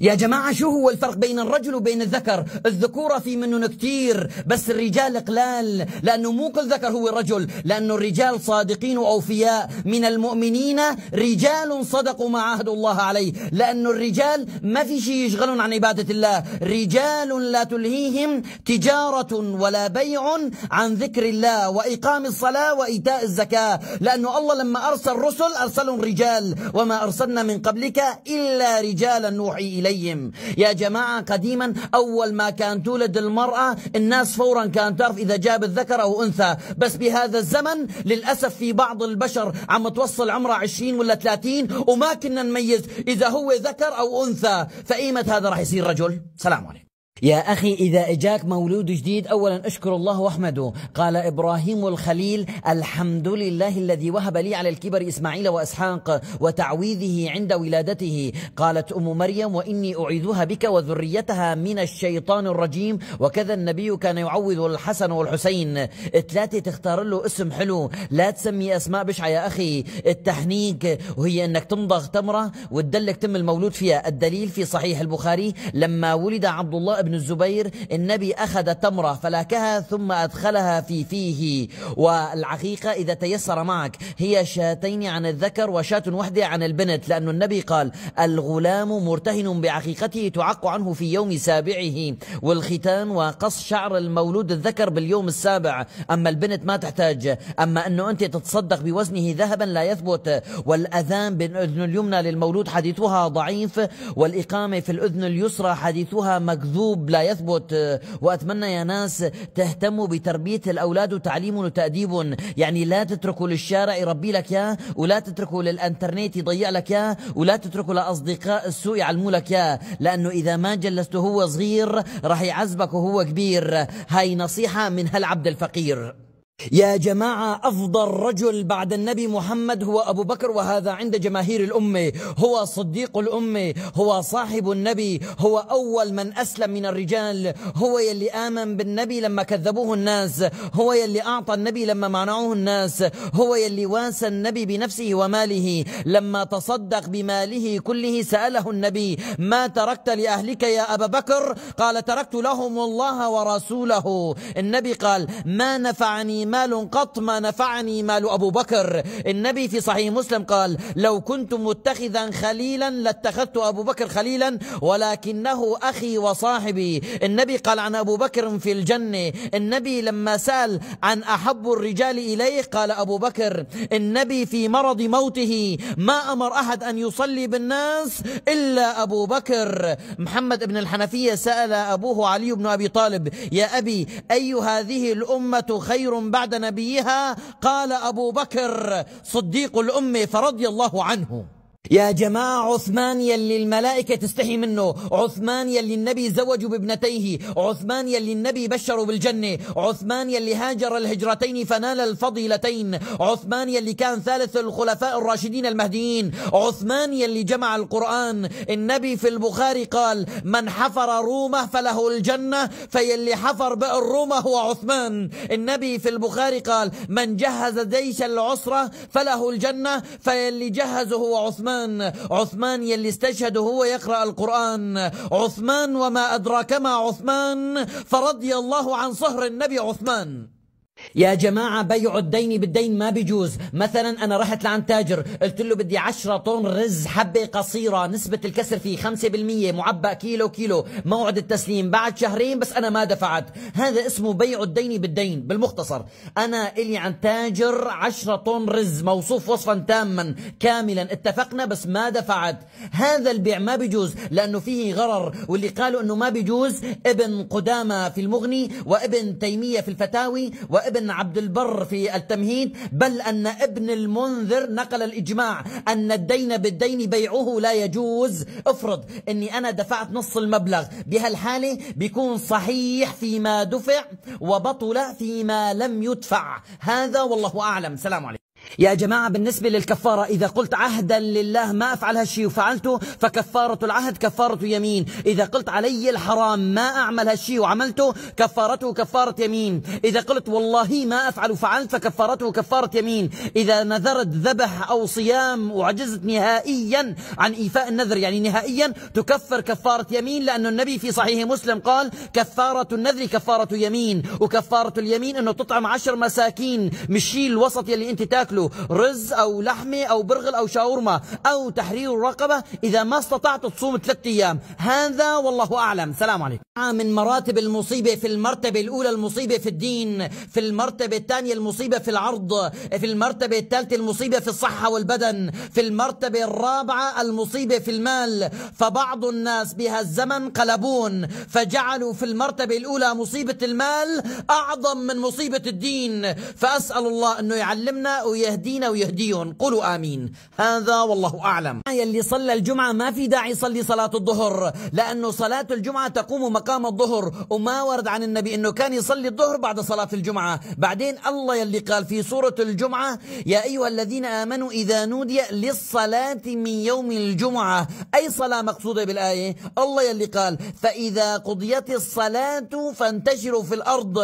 يا جماعة شو هو الفرق بين الرجل وبين الذكر الذكورة في منهم كتير بس الرجال قلال لأنه مو كل ذكر هو الرجل لأنه الرجال صادقين وأوفياء من المؤمنين رجال صدقوا ما عاهدوا الله عليه لأنه الرجال ما في شيء يشغلهم عن عبادة الله رجال لا تلهيهم تجارة ولا بيع عن ذكر الله وإقام الصلاة وإيتاء الزكاة لأنه الله لما أرسل رسل أرسلهم رجال وما أرسلنا من قبلك إلا رجالا نوحي إليهم يا جماعة قديما أول ما كان تولد المرأة الناس فورا كان تعرف إذا جابت ذكر أو أنثى بس بهذا الزمن للأسف في بعض البشر عم توصل عمرها عشرين ولا ثلاثين وما كنا نميز إذا هو ذكر أو أنثى فإيمت هذا راح يصير رجل سلام عليكم يا أخي إذا إجاك مولود جديد أولا أشكر الله وأحمده قال إبراهيم الخليل الحمد لله الذي وهب لي على الكبر إسماعيل وإسحاق وتعويذه عند ولادته قالت أم مريم وإني أعيذها بك وذريتها من الشيطان الرجيم وكذا النبي كان يعوذ الحسن والحسين ثلاثة تختار له اسم حلو لا تسمي أسماء بشعة يا أخي التحنيك وهي أنك تمضغ تمرة وتدلك تم المولود فيها الدليل في صحيح البخاري لما ولد عبد الله بن بن الزبير النبي أخذ تمرة فلاكها ثم أدخلها في فيه والعقيقة إذا تيسر معك هي شاتين عن الذكر وشاة واحدة عن البنت لأن النبي قال الغلام مرتهن بعقيقته تعق عنه في يوم سابعه والختان وقص شعر المولود الذكر باليوم السابع أما البنت ما تحتاج أما أنه أنت تتصدق بوزنه ذهبا لا يثبت والأذان بالأذن اليمنى للمولود حديثها ضعيف والإقامة في الأذن اليسرى حديثها مكذوب الدروب لا يثبت وأتمنى يا ناس تهتموا بتربية الأولاد وتعليم وتأديب يعني لا تتركوا للشارع يربي لك يا ولا تتركوا للإنترنت يضيع لك يا ولا تتركوا لأصدقاء السوء يعلموا لك يا لأنه إذا ما جلسته هو صغير راح يعذبك وهو كبير هاي نصيحة من هالعبد الفقير يا جماعة أفضل رجل بعد النبي محمد هو أبو بكر وهذا عند جماهير الأمة هو صديق الأمة هو صاحب النبي هو أول من أسلم من الرجال هو يلي آمن بالنبي لما كذبوه الناس هو يلي أعطى النبي لما منعوه الناس هو يلي واسى النبي بنفسه وماله لما تصدق بماله كله سأله النبي ما تركت لأهلك يا أبا بكر قال تركت لهم الله ورسوله النبي قال ما نفعني مال قط ما نفعني مال أبو بكر النبي في صحيح مسلم قال لو كنت متخذا خليلا لاتخذت أبو بكر خليلا ولكنه أخي وصاحبي النبي قال عن أبو بكر في الجنة النبي لما سأل عن أحب الرجال إليه قال أبو بكر النبي في مرض موته ما أمر أحد أن يصلي بالناس إلا أبو بكر محمد بن الحنفية سأل أبوه علي بن أبي طالب يا أبي أي هذه الأمة خير بعد نبيها قال أبو بكر صديق الأمة فرضي الله عنه يا جماعة عثمان يلي الملائكة تستحي منه عثمان يلي النبي زوجه بابنتيه عثمان يلي النبي بشره بالجنة عثمان يلي هاجر الهجرتين فنال الفضيلتين عثمان يلي كان ثالث الخلفاء الراشدين المهديين عثمان يلي جمع القرآن النبي في البخاري قال من حفر روما فله الجنة فيلي حفر بئر روما هو عثمان النبي في البخاري قال من جهز جيش العسرة فله الجنة فيلي جهزه هو عثمان عثمان عثمان يلي استشهد هو يقرأ القرآن عثمان وما أدراك ما عثمان فرضي الله عن صهر النبي عثمان يا جماعة بيع الدين بالدين ما بيجوز مثلا أنا رحت لعند تاجر قلت له بدي 10 طن رز حبة قصيرة نسبة الكسر فيه 5% معبأ كيلو كيلو موعد التسليم بعد شهرين بس أنا ما دفعت هذا اسمه بيع الدين بالدين بالمختصر أنا إلي عند تاجر 10 طن رز موصوف وصفا تاما كاملا اتفقنا بس ما دفعت هذا البيع ما بيجوز لأنه فيه غرر واللي قالوا أنه ما بيجوز ابن قدامة في المغني وابن تيمية في الفتاوي وابن ابن عبد البر في التمهيد بل أن ابن المنذر نقل الإجماع أن الدين بالدين بيعه لا يجوز افرض أني أنا دفعت نص المبلغ بهالحالة بيكون صحيح فيما دفع وبطل فيما لم يدفع هذا والله أعلم سلام عليكم يا جماعة بالنسبة للكفارة إذا قلت عهدا لله ما أفعل هالشي وفعلته فكفارة العهد كفارة يمين إذا قلت علي الحرام ما أعمل هالشي وعملته كفارته كفارة يمين إذا قلت والله ما أفعل وفعلت فكفارته كفارة يمين إذا نذرت ذبح أو صيام وعجزت نهائيا عن إيفاء النذر يعني نهائيا تكفر كفارة يمين لأن النبي في صحيح مسلم قال كفارة النذر كفارة يمين وكفارة اليمين أنه تطعم عشر مساكين مشي الوسط يلي أنت تاكل تاكلوا رز أو لحمة أو برغل أو شاورما أو تحرير الرقبه إذا ما استطعت تصوم ثلاثة أيام هذا والله أعلم سلام عليكم آه، من مراتب المصيبة في المرتبة الأولى المصيبة في الدين في المرتبة الثانية المصيبة في العرض في المرتبة الثالثة المصيبة في الصحة والبدن في المرتبة الرابعة المصيبة في المال فبعض الناس بهالزمن قلبون فجعلوا في المرتبة الأولى مصيبة المال أعظم من مصيبة الدين فأسأل الله أنه يعلمنا ويا يهدينا ويهديهم قولوا آمين هذا والله أعلم يلي آية صلى الجمعة ما في داعي يصلي صلاة الظهر لأنه صلاة الجمعة تقوم مقام الظهر وما ورد عن النبي أنه كان يصلي الظهر بعد صلاة الجمعة بعدين الله يلي قال في سورة الجمعة يا أيها الذين آمنوا إذا نودي للصلاة من يوم الجمعة أي صلاة مقصودة بالآية الله يلي قال فإذا قضيت الصلاة فانتشروا في الأرض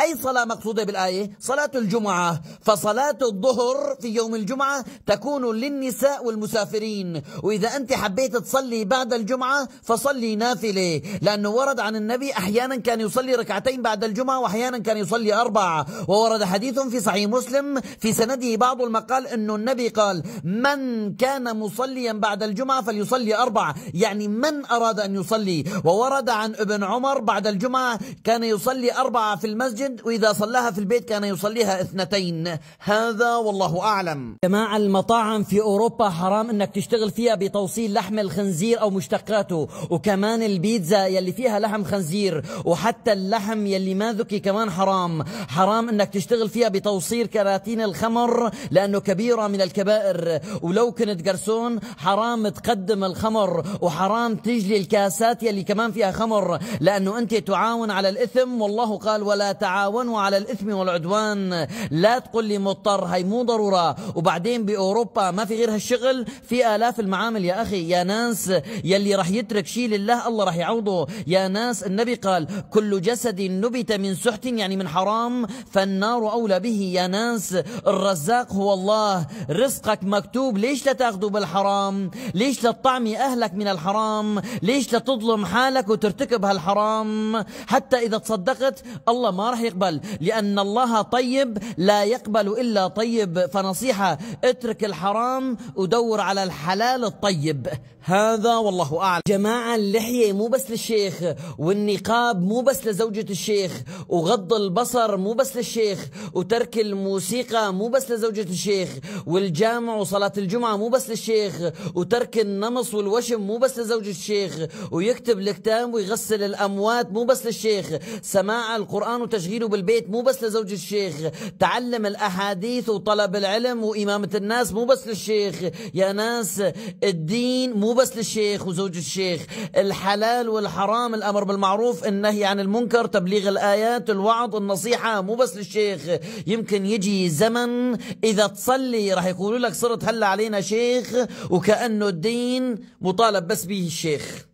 أي صلاة مقصودة بالآية صلاة الجمعة فصلاة الظهر الظهر في يوم الجمعة تكون للنساء والمسافرين وإذا أنت حبيت تصلي بعد الجمعة فصلي نافلة لأنه ورد عن النبي أحيانا كان يصلي ركعتين بعد الجمعة وأحيانا كان يصلي أربعة وورد حديث في صحيح مسلم في سنده بعض المقال أنه النبي قال من كان مصليا بعد الجمعة فليصلي أربعة يعني من أراد أن يصلي وورد عن ابن عمر بعد الجمعة كان يصلي أربعة في المسجد وإذا صلاها في البيت كان يصليها اثنتين هذا والله والله أعلم جماعة المطاعم في أوروبا حرام أنك تشتغل فيها بتوصيل لحم الخنزير أو مشتقاته وكمان البيتزا يلي فيها لحم خنزير وحتى اللحم يلي ما ذكي كمان حرام حرام أنك تشتغل فيها بتوصيل كراتين الخمر لأنه كبيرة من الكبائر ولو كنت جرسون حرام تقدم الخمر وحرام تجلي الكاسات يلي كمان فيها خمر لأنه أنت تعاون على الإثم والله قال ولا تعاونوا على الإثم والعدوان لا تقول لي مضطر هي مو ضرورة وبعدين بأوروبا ما في غير هالشغل في آلاف المعامل يا أخي يا ناس يلي رح يترك شيء لله الله رح يعوضه يا ناس النبي قال كل جسد نبت من سحت يعني من حرام فالنار أولى به يا ناس الرزاق هو الله رزقك مكتوب ليش لا تاخده بالحرام ليش لا تطعمي أهلك من الحرام ليش لا تظلم حالك وترتكب هالحرام حتى إذا تصدقت الله ما رح يقبل لأن الله طيب لا يقبل إلا طيب فنصيحة اترك الحرام ودور على الحلال الطيب هذا والله اعلم جماعه اللحيه مو بس للشيخ والنقاب مو بس لزوجة الشيخ وغض البصر مو بس للشيخ وترك الموسيقى مو بس لزوجة الشيخ والجامع وصلاة الجمعة مو بس للشيخ وترك النمص والوشم مو بس لزوجة الشيخ ويكتب الكتاب ويغسل الأموات مو بس للشيخ سماع القرآن وتشغيله بالبيت مو بس لزوجة الشيخ تعلم الأحاديث وطلب العلم وإمامة الناس مو بس للشيخ يا ناس الدين مو مو بس للشيخ وزوج الشيخ الحلال والحرام الأمر بالمعروف النهي عن المنكر تبليغ الآيات الوعظ النصيحة مو بس للشيخ يمكن يجي زمن إذا تصلي راح يقولوا لك صرت هلا علينا شيخ وكأنه الدين مطالب بس به الشيخ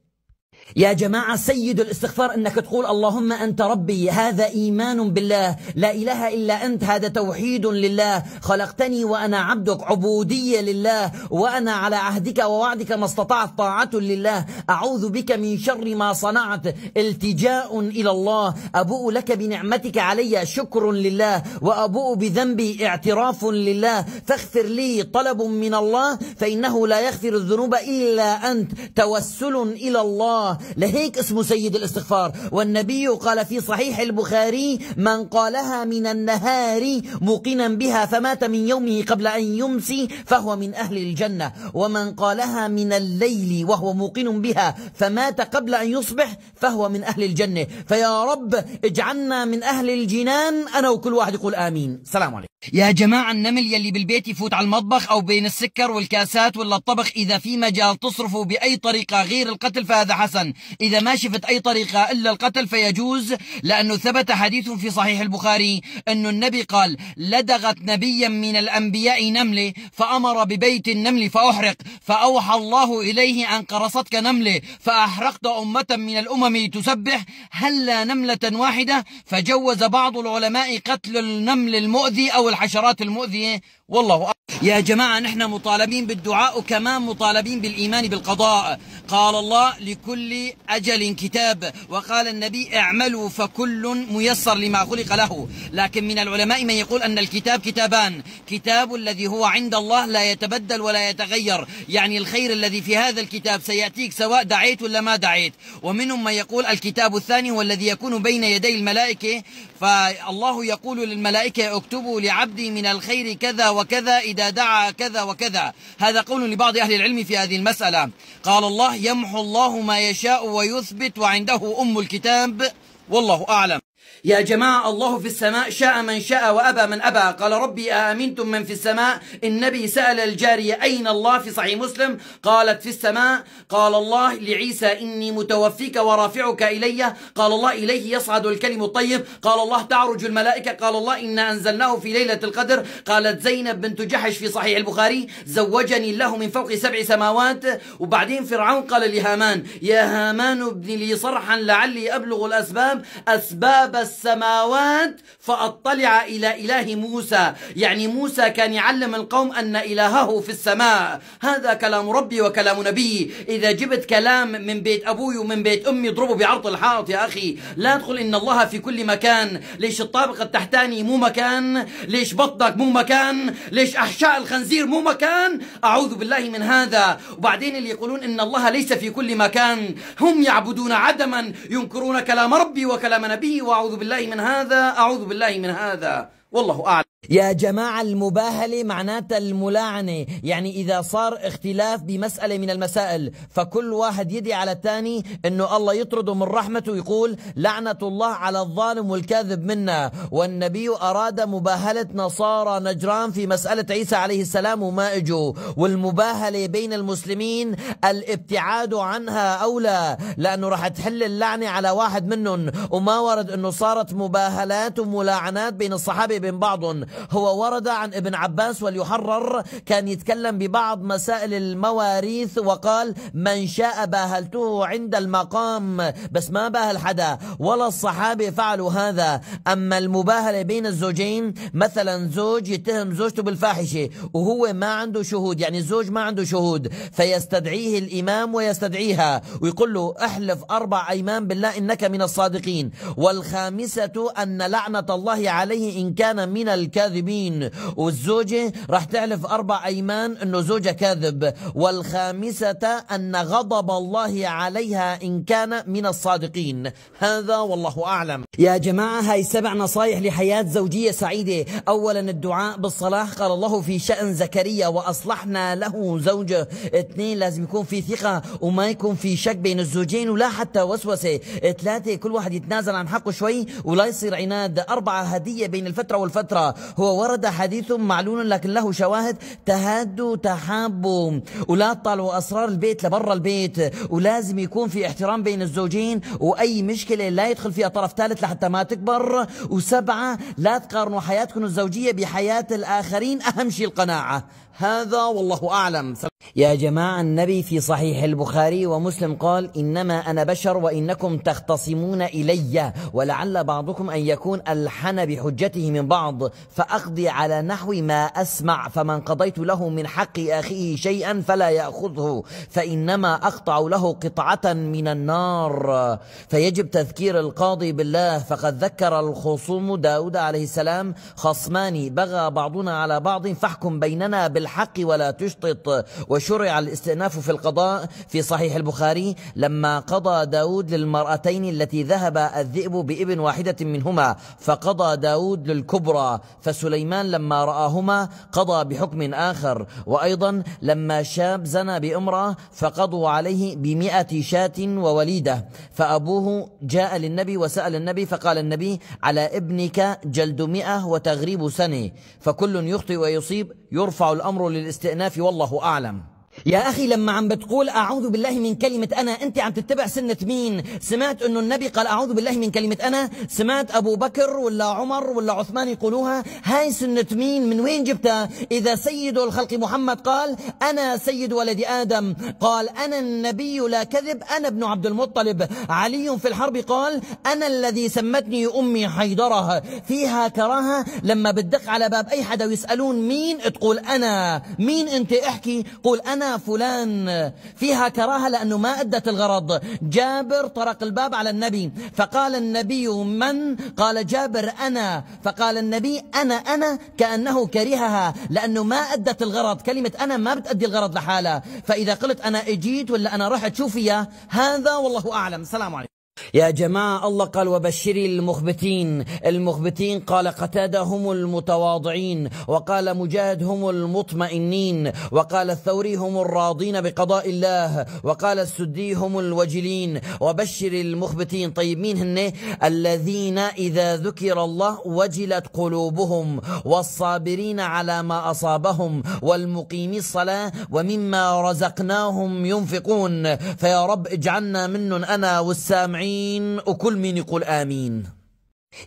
يا جماعة سيد الاستغفار أنك تقول اللهم أنت ربي هذا إيمان بالله لا إله إلا أنت هذا توحيد لله خلقتني وأنا عبدك عبودية لله وأنا على عهدك ووعدك ما استطعت طاعة لله أعوذ بك من شر ما صنعت التجاء إلى الله أبوء لك بنعمتك علي شكر لله وأبوء بذنبي اعتراف لله فاغفر لي طلب من الله فإنه لا يغفر الذنوب إلا أنت توسل إلى الله لهيك اسمه سيد الاستغفار والنبي قال في صحيح البخاري من قالها من النهار موقنا بها فمات من يومه قبل أن يمسي فهو من أهل الجنة ومن قالها من الليل وهو موقن بها فمات قبل أن يصبح فهو من أهل الجنة فيا رب اجعلنا من أهل الجنان أنا وكل واحد يقول آمين سلام عليكم يا جماعة النمل يلي بالبيت يفوت على المطبخ أو بين السكر والكاسات ولا الطبخ إذا في مجال تصرفوا بأي طريقة غير القتل فهذا حسن إذا ما شفت أي طريقة إلا القتل فيجوز لأنه ثبت حديث في صحيح البخاري أن النبي قال لدغت نبيا من الأنبياء نملة فأمر ببيت النمل فأحرق فأوحى الله إليه أن قرصتك نملة فأحرقت أمة من الأمم تسبح هلا نملة واحدة فجوز بعض العلماء قتل النمل المؤذي أو الحشرات المؤذية والله أعلم يا جماعة نحن مطالبين بالدعاء وكمان مطالبين بالإيمان بالقضاء قال الله لكل أجل كتاب وقال النبي اعملوا فكل ميسر لما خلق له لكن من العلماء من يقول أن الكتاب كتابان كتاب الذي هو عند الله لا يتبدل ولا يتغير يعني الخير الذي في هذا الكتاب سيأتيك سواء دعيت ولا ما دعيت ومنهم من يقول الكتاب الثاني هو الذي يكون بين يدي الملائكة فالله يقول للملائكة اكتبوا لعبدي من الخير كذا وكذا إذا دعا كذا وكذا هذا قول لبعض أهل العلم في هذه المسألة قال الله يمحو الله ما يشاء ويثبت وعنده أم الكتاب والله أعلم يا جماعة الله في السماء شاء من شاء وأبى من أبى قال ربي أأمنتم من في السماء النبي سأل الجارية أين الله في صحيح مسلم قالت في السماء قال الله لعيسى إني متوفيك ورافعك إلي قال الله إليه يصعد الكلم الطيب قال الله تعرج الملائكة قال الله إنا أنزلناه في ليلة القدر قالت زينب بنت جحش في صحيح البخاري زوجني الله من فوق سبع سماوات وبعدين فرعون قال لهامان يا هامان ابن لي صرحا لعلي أبلغ الأسباب أسباب أسباب السماوات فأطلع إلى إله موسى يعني موسى كان يعلم القوم أن إلهه في السماء هذا كلام ربي وكلام نبي إذا جبت كلام من بيت أبوي ومن بيت أمي اضربه بعرض الحائط يا أخي لا تقل إن الله في كل مكان ليش الطابق التحتاني مو مكان ليش بطنك مو مكان ليش أحشاء الخنزير مو مكان أعوذ بالله من هذا وبعدين اللي يقولون إن الله ليس في كل مكان هم يعبدون عدما ينكرون كلام ربي وكلام نبي أعوذ بالله من هذا أعوذ بالله من هذا والله أعلم يا جماعة المباهلة معناتها الملاعنة يعني إذا صار اختلاف بمسألة من المسائل فكل واحد يدي على الثاني أنه الله يطرده من رحمته ويقول لعنة الله على الظالم والكاذب منا والنبي أراد مباهلة نصارى نجران في مسألة عيسى عليه السلام وما إجوا والمباهلة بين المسلمين الابتعاد عنها أولى لأنه راح تحل اللعنة على واحد منهم وما ورد أنه صارت مباهلات وملاعنات بين الصحابة بين بعضهم هو ورد عن ابن عباس وليحرر كان يتكلم ببعض مسائل المواريث وقال من شاء باهلته عند المقام بس ما باهل حدا ولا الصحابة فعلوا هذا أما المباهلة بين الزوجين مثلا زوج يتهم زوجته بالفاحشة وهو ما عنده شهود يعني الزوج ما عنده شهود فيستدعيه الإمام ويستدعيها ويقول له احلف أربع أيمان بالله إنك من الصادقين والخامسة أن لعنة الله عليه إن كان من الكاذبين كاذبين والزوجة راح تعلف أربع أيمان أنه زوجها كاذب والخامسة أن غضب الله عليها إن كان من الصادقين هذا والله أعلم يا جماعة هاي سبع نصايح لحياة زوجية سعيدة أولا الدعاء بالصلاح قال الله في شأن زكريا وأصلحنا له زوجه اثنين لازم يكون في ثقة وما يكون في شك بين الزوجين ولا حتى وسوسة ثلاثة كل واحد يتنازل عن حقه شوي ولا يصير عناد أربعة هدية بين الفترة والفترة هو ورد حديث معلول لكن له شواهد تهادوا تحابوا ولا تطالعوا أسرار البيت لبرا البيت ولازم يكون في احترام بين الزوجين وأي مشكلة لا يدخل فيها طرف ثالث لحتى ما تكبر وسبعة لا تقارنوا حياتكم الزوجية بحياة الآخرين أهم شيء القناعة هذا والله أعلم يا جماعة النبي في صحيح البخاري ومسلم قال إنما أنا بشر وإنكم تختصمون إلي ولعل بعضكم أن يكون ألحن بحجته من بعض فأقضي على نحو ما أسمع فمن قضيت له من حق أخيه شيئا فلا يأخذه فإنما أقطع له قطعة من النار فيجب تذكير القاضي بالله فقد ذكر الخصوم داود عليه السلام خصمان بغى بعضنا على بعض فاحكم بيننا بالحق بالحق ولا تشطط وشرع الاستئناف في القضاء في صحيح البخاري لما قضى داود للمرأتين التي ذهب الذئب بإبن واحدة منهما فقضى داود للكبرى فسليمان لما رآهما قضى بحكم آخر وأيضا لما شاب زنى بامرأة فقضوا عليه بمئة شاة ووليدة فأبوه جاء للنبي وسأل النبي فقال النبي على ابنك جلد مئة وتغريب سنة فكل يخطئ ويصيب يرفع الأمر الأمر للاستئناف والله أعلم يا أخي لما عم بتقول أعوذ بالله من كلمة أنا أنت عم تتبع سنة مين سمعت أنه النبي قال أعوذ بالله من كلمة أنا سمعت أبو بكر ولا عمر ولا عثمان يقولوها هاي سنة مين من وين جبتها إذا سيد الخلق محمد قال أنا سيد ولد آدم قال أنا النبي لا كذب أنا ابن عبد المطلب علي في الحرب قال أنا الذي سمتني أمي حيدرة فيها كراهة لما بتدق على باب أي حدا ويسألون مين تقول أنا مين أنت احكي قول أنا أنا فلان فيها كراهة لأنه ما أدت الغرض جابر طرق الباب على النبي فقال النبي من قال جابر أنا فقال النبي أنا أنا كأنه كرهها لأنه ما أدت الغرض كلمة أنا ما بتأدي الغرض لحالها فإذا قلت أنا إجيت ولا أنا رحت شوفي هذا والله أعلم السلام عليكم يا جماعة الله قال وبشر المخبتين المخبتين قال قتادة هم المتواضعين وقال مجاهد هم المطمئنين وقال الثوري هم الراضين بقضاء الله وقال السدي هم الوجلين وبشر المخبتين طيب مين هن الذين إذا ذكر الله وجلت قلوبهم والصابرين على ما أصابهم والمقيمي الصلاة ومما رزقناهم ينفقون فيا رب اجعلنا منهم أنا والسامعين امين وكل مين يقول آمين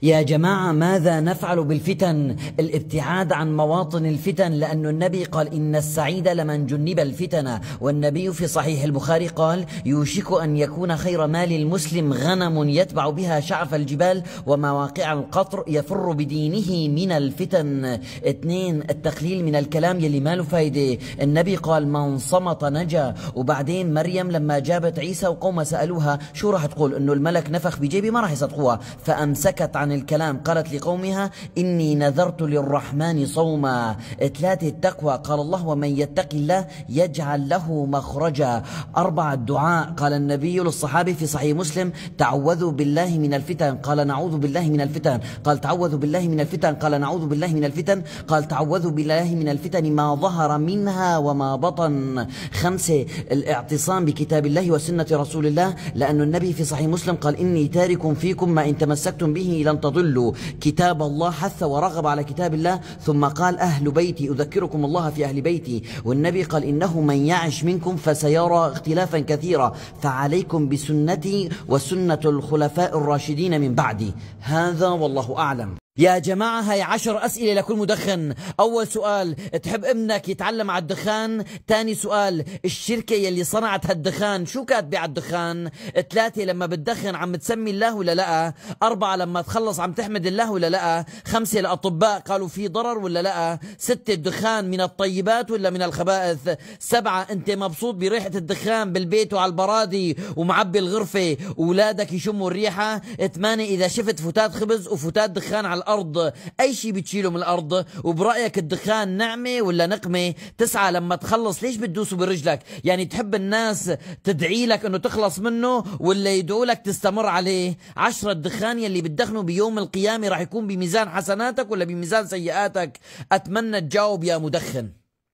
يا جماعة ماذا نفعل بالفتن الابتعاد عن مواطن الفتن لأن النبي قال إن السعيد لمن جنب الفتن والنبي في صحيح البخاري قال يوشك أن يكون خير مال المسلم غنم يتبع بها شعف الجبال ومواقع القطر يفر بدينه من الفتن اثنين التقليل من الكلام يلي ما له فايدة النبي قال من صمت نجا وبعدين مريم لما جابت عيسى وقومها سألوها شو راح تقول انه الملك نفخ بجيبي ما راح يصدقوها فأمسكت تخلعت عن الكلام قالت لقومها إني نذرت للرحمن صوما ثلاثة التقوى قال الله ومن يتق الله يجعل له مخرجا أربعة الدعاء قال النبي للصحابة في صحيح مسلم تعوذوا بالله من الفتن قال نعوذ بالله من الفتن قال تعوذوا بالله من الفتن قال نعوذ بالله من الفتن قال تعوذوا بالله من الفتن ما ظهر منها وما بطن خمسة الاعتصام بكتاب الله وسنة رسول الله لأن النبي في صحيح مسلم قال إني تارك فيكم ما إن تمسكتم به لن تضلوا كتاب الله حث ورغب على كتاب الله ثم قال أهل بيتي أذكركم الله في أهل بيتي والنبي قال إنه من يعش منكم فسيرى اختلافا كثيرا فعليكم بسنتي وسنة الخلفاء الراشدين من بعدي هذا والله أعلم يا جماعة هاي عشر أسئلة لكل مدخن أول سؤال تحب ابنك يتعلم على الدخان تاني سؤال الشركة يلي صنعت هالدخان شو كاتبة على الدخان ثلاثة لما بتدخن عم تسمي الله ولا لا أربعة لما تخلص عم تحمد الله ولا لا خمسة الأطباء قالوا في ضرر ولا لا ستة الدخان من الطيبات ولا من الخبائث سبعة أنت مبسوط بريحة الدخان بالبيت وعلى البرادي ومعبي الغرفة وولادك يشموا الريحة ثمانية إذا شفت فتات خبز وفتات دخان على الارض اي شيء بتشيله من الارض وبرايك الدخان نعمه ولا نقمه تسعى لما تخلص ليش بتدوسه برجلك يعني تحب الناس تدعي لك انه تخلص منه ولا يدعوا لك تستمر عليه عشرة الدخان يلي بتدخنه بيوم القيامه راح يكون بميزان حسناتك ولا بميزان سيئاتك اتمنى تجاوب يا مدخن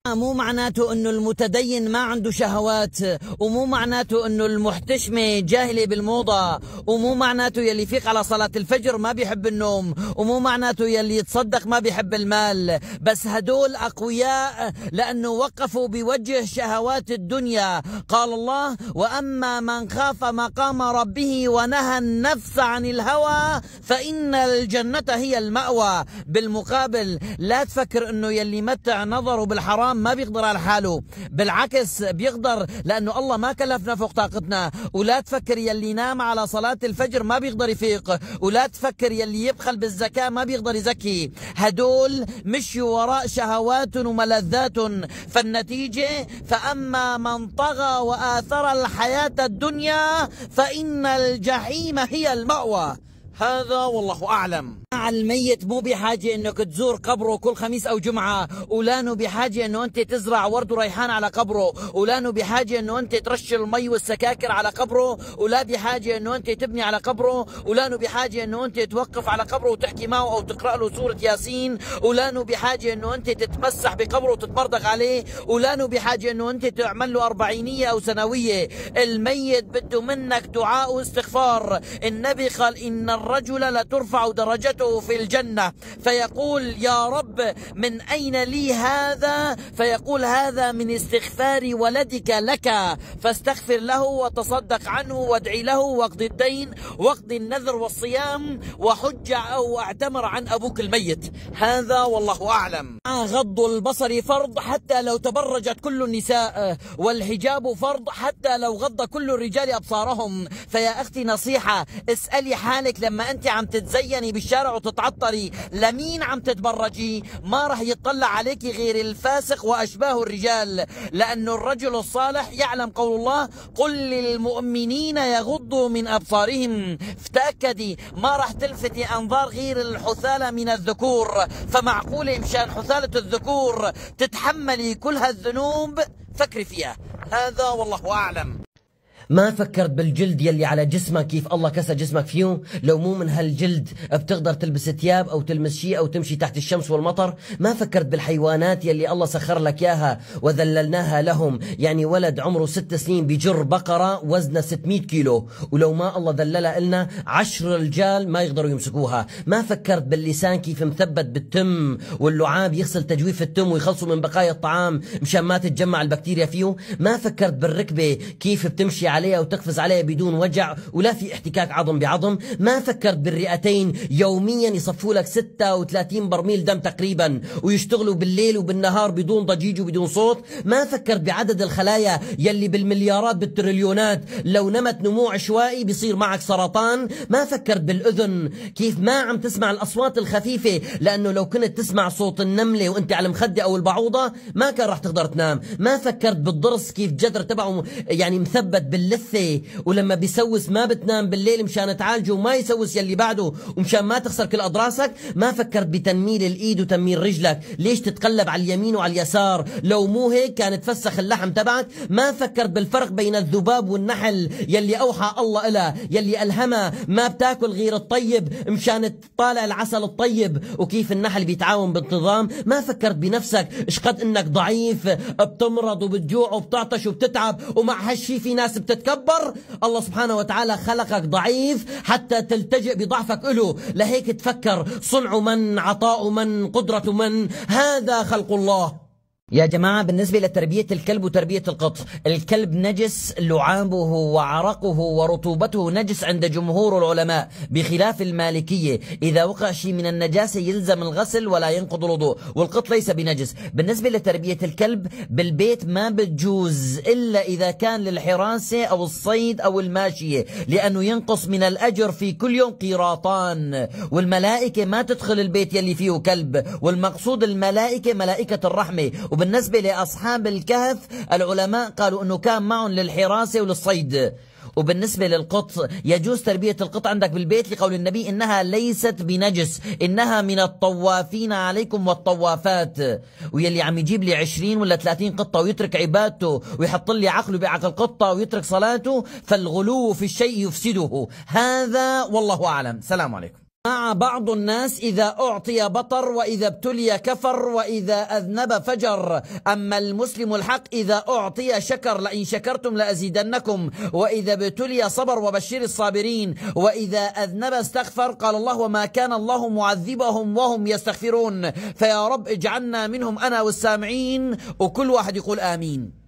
آه، مو معناته انه المتدين ما عنده شهوات ومو معناته انه المحتشمة جاهلة بالموضة ومو معناته يلي يفيق على صلاة الفجر ما بيحب النوم ومو معناته يلي يتصدق ما بيحب المال بس هدول اقوياء لانه وقفوا بوجه شهوات الدنيا قال الله واما من خاف مقام ربه ونهى النفس عن الهوى فان الجنة هي المأوى بالمقابل لا تفكر انه يلي متع نظره بالحرام ما بيقدر على حاله بالعكس بيقدر لأنه الله ما كلفنا فوق طاقتنا ولا تفكر يلي نام على صلاة الفجر ما بيقدر يفيق ولا تفكر يلي يبخل بالزكاة ما بيقدر يزكي هدول مشوا وراء شهوات وملذات فالنتيجة فأما من طغى وآثر الحياة الدنيا فإن الجحيم هي المأوى هذا والله أعلم الميت مو بحاجة انك تزور قبره كل خميس او جمعة ولانه بحاجة انه انت تزرع ورد وريحان على قبره ولانه بحاجة انه انت ترش المي والسكاكر على قبره ولا بحاجة انه انت تبني على قبره ولانه بحاجة انه انت توقف على قبره وتحكي معه او تقرأ له سورة ياسين ولانه بحاجة انه انت تتمسح بقبره وتتمردغ عليه ولانه بحاجة انه انت تعمل له اربعينية او سنوية الميت بده منك دعاء واستغفار النبي قال ان الرجل لترفع درجته زوجته في الجنة فيقول يا رب من أين لي هذا فيقول هذا من استغفار ولدك لك فاستغفر له وتصدق عنه وادعي له واقض الدين واقض النذر والصيام وحج أو اعتمر عن أبوك الميت هذا والله أعلم غض البصر فرض حتى لو تبرجت كل النساء والحجاب فرض حتى لو غض كل الرجال أبصارهم فيا أختي نصيحة اسألي حالك لما أنت عم تتزيني بالشارع وتتعطري لمين عم تتبرجي ما رح يطلع عليك غير الفاسق وأشباه الرجال لأنه الرجل الصالح يعلم قول الله قل للمؤمنين يغضوا من أبصارهم فتأكدي ما رح تلفتي أنظار غير الحثالة من الذكور فمعقولة مشان حثالة الذكور تتحملي كل هالذنوب فكري فيها هذا والله أعلم ما فكرت بالجلد يلي على جسمك كيف الله كسى جسمك فيه لو مو من هالجلد بتقدر تلبس ثياب او تلمس شيء او تمشي تحت الشمس والمطر ما فكرت بالحيوانات يلي الله سخر لك اياها وذللناها لهم يعني ولد عمره ست سنين بجر بقرة وزنها 600 كيلو ولو ما الله ذللها لنا عشر رجال ما يقدروا يمسكوها ما فكرت باللسان كيف مثبت بالتم واللعاب يغسل تجويف التم ويخلصوا من بقايا الطعام مشان ما تتجمع البكتيريا فيه ما فكرت بالركبة كيف بتمشي عليها وتقفز عليها بدون وجع ولا في احتكاك عظم بعظم ما فكرت بالرئتين يوميا يصفوا لك 36 برميل دم تقريبا ويشتغلوا بالليل وبالنهار بدون ضجيج وبدون صوت ما فكرت بعدد الخلايا يلي بالمليارات بالتريليونات لو نمت نمو عشوائي بيصير معك سرطان ما فكرت بالأذن كيف ما عم تسمع الأصوات الخفيفة لأنه لو كنت تسمع صوت النملة وانت على المخدة أو البعوضة ما كان راح تقدر تنام ما فكرت بالضرس كيف جذر تبعه يعني مثبت بالليل اللثه ولما بيسوس ما بتنام بالليل مشان تعالجه وما يسوس يلي بعده ومشان ما تخسر كل اضراسك ما فكرت بتنميل الايد وتنميل رجلك ليش تتقلب على اليمين وعلى اليسار لو مو هيك كان تفسخ اللحم تبعك ما فكرت بالفرق بين الذباب والنحل يلي اوحى الله إلى يلي الهمها ما بتاكل غير الطيب مشان تطالع العسل الطيب وكيف النحل بيتعاون بانتظام ما فكرت بنفسك اشقد انك ضعيف بتمرض وبتجوع وبتعطش وبتتعب ومع هالشي في ناس بتتعب تتكبر الله سبحانه وتعالى خلقك ضعيف حتى تلتجئ بضعفك له لهيك تفكر صنع من عطاء من قدرة من هذا خلق الله يا جماعة بالنسبة لتربية الكلب وتربية القط الكلب نجس لعابه وعرقه ورطوبته نجس عند جمهور العلماء بخلاف المالكية إذا وقع شيء من النجاسة يلزم الغسل ولا ينقض الوضوء والقط ليس بنجس بالنسبة لتربية الكلب بالبيت ما بتجوز إلا إذا كان للحراسة أو الصيد أو الماشية لأنه ينقص من الأجر في كل يوم قيراطان والملائكة ما تدخل البيت يلي فيه كلب والمقصود الملائكة ملائكة الرحمة وبالنسبة لأصحاب الكهف العلماء قالوا أنه كان معهم للحراسة وللصيد وبالنسبة للقط يجوز تربية القط عندك بالبيت لقول النبي إنها ليست بنجس إنها من الطوافين عليكم والطوافات ويلي عم يجيب لي 20 ولا 30 قطة ويترك عبادته ويحط لي عقله بعقل قطة ويترك صلاته فالغلو في الشيء يفسده هذا والله أعلم سلام عليكم مع بعض الناس إذا أعطي بطر وإذا ابتلي كفر وإذا أذنب فجر أما المسلم الحق إذا أعطي شكر لئن شكرتم لأزيدنكم وإذا ابتلي صبر وبشر الصابرين وإذا أذنب استغفر قال الله وما كان الله معذبهم وهم يستغفرون فيا رب اجعلنا منهم أنا والسامعين وكل واحد يقول آمين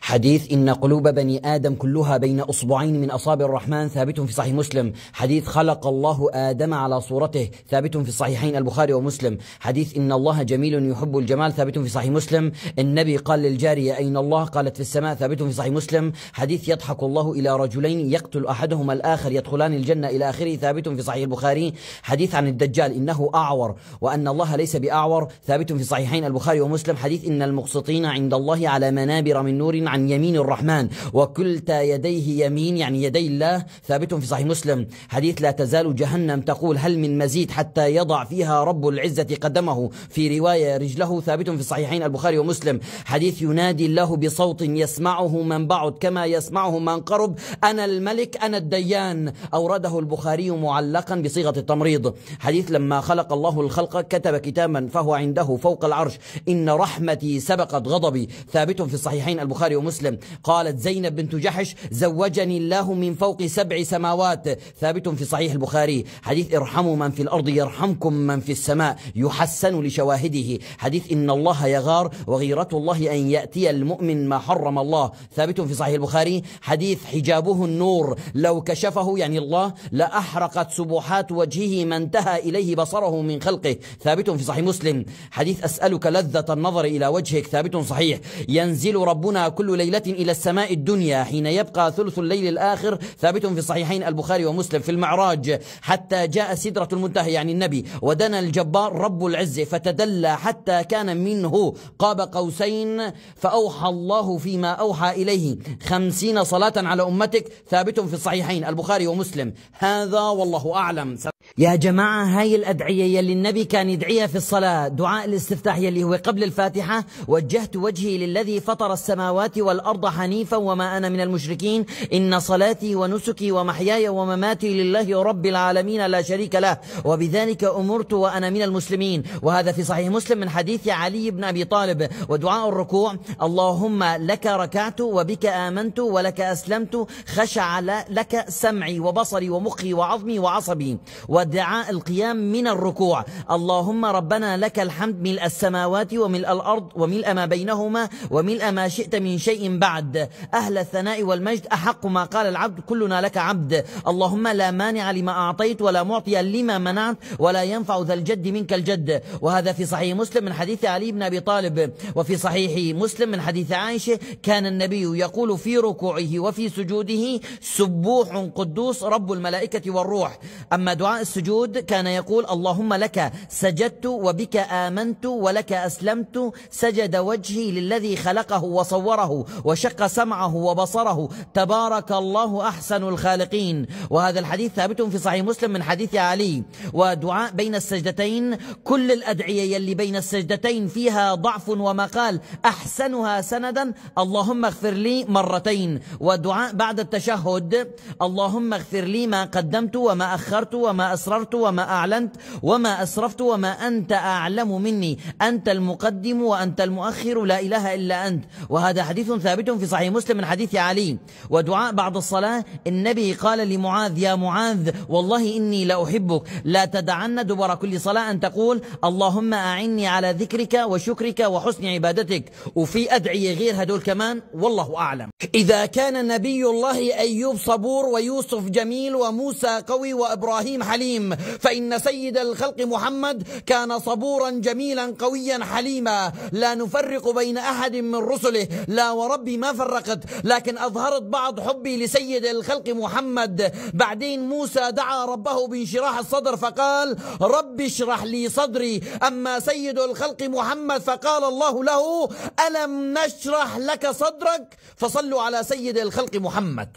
حديث إن قلوب بني آدم كلها بين أصبعين من أصابع الرحمن ثابت في صحيح مسلم حديث خلق الله آدم على صورته ثابت في الصحيحين البخاري ومسلم حديث إن الله جميل يحب الجمال ثابت في صحيح مسلم النبي قال للجارية أين الله قالت في السماء ثابت في صحيح مسلم حديث يضحك الله إلى رجلين يقتل أحدهما الآخر يدخلان الجنة إلى آخره ثابت في صحيح البخاري حديث عن الدجال إنه أعور وأن الله ليس بأعور ثابت في صحيحين البخاري ومسلم حديث إن المقسطين عند الله على منابر من نور مستقر عن يمين الرحمن وكلتا يديه يمين يعني يدي الله ثابت في صحيح مسلم حديث لا تزال جهنم تقول هل من مزيد حتى يضع فيها رب العزة قدمه في رواية رجله ثابت في صحيحين البخاري ومسلم حديث ينادي الله بصوت يسمعه من بعد كما يسمعه من قرب أنا الملك أنا الديان أورده البخاري معلقا بصيغة التمريض حديث لما خلق الله الخلق كتب كتابا فهو عنده فوق العرش إن رحمتي سبقت غضبي ثابت في الصحيحين البخاري البخاري ومسلم قالت زينب بنت جحش زوجني الله من فوق سبع سماوات ثابت في صحيح البخاري حديث ارحموا من في الأرض يرحمكم من في السماء يحسن لشواهده حديث إن الله يغار وغيرة الله أن يأتي المؤمن ما حرم الله ثابت في صحيح البخاري حديث حجابه النور لو كشفه يعني الله لأحرقت سبحات وجهه ما انتهى إليه بصره من خلقه ثابت في صحيح مسلم حديث أسألك لذة النظر إلى وجهك ثابت صحيح ينزل ربنا كل ليلة إلى السماء الدنيا حين يبقى ثلث الليل الآخر ثابت في الصحيحين البخاري ومسلم في المعراج حتى جاء سدرة المنتهى يعني النبي ودنا الجبار رب العزة فتدلى حتى كان منه قاب قوسين فأوحى الله فيما أوحى إليه خمسين صلاة على أمتك ثابت في الصحيحين البخاري ومسلم هذا والله أعلم يا جماعة هاي الأدعية يلي النبي كان يدعيها في الصلاة دعاء الاستفتاح يلي هو قبل الفاتحة وجهت وجهي للذي فطر السماوات والأرض حنيفا وما أنا من المشركين إن صلاتي ونسكي ومحياي ومماتي لله رب العالمين لا شريك له وبذلك أمرت وأنا من المسلمين وهذا في صحيح مسلم من حديث علي بن أبي طالب ودعاء الركوع اللهم لك ركعت وبك آمنت ولك أسلمت خشع لك سمعي وبصري ومخي وعظمي وعصبي ودعاء القيام من الركوع اللهم ربنا لك الحمد ملء السماوات وملء الأرض وملء ما بينهما وملء ما شئت من شيء بعد أهل الثناء والمجد أحق ما قال العبد كلنا لك عبد اللهم لا مانع لما أعطيت ولا معطي لما منعت ولا ينفع ذا الجد منك الجد وهذا في صحيح مسلم من حديث علي بن أبي طالب وفي صحيح مسلم من حديث عائشة كان النبي يقول في ركوعه وفي سجوده سبوح قدوس رب الملائكة والروح أما دعاء السجود كان يقول اللهم لك سجدت وبك آمنت ولك أسلمت سجد وجهي للذي خلقه وصوره وشق سمعه وبصره تبارك الله أحسن الخالقين وهذا الحديث ثابت في صحيح مسلم من حديث علي ودعاء بين السجدتين كل الأدعية يلي بين السجدتين فيها ضعف ومقال أحسنها سندا اللهم اغفر لي مرتين ودعاء بعد التشهد اللهم اغفر لي ما قدمت وما أخرت وما أسررت وما أعلنت وما أسرفت وما أنت أعلم مني أنت المقدم وأنت المؤخر لا إله إلا أنت وهذا حديث ثابت في صحيح مسلم من حديث علي ودعاء بعد الصلاة النبي قال لمعاذ يا معاذ والله إني لأحبك لا تدعن دبر كل صلاة أن تقول اللهم أعني على ذكرك وشكرك وحسن عبادتك وفي أدعية غير هدول كمان والله أعلم إذا كان نبي الله أيوب صبور ويوسف جميل وموسى قوي وإبراهيم حليم حليم فإن سيد الخلق محمد كان صبورا جميلا قويا حليما لا نفرق بين أحد من رسله لا وربي ما فرقت لكن أظهرت بعض حبي لسيد الخلق محمد بعدين موسى دعا ربه بانشراح الصدر فقال رب اشرح لي صدري أما سيد الخلق محمد فقال الله له ألم نشرح لك صدرك فصلوا على سيد الخلق محمد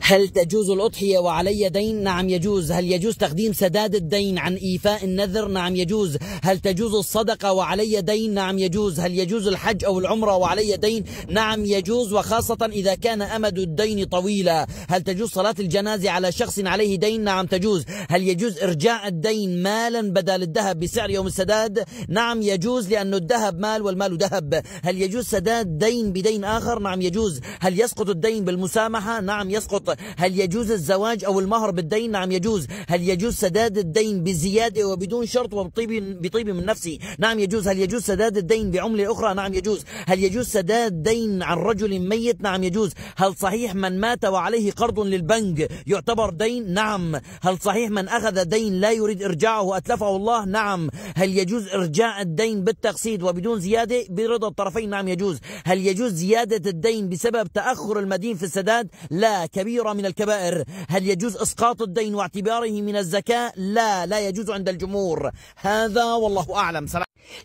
هل تجوز الأضحية وعلي دين؟ نعم يجوز هل يجوز تقديم سداد الدين عن إيفاء النذر؟ نعم يجوز هل تجوز الصدقة وعلي دين؟ نعم يجوز هل يجوز الحج أو العمرة وعلي دين؟ نعم يجوز وخاصة إذا كان أمد الدين طويلا هل تجوز صلاة الجنازة على شخص عليه دين؟ نعم تجوز هل يجوز إرجاع الدين مالا بدل الذهب بسعر يوم السداد؟ نعم يجوز لأن الذهب مال والمال ذهب هل يجوز سداد دين بدين آخر؟ نعم يجوز هل يسقط الدين بالمسامحة؟ نعم يسقط يسقط هل يجوز الزواج أو المهر بالدين نعم يجوز هل يجوز سداد الدين بزيادة وبدون شرط وبطيب بطيب من نفسي نعم يجوز هل يجوز سداد الدين بعملة أخرى نعم يجوز هل يجوز سداد دين عن رجل ميت نعم يجوز هل صحيح من مات وعليه قرض للبنك يعتبر دين نعم هل صحيح من أخذ دين لا يريد إرجاعه أتلفه الله نعم هل يجوز إرجاع الدين بالتقسيط وبدون زيادة برضا الطرفين نعم يجوز هل يجوز زيادة الدين بسبب تأخر المدين في السداد لا كبيرة من الكبائر هل يجوز إسقاط الدين واعتباره من الزكاة لا لا يجوز عند الجمهور هذا والله أعلم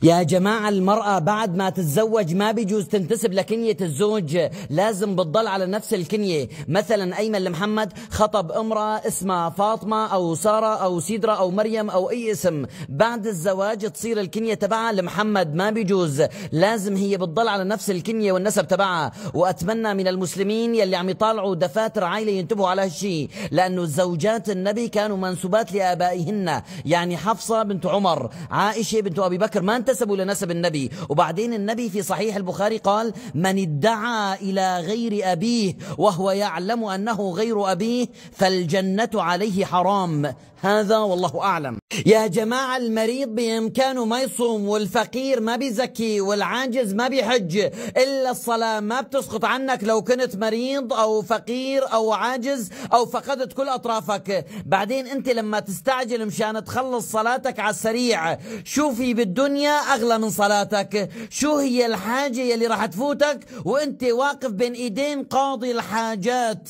يا جماعة المرأة بعد ما تتزوج ما بيجوز تنتسب لكنية الزوج لازم بتضل على نفس الكنية مثلا أيمن لمحمد خطب امرأة اسمها فاطمة أو سارة أو سيدرة أو مريم أو أي اسم بعد الزواج تصير الكنية تبعها لمحمد ما بيجوز لازم هي بتضل على نفس الكنية والنسب تبعها وأتمنى من المسلمين يلي عم يطالعوا دفاتر عائلة ينتبهوا على هالشي لأنه زوجات النبي كانوا منسوبات لآبائهن يعني حفصة بنت عمر عائشة بنت أبي بكر ما انتسبوا لنسب النبي وبعدين النبي في صحيح البخاري قال من ادعى إلى غير أبيه وهو يعلم أنه غير أبيه فالجنة عليه حرام هذا والله أعلم يا جماعة المريض بإمكانه ما يصوم والفقير ما بيزكي والعاجز ما بيحج إلا الصلاة ما بتسقط عنك لو كنت مريض أو فقير أو عاجز أو فقدت كل أطرافك بعدين أنت لما تستعجل مشان تخلص صلاتك على السريع شوفي بالدنيا الدنيا أغلى من صلاتك شو هي الحاجة يلي راح تفوتك وانت واقف بين ايدين قاضي الحاجات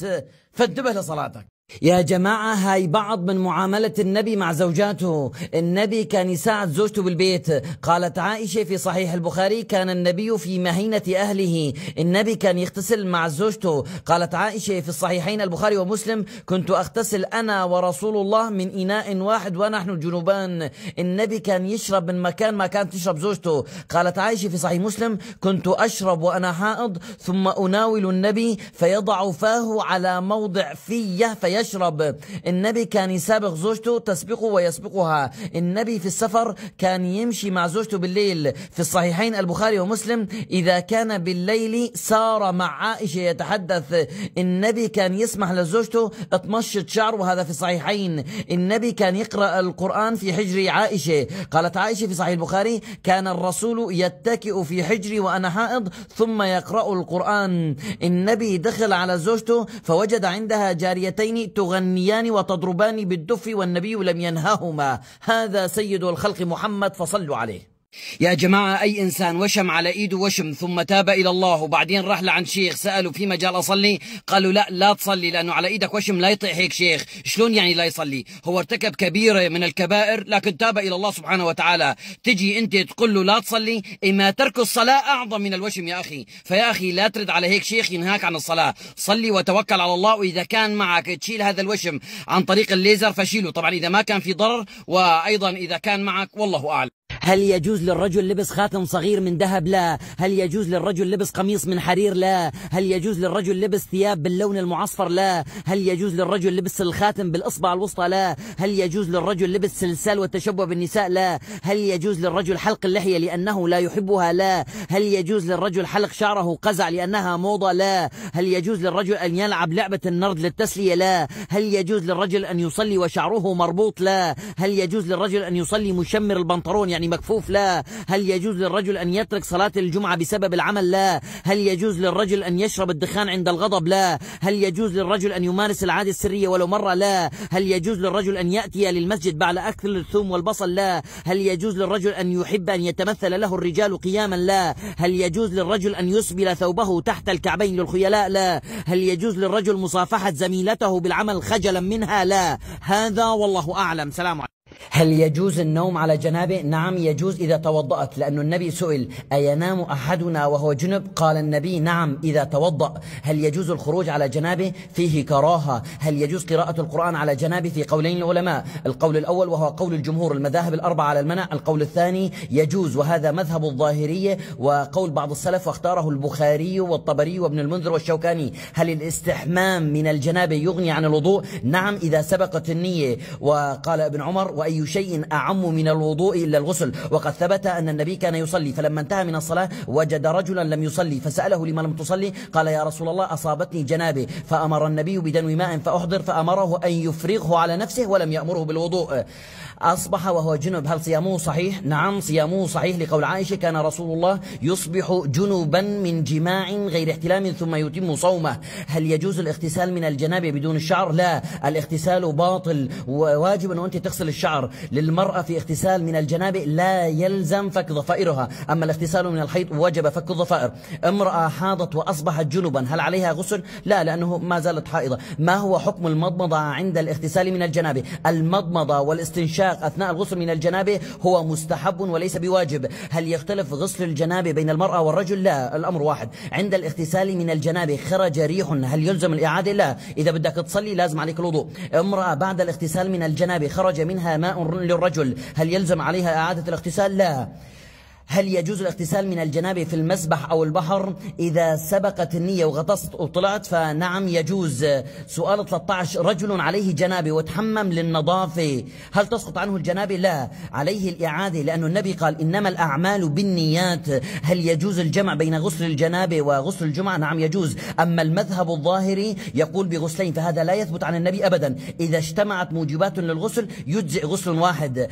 فانتبه لصلاتك يا جماعة هاي بعض من معاملة النبي مع زوجاته النبي كان يساعد زوجته بالبيت قالت عائشة في صحيح البخاري كان النبي في مهينة أهله النبي كان يغتسل مع زوجته قالت عائشة في الصحيحين البخاري ومسلم كنت أغتسل أنا ورسول الله من إناء واحد ونحن جنوبان النبي كان يشرب من مكان ما كانت تشرب زوجته قالت عائشة في صحيح مسلم كنت أشرب وأنا حائض ثم أناول النبي فيضع فاه على موضع فيه فيشرب يشرب النبي كان يسابق زوجته تسبقه ويسبقها النبي في السفر كان يمشي مع زوجته بالليل في الصحيحين البخاري ومسلم إذا كان بالليل سار مع عائشة يتحدث النبي كان يسمح لزوجته تمشط شعره وهذا في الصحيحين النبي كان يقرأ القرآن في حجر عائشة قالت عائشة في صحيح البخاري كان الرسول يتكئ في حجري وأنا حائض ثم يقرأ القرآن النبي دخل على زوجته فوجد عندها جاريتين تغنيان وتضربان بالدف والنبي لم ينههما هذا سيد الخلق محمد فصلوا عليه يا جماعة أي إنسان وشم على إيده وشم ثم تاب إلى الله وبعدين راح لعند شيخ سأله في مجال أصلي قالوا لا لا تصلي لأنه على إيدك وشم لا يطيح هيك شيخ شلون يعني لا يصلي هو ارتكب كبيرة من الكبائر لكن تاب إلى الله سبحانه وتعالى تجي أنت تقول له لا تصلي إما ترك الصلاة أعظم من الوشم يا أخي فيا أخي لا ترد على هيك شيخ ينهاك عن الصلاة صلي وتوكل على الله وإذا كان معك تشيل هذا الوشم عن طريق الليزر فشيله طبعا إذا ما كان في ضرر وأيضا إذا كان معك والله أعلم هل يجوز للرجل لبس خاتم صغير من ذهب لا هل يجوز للرجل لبس قميص من حرير لا هل يجوز للرجل لبس ثياب باللون المعصفر لا هل يجوز للرجل لبس الخاتم بالإصبع الوسطى لا هل يجوز للرجل لبس سلسال والتشبه بالنساء لا هل يجوز للرجل حلق اللحية لأنه لا يحبها لا هل يجوز للرجل حلق شعره قزع لأنها موضة لا هل يجوز للرجل أن يلعب لعبة النرد للتسلية لا هل يجوز للرجل أن يصلي وشعره مربوط لا هل يجوز للرجل أن يصلي مشمر البنطلون يعني مكفوف لا هل يجوز للرجل أن يترك صلاة الجمعة بسبب العمل لا هل يجوز للرجل أن يشرب الدخان عند الغضب لا هل يجوز للرجل أن يمارس العادة السرية ولو مرة لا هل يجوز للرجل أن يأتي للمسجد بعد أكل الثوم والبصل لا هل يجوز للرجل أن يحب أن يتمثل له الرجال قياما لا هل يجوز للرجل أن يسبل ثوبه تحت الكعبين للخيلاء لا هل يجوز للرجل مصافحة زميلته بالعمل خجلا منها لا هذا والله أعلم سلام عليكم هل يجوز النوم على جنابه؟ نعم يجوز إذا توضأت لأن النبي سئل أينام أحدنا وهو جنب؟ قال النبي نعم إذا توضأ هل يجوز الخروج على جنابه؟ فيه كراهة هل يجوز قراءة القرآن على جنابه في قولين العلماء القول الأول وهو قول الجمهور المذاهب الأربعة على المنع القول الثاني يجوز وهذا مذهب الظاهرية وقول بعض السلف واختاره البخاري والطبري وابن المنذر والشوكاني هل الاستحمام من الجنابه يغني عن الوضوء؟ نعم إذا سبقت النية وقال ابن عمر وأي شيء أعم من الوضوء إلا الغسل وقد ثبت أن النبي كان يصلي فلما انتهى من الصلاة وجد رجلا لم يصلي فسأله لما لم تصلي قال يا رسول الله أصابتني جنابه فأمر النبي بدنو ماء فأحضر فأمره أن يفرغه على نفسه ولم يأمره بالوضوء أصبح وهو جنب هل صيامه صحيح؟ نعم صيامه صحيح لقول عائشة كان رسول الله يصبح جنبا من جماع غير احتلام ثم يتم صومه هل يجوز الاغتسال من الجنابة بدون الشعر؟ لا الاغتسال باطل وواجب أن أنت تغسل الشعر للمرأة في اغتسال من الجنابة لا يلزم فك ضفائرها أما الاغتسال من الحيض وجب فك الضفائر امرأة حاضت وأصبحت جنبا هل عليها غسل؟ لا لأنه ما زالت حائضة ما هو حكم المضمضة عند الاغتسال من الجنابة؟ المضمضة والاستنشاق الانفاق أثناء الغسل من الجنابه هو مستحب وليس بواجب هل يختلف غسل الجنابه بين المرأة والرجل لا الأمر واحد عند الاغتسال من الجنابه خرج ريح هل يلزم الإعادة لا إذا بدك تصلي لازم عليك الوضوء امرأة بعد الاغتسال من الجنابه خرج منها ماء للرجل هل يلزم عليها إعادة الاغتسال لا هل يجوز الاغتسال من الجنابة في المسبح أو البحر إذا سبقت النية وغطست وطلعت فنعم يجوز سؤال 13 رجل عليه جنابة وتحمم للنظافة هل تسقط عنه الجنابة لا عليه الإعادة لأن النبي قال إنما الأعمال بالنيات هل يجوز الجمع بين غسل الجنابة وغسل الجمعة نعم يجوز أما المذهب الظاهري يقول بغسلين فهذا لا يثبت عن النبي أبدا إذا اجتمعت موجبات للغسل يجزئ غسل واحد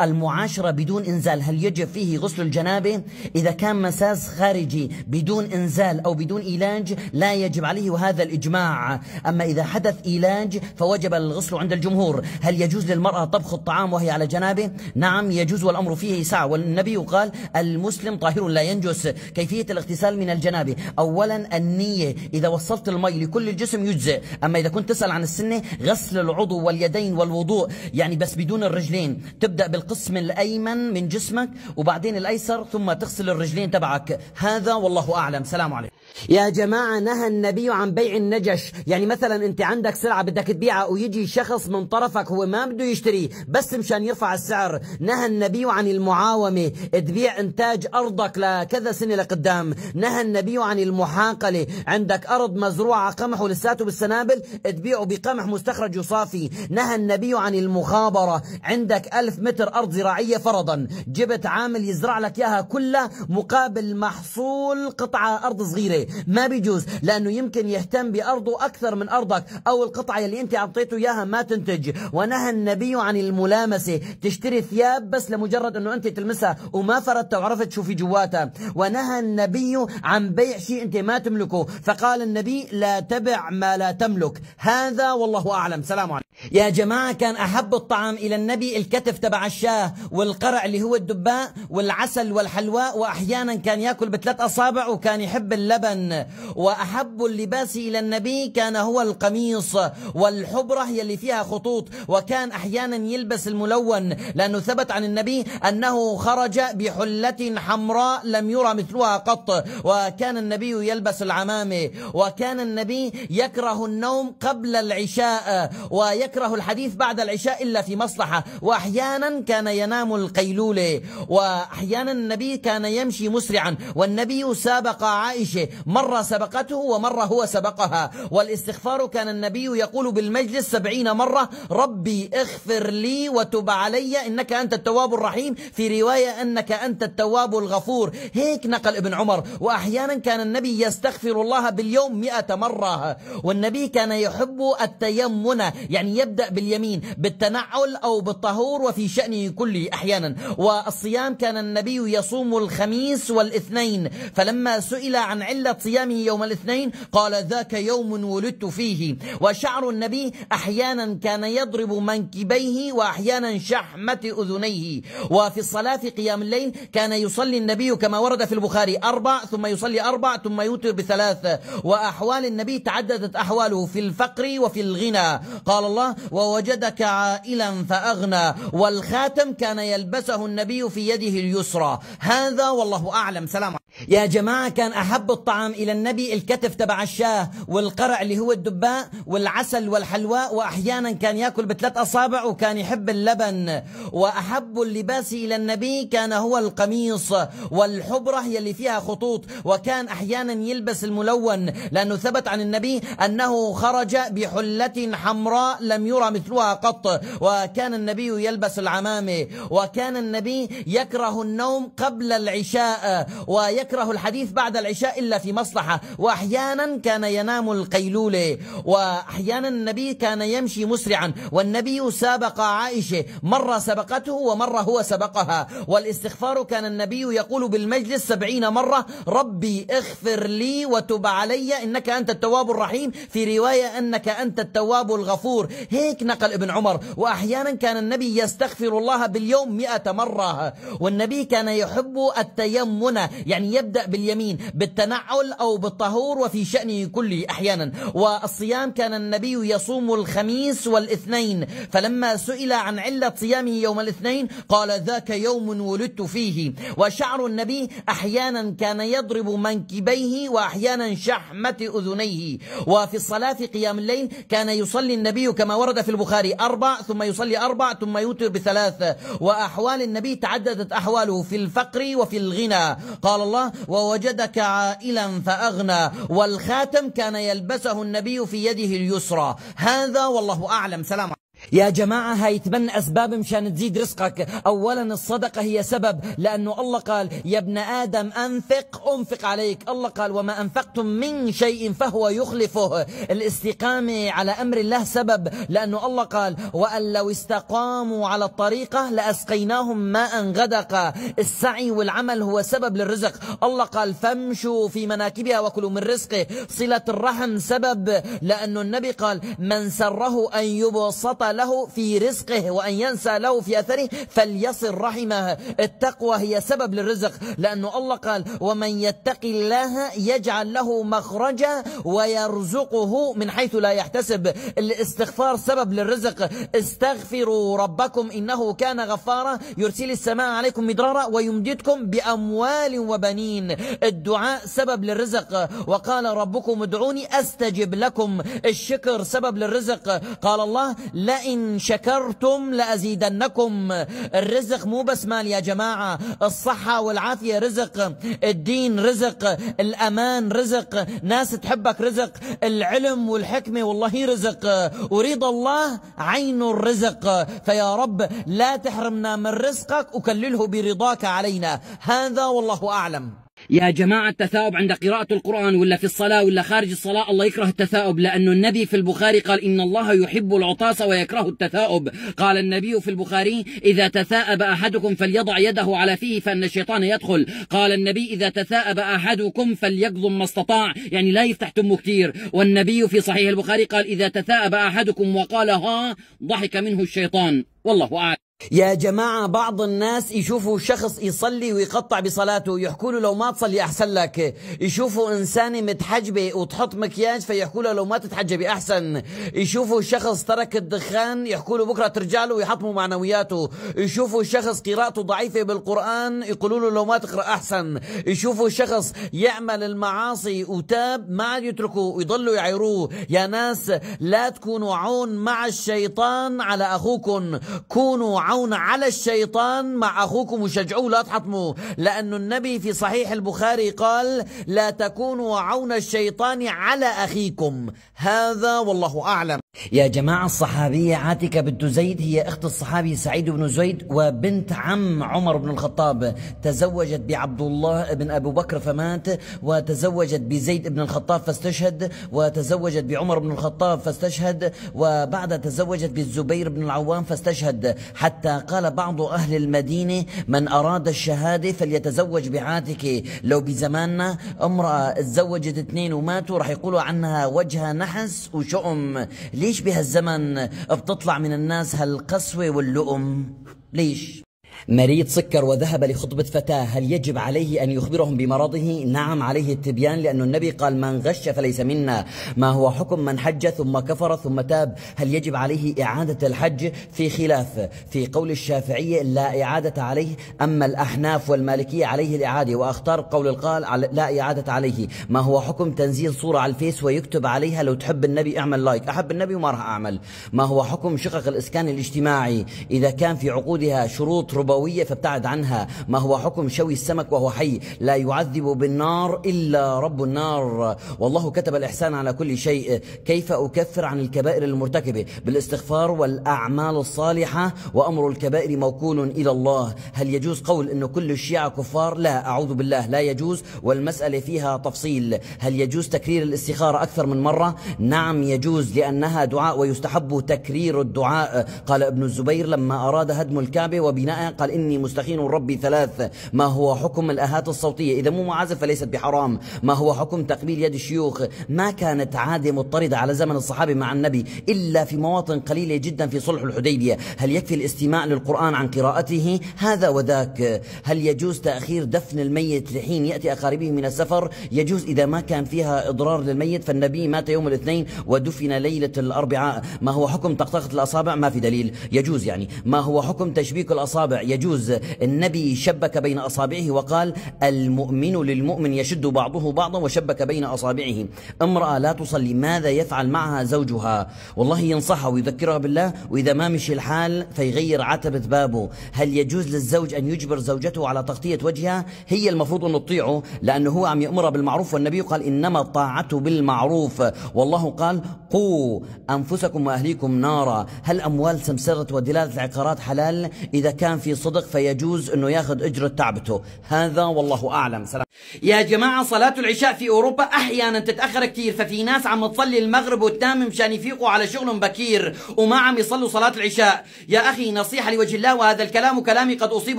المعاشرة بدون إنزال هل يجب فيه غسل الجنابة الجنابة إذا كان مساس خارجي بدون إنزال أو بدون إيلاج لا يجب عليه وهذا الإجماع أما إذا حدث إيلاج فوجب الغسل عند الجمهور هل يجوز للمرأة طبخ الطعام وهي على جنابة نعم يجوز والأمر فيه سعة والنبي قال المسلم طاهر لا ينجس كيفية الاغتسال من الجنابة أولا النية إذا وصلت المي لكل الجسم يجزئ أما إذا كنت تسأل عن السنة غسل العضو واليدين والوضوء يعني بس بدون الرجلين تبدأ بالقسم الأيمن من جسمك وبعدين الأيمن الايسر ثم تغسل الرجلين تبعك هذا والله اعلم سلام عليكم يا جماعة نهى النبي عن بيع النجش يعني مثلا انت عندك سلعة بدك تبيعها ويجي شخص من طرفك هو ما بده يشتري بس مشان يرفع السعر نهى النبي عن المعاومة تبيع انتاج ارضك لكذا سنة لقدام نهى النبي عن المحاقلة عندك ارض مزروعة قمح ولساته بالسنابل تبيعه بقمح مستخرج وصافي نهى النبي عن المخابرة عندك ألف متر ارض زراعية فرضا جبت عامل يزرع لك لك إياها كلها مقابل محصول قطعة أرض صغيرة ما بيجوز لأنه يمكن يهتم بأرضه أكثر من أرضك أو القطعة اللي أنت أعطيته إياها ما تنتج ونهى النبي عن الملامسة تشتري ثياب بس لمجرد أنه أنت تلمسها وما فردتها وعرفت شو في جواتها ونهى النبي عن بيع شيء أنت ما تملكه فقال النبي لا تبع ما لا تملك هذا والله أعلم سلام عليكم يا جماعة كان أحب الطعام إلى النبي الكتف تبع الشاه والقرع اللي هو الدباء والعسل العسل والحلواء وأحيانا كان يأكل بثلاث أصابع وكان يحب اللبن وأحب اللباس إلى النبي كان هو القميص والحبرة يلي فيها خطوط وكان أحيانا يلبس الملون لأنه ثبت عن النبي أنه خرج بحلة حمراء لم يرى مثلها قط وكان النبي يلبس العمامة وكان النبي يكره النوم قبل العشاء ويكره الحديث بعد العشاء إلا في مصلحة وأحيانا كان ينام القيلولة وأحيانا كان النبي كان يمشي مسرعا والنبي سابق عائشة مرة سبقته ومرة هو سبقها والاستغفار كان النبي يقول بالمجلس سبعين مرة ربي اغفر لي وتب علي إنك أنت التواب الرحيم في رواية أنك أنت التواب الغفور هيك نقل ابن عمر وأحيانا كان النبي يستغفر الله باليوم مئة مرة والنبي كان يحب التيمن يعني يبدأ باليمين بالتنعل أو بالطهور وفي شأنه كله أحيانا والصيام كان النبي النبي يصوم الخميس والاثنين فلما سئل عن علة صيامه يوم الاثنين قال ذاك يوم ولدت فيه وشعر النبي أحيانا كان يضرب منكبيه وأحيانا شحمة أذنيه وفي الصلاة في قيام الليل كان يصلي النبي كما ورد في البخاري أربع ثم يصلي أربع ثم يوتر بثلاث وأحوال النبي تعددت أحواله في الفقر وفي الغنى قال الله ووجدك عائلا فأغنى والخاتم كان يلبسه النبي في يده اليسرى هذا والله أعلم سلام يا جماعة كان أحب الطعام إلى النبي الكتف تبع الشاه والقرع اللي هو الدباء والعسل والحلواء وأحيانا كان يأكل بثلاث أصابع وكان يحب اللبن وأحب اللباس إلى النبي كان هو القميص والحبرة يلي اللي فيها خطوط وكان أحيانا يلبس الملون لأنه ثبت عن النبي أنه خرج بحلة حمراء لم يرى مثلها قط وكان النبي يلبس العمامة وكان النبي يكره النوم النوم قبل العشاء ويكره الحديث بعد العشاء إلا في مصلحة وأحيانا كان ينام القيلولة وأحيانا النبي كان يمشي مسرعا والنبي سابق عائشة مرة سبقته ومرة هو سبقها والاستغفار كان النبي يقول بالمجلس سبعين مرة ربي اغفر لي وتب علي إنك أنت التواب الرحيم في رواية أنك أنت التواب الغفور هيك نقل ابن عمر وأحيانا كان النبي يستغفر الله باليوم مئة مرة والنبي كان كان يحب التيمن يعني يبدأ باليمين بالتنعل أو بالطهور وفي شأنه كله أحيانا والصيام كان النبي يصوم الخميس والاثنين فلما سئل عن علة صيامه يوم الاثنين قال ذاك يوم ولدت فيه وشعر النبي أحيانا كان يضرب منكبيه وأحيانا شحمة أذنيه وفي الصلاة في قيام الليل كان يصلي النبي كما ورد في البخاري أربع ثم يصلي أربع ثم يوتر بثلاث وأحوال النبي تعددت أحواله في الفقر وفي الغنى قال الله ووجدك عائلا فأغنى والخاتم كان يلبسه النبي في يده اليسرى هذا والله أعلم سلام يا جماعة هاي تبن أسباب مشان تزيد رزقك أولا الصدقة هي سبب لأنه الله قال يا ابن آدم أنفق أنفق عليك الله قال وما أنفقتم من شيء فهو يخلفه الاستقامة على أمر الله سبب لأنه الله قال وأن لو استقاموا على الطريقة لأسقيناهم ماء غدقا السعي والعمل هو سبب للرزق الله قال فامشوا في مناكبها وكلوا من رزقه صلة الرحم سبب لأنه النبي قال من سره أن يبسط له في رزقه وأن ينسى له في أثره فليصل رحمه التقوى هي سبب للرزق لأنه الله قال ومن يتق الله يجعل له مخرجا ويرزقه من حيث لا يحتسب الاستغفار سبب للرزق استغفروا ربكم إنه كان غفارا يرسل السماء عليكم مدرارا ويمددكم بأموال وبنين الدعاء سبب للرزق وقال ربكم ادعوني أستجب لكم الشكر سبب للرزق قال الله لا لئن شكرتم لأزيدنكم الرزق مو بس مال يا جماعة الصحة والعافية رزق الدين رزق الأمان رزق ناس تحبك رزق العلم والحكمة والله رزق ورضا الله عين الرزق فيا رب لا تحرمنا من رزقك وكلله برضاك علينا هذا والله أعلم يا جماعة التثاؤب عند قراءة القرآن ولا في الصلاة ولا خارج الصلاة الله يكره التثاؤب لأنه النبي في البخاري قال إن الله يحب العطاس ويكره التثاؤب قال النبي في البخاري إذا تثاءب أحدكم فليضع يده على فيه فإن الشيطان يدخل قال النبي إذا تثاءب أحدكم فليقضم ما استطاع يعني لا يفتح تمه كثير والنبي في صحيح البخاري قال إذا تثاءب أحدكم وقال ها ضحك منه الشيطان والله أعلم يا جماعة بعض الناس يشوفوا شخص يصلي ويقطع بصلاته يحكوا له لو ما تصلي أحسن لك يشوفوا إنسانة متحجبة وتحط مكياج فيحكوا له لو ما تتحجبي أحسن يشوفوا شخص ترك الدخان يحكوا له بكرة ترجع له ويحطموا معنوياته يشوفوا شخص قراءته ضعيفة بالقرآن يقولوا له لو ما تقرأ أحسن يشوفوا شخص يعمل المعاصي وتاب ما عاد يتركه ويضلوا يعيروه يا ناس لا تكونوا عون مع الشيطان على أخوكم كونوا تعون على الشيطان مع أخوكم وشجعوه لا تحطموه لأن النبي في صحيح البخاري قال لا تكونوا عون الشيطان على أخيكم هذا والله أعلم يا جماعة الصحابية عاتكة بنت زيد هي أخت الصحابي سعيد بن زيد وبنت عم عمر بن الخطاب تزوجت بعبد الله بن أبو بكر فمات وتزوجت بزيد بن الخطاب فاستشهد وتزوجت بعمر بن الخطاب فاستشهد وبعد تزوجت بالزبير بن العوام فاستشهد حتى قال بعض أهل المدينة من أراد الشهادة فليتزوج بعاتكة لو بزماننا امرأة تزوجت اثنين وماتوا رح يقولوا عنها وجهها نحس وشؤم ليش بهالزمن بتطلع من الناس هالقسوة واللؤم ليش مريض سكر وذهب لخطبة فتاة هل يجب عليه أن يخبرهم بمرضه؟ نعم عليه التبيان لأن النبي قال من غش فليس منا ما هو حكم من حج ثم كفر ثم تاب هل يجب عليه إعادة الحج؟ في خلاف في قول الشافعية لا إعادة عليه أما الأحناف والمالكية عليه الإعادة وأختار قول القال لا إعادة عليه ما هو حكم تنزيل صورة على الفيس ويكتب عليها لو تحب النبي اعمل لايك أحب النبي وما راح أعمل ما هو حكم شقق الإسكان الاجتماعي إذا كان في عقودها شروط رب ربوية فابتعد عنها ما هو حكم شوي السمك وهو حي لا يعذب بالنار إلا رب النار والله كتب الإحسان على كل شيء كيف أكفر عن الكبائر المرتكبة بالاستغفار والأعمال الصالحة وأمر الكبائر موكول إلى الله هل يجوز قول أن كل الشيعة كفار لا أعوذ بالله لا يجوز والمسألة فيها تفصيل هل يجوز تكرير الاستخارة أكثر من مرة نعم يجوز لأنها دعاء ويستحب تكرير الدعاء قال ابن الزبير لما أراد هدم الكعبة وبناء قال إني مستخين ربي ثلاث ما هو حكم الأهات الصوتية إذا مو معازف فليست بحرام ما هو حكم تقبيل يد الشيوخ ما كانت عادة مضطردة على زمن الصحابة مع النبي إلا في مواطن قليلة جدا في صلح الحديبية هل يكفي الاستماع للقرآن عن قراءته هذا وذاك هل يجوز تأخير دفن الميت لحين يأتي أقاربه من السفر يجوز إذا ما كان فيها إضرار للميت فالنبي مات يوم الاثنين ودفن ليلة الأربعاء ما هو حكم تقطقة الأصابع ما في دليل يجوز يعني ما هو حكم تشبيك الأصابع يجوز النبي شبك بين أصابعه وقال المؤمن للمؤمن يشد بعضه بعضا وشبك بين أصابعه امرأة لا تصلي ماذا يفعل معها زوجها والله ينصحها ويذكرها بالله وإذا ما مشي الحال فيغير عتبة بابه هل يجوز للزوج أن يجبر زوجته على تغطية وجهها هي المفروض أن تطيعه لأنه هو عم يأمرها بالمعروف والنبي قال إنما الطاعة بالمعروف والله قال قوا أنفسكم وأهليكم نارا هل أموال سمسرة ودلالة العقارات حلال إذا كان في صدق فيجوز انه ياخذ اجره تعبته هذا والله اعلم سلام يا جماعه صلاه العشاء في اوروبا احيانا تتاخر كثير ففي ناس عم تصلي المغرب والتام مشان يفيقوا على شغلهم بكير وما عم يصلوا صلاه العشاء يا اخي نصيحه لوجه الله وهذا الكلام كلامي قد اصيب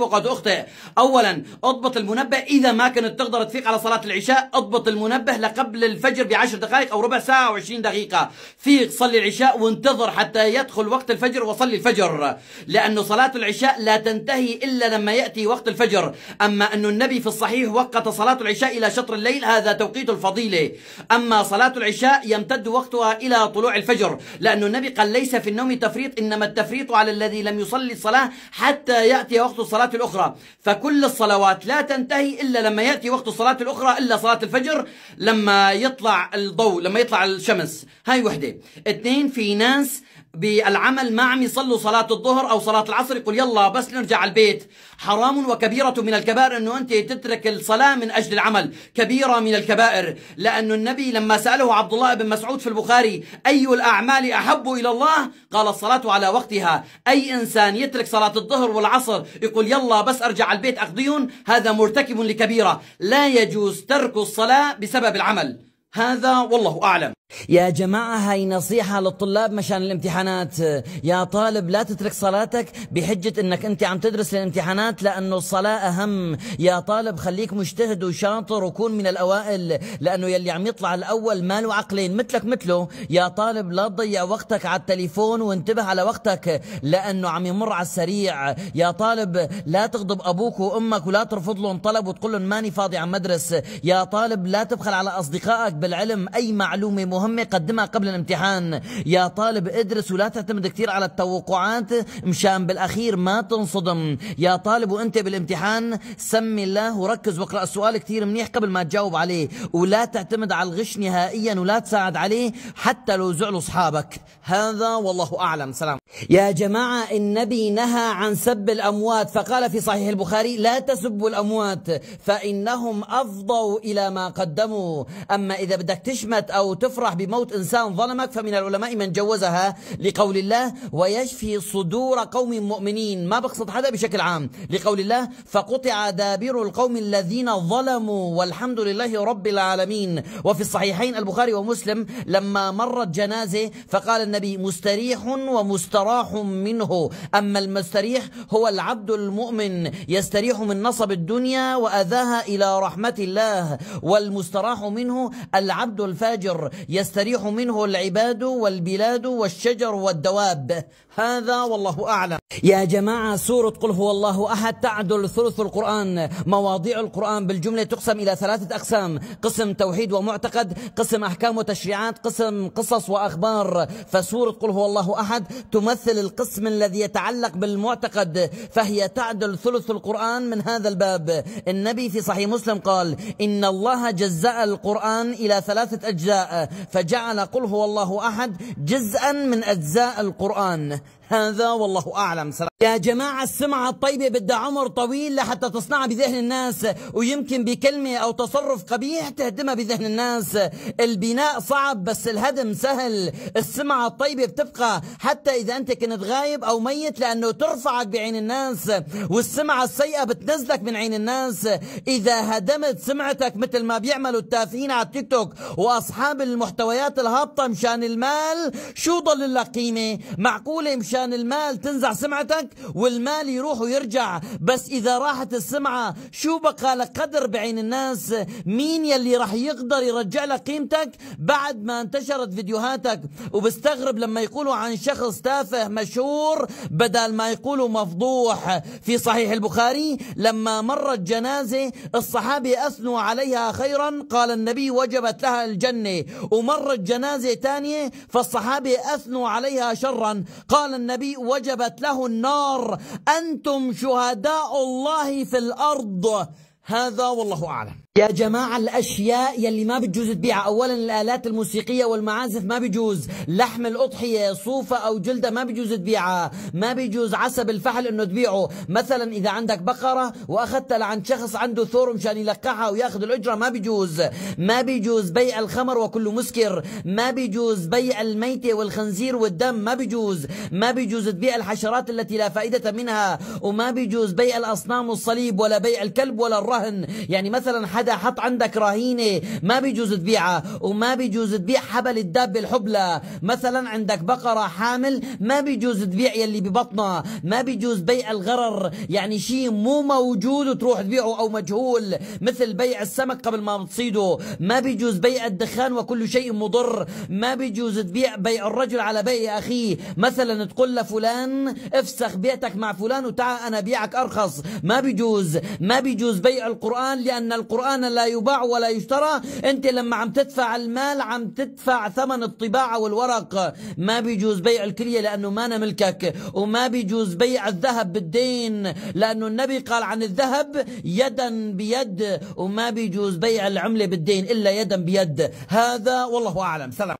وقد اخطئ اولا اضبط المنبه اذا ما كنت تقدر تفيق على صلاه العشاء اضبط المنبه لقبل الفجر ب10 دقائق او ربع ساعه او 20 دقيقه فيق صلي العشاء وانتظر حتى يدخل وقت الفجر وصلي الفجر لانه صلاه العشاء لا تنتهي تنتهي إلا لما يأتي وقت الفجر أما أن النبي في الصحيح وقت صلاة العشاء إلى شطر الليل هذا توقيت الفضيلة أما صلاة العشاء يمتد وقتها إلى طلوع الفجر لأن النبي قال ليس في النوم تفريط إنما التفريط على الذي لم يصلي الصلاة حتى يأتي وقت الصلاة الأخرى فكل الصلوات لا تنتهي إلا لما يأتي وقت الصلاة الأخرى إلا صلاة الفجر لما يطلع الضوء لما يطلع الشمس هاي وحدة اثنين في ناس بالعمل ما عم يصلوا صلاة الظهر أو صلاة العصر يقول يلا بس نرجع على البيت حرام وكبيرة من الكبائر أنه أنت تترك الصلاة من أجل العمل كبيرة من الكبائر لأن النبي لما سأله عبد الله بن مسعود في البخاري أي الأعمال أحب إلى الله قال الصلاة على وقتها أي إنسان يترك صلاة الظهر والعصر يقول يلا بس أرجع على البيت أقضيهم هذا مرتكب لكبيرة لا يجوز ترك الصلاة بسبب العمل هذا والله أعلم يا جماعة هاي نصيحة للطلاب مشان الامتحانات يا طالب لا تترك صلاتك بحجة انك انت عم تدرس للامتحانات لانه الصلاة اهم يا طالب خليك مجتهد وشاطر وكون من الاوائل لانه يلي عم يطلع الاول ما له عقلين مثلك مثله يا طالب لا تضيع وقتك على التليفون وانتبه على وقتك لانه عم يمر على السريع يا طالب لا تغضب ابوك وامك ولا ترفض لهم طلب وتقول لهم ماني فاضي عم مدرس يا طالب لا تبخل على اصدقائك طالب بالعلم أي معلومة مهمة قدمها قبل الامتحان يا طالب ادرس ولا تعتمد كثير على التوقعات مشان بالأخير ما تنصدم يا طالب وانت بالامتحان سمي الله وركز واقرأ السؤال كثير منيح قبل ما تجاوب عليه ولا تعتمد على الغش نهائيا ولا تساعد عليه حتى لو زعلوا أصحابك هذا والله أعلم سلام يا جماعة النبي نهى عن سب الأموات فقال في صحيح البخاري لا تسبوا الأموات فإنهم أفضوا إلى ما قدموا أما إذا إذا بدك تشمت أو تفرح بموت إنسان ظلمك فمن العلماء من جوزها لقول الله ويشفي صدور قوم مؤمنين ما بقصد حدا بشكل عام لقول الله فقطع دابر القوم الذين ظلموا والحمد لله رب العالمين وفي الصحيحين البخاري ومسلم لما مرت جنازة فقال النبي مستريح ومستراح منه أما المستريح هو العبد المؤمن يستريح من نصب الدنيا وأذاها إلى رحمة الله والمستراح منه العبد الفاجر يستريح منه العباد والبلاد والشجر والدواب هذا والله أعلم يا جماعة سورة قل هو الله أحد تعدل ثلث القرآن مواضيع القرآن بالجملة تقسم إلى ثلاثة أقسام قسم توحيد ومعتقد قسم أحكام وتشريعات قسم قصص وأخبار فسورة قل هو الله أحد تمثل القسم الذي يتعلق بالمعتقد فهي تعدل ثلث القرآن من هذا الباب النبي في صحيح مسلم قال إن الله جزأ القرآن إلى إلى ثلاثة أجزاء فجعل قل هو الله أحد جزءا من أجزاء القرآن هذا والله أعلم سلام. يا جماعة السمعة الطيبة بدها عمر طويل لحتى تصنعها بذهن الناس ويمكن بكلمة أو تصرف قبيح تهدمها بذهن الناس البناء صعب بس الهدم سهل السمعة الطيبة بتبقى حتى إذا أنت كنت غايب أو ميت لأنه ترفعك بعين الناس والسمعة السيئة بتنزلك من عين الناس إذا هدمت سمعتك مثل ما بيعملوا التافهين على التيك توك وأصحاب المحتويات الهابطة مشان المال شو ضل لك قيمة معقولة مشان عشان المال تنزع سمعتك والمال يروح ويرجع بس إذا راحت السمعة شو بقى لك قدر بعين الناس مين يلي رح يقدر يرجع لك قيمتك بعد ما انتشرت فيديوهاتك وبستغرب لما يقولوا عن شخص تافه مشهور بدل ما يقولوا مفضوح في صحيح البخاري لما مرت جنازة الصحابة أثنوا عليها خيرا قال النبي وجبت لها الجنة ومرت جنازة ثانية فالصحابة أثنوا عليها شرا قال النبي النبي وجبت له النار أنتم شهداء الله في الأرض هذا والله أعلم يا جماعة الأشياء يلي ما بتجوز تبيعها أولا الآلات الموسيقية والمعازف ما بيجوز لحم الأضحية صوفة أو جلدة ما بيجوز تبيعها ما بيجوز عسب الفحل أنه تبيعه مثلا إذا عندك بقرة وأخذتها لعند شخص عنده ثور مشان يلقحها وياخذ الأجرة ما بيجوز ما بيجوز بيع الخمر وكل مسكر ما بيجوز بيع الميتة والخنزير والدم ما بيجوز ما بيجوز تبيع الحشرات التي لا فائدة منها وما بيجوز بيع الأصنام والصليب ولا بيع الكلب ولا الرهن يعني مثلا حدا هذا حط عندك رهينة ما بيجوز تبيعها وما بيجوز تبيع حبل الدابة الحبلى مثلا عندك بقرة حامل ما بيجوز تبيع يلي ببطنها ما بيجوز بيع الغرر يعني شيء مو موجود وتروح تبيعه أو مجهول مثل بيع السمك قبل ما تصيده ما بيجوز بيع الدخان وكل شيء مضر ما بيجوز تبيع بيع الرجل على بيع أخيه مثلا تقول لفلان افسخ بيتك مع فلان وتعال أنا بيعك أرخص ما بيجوز ما بيجوز بيع القرآن لأن القرآن القرآن لا يباع ولا يشترى أنت لما عم تدفع المال عم تدفع ثمن الطباعة والورق ما بيجوز بيع الكلية لأنه ما نملكك ملكك وما بيجوز بيع الذهب بالدين لأنه النبي قال عن الذهب يدا بيد وما بيجوز بيع العملة بالدين إلا يدا بيد هذا والله أعلم سلام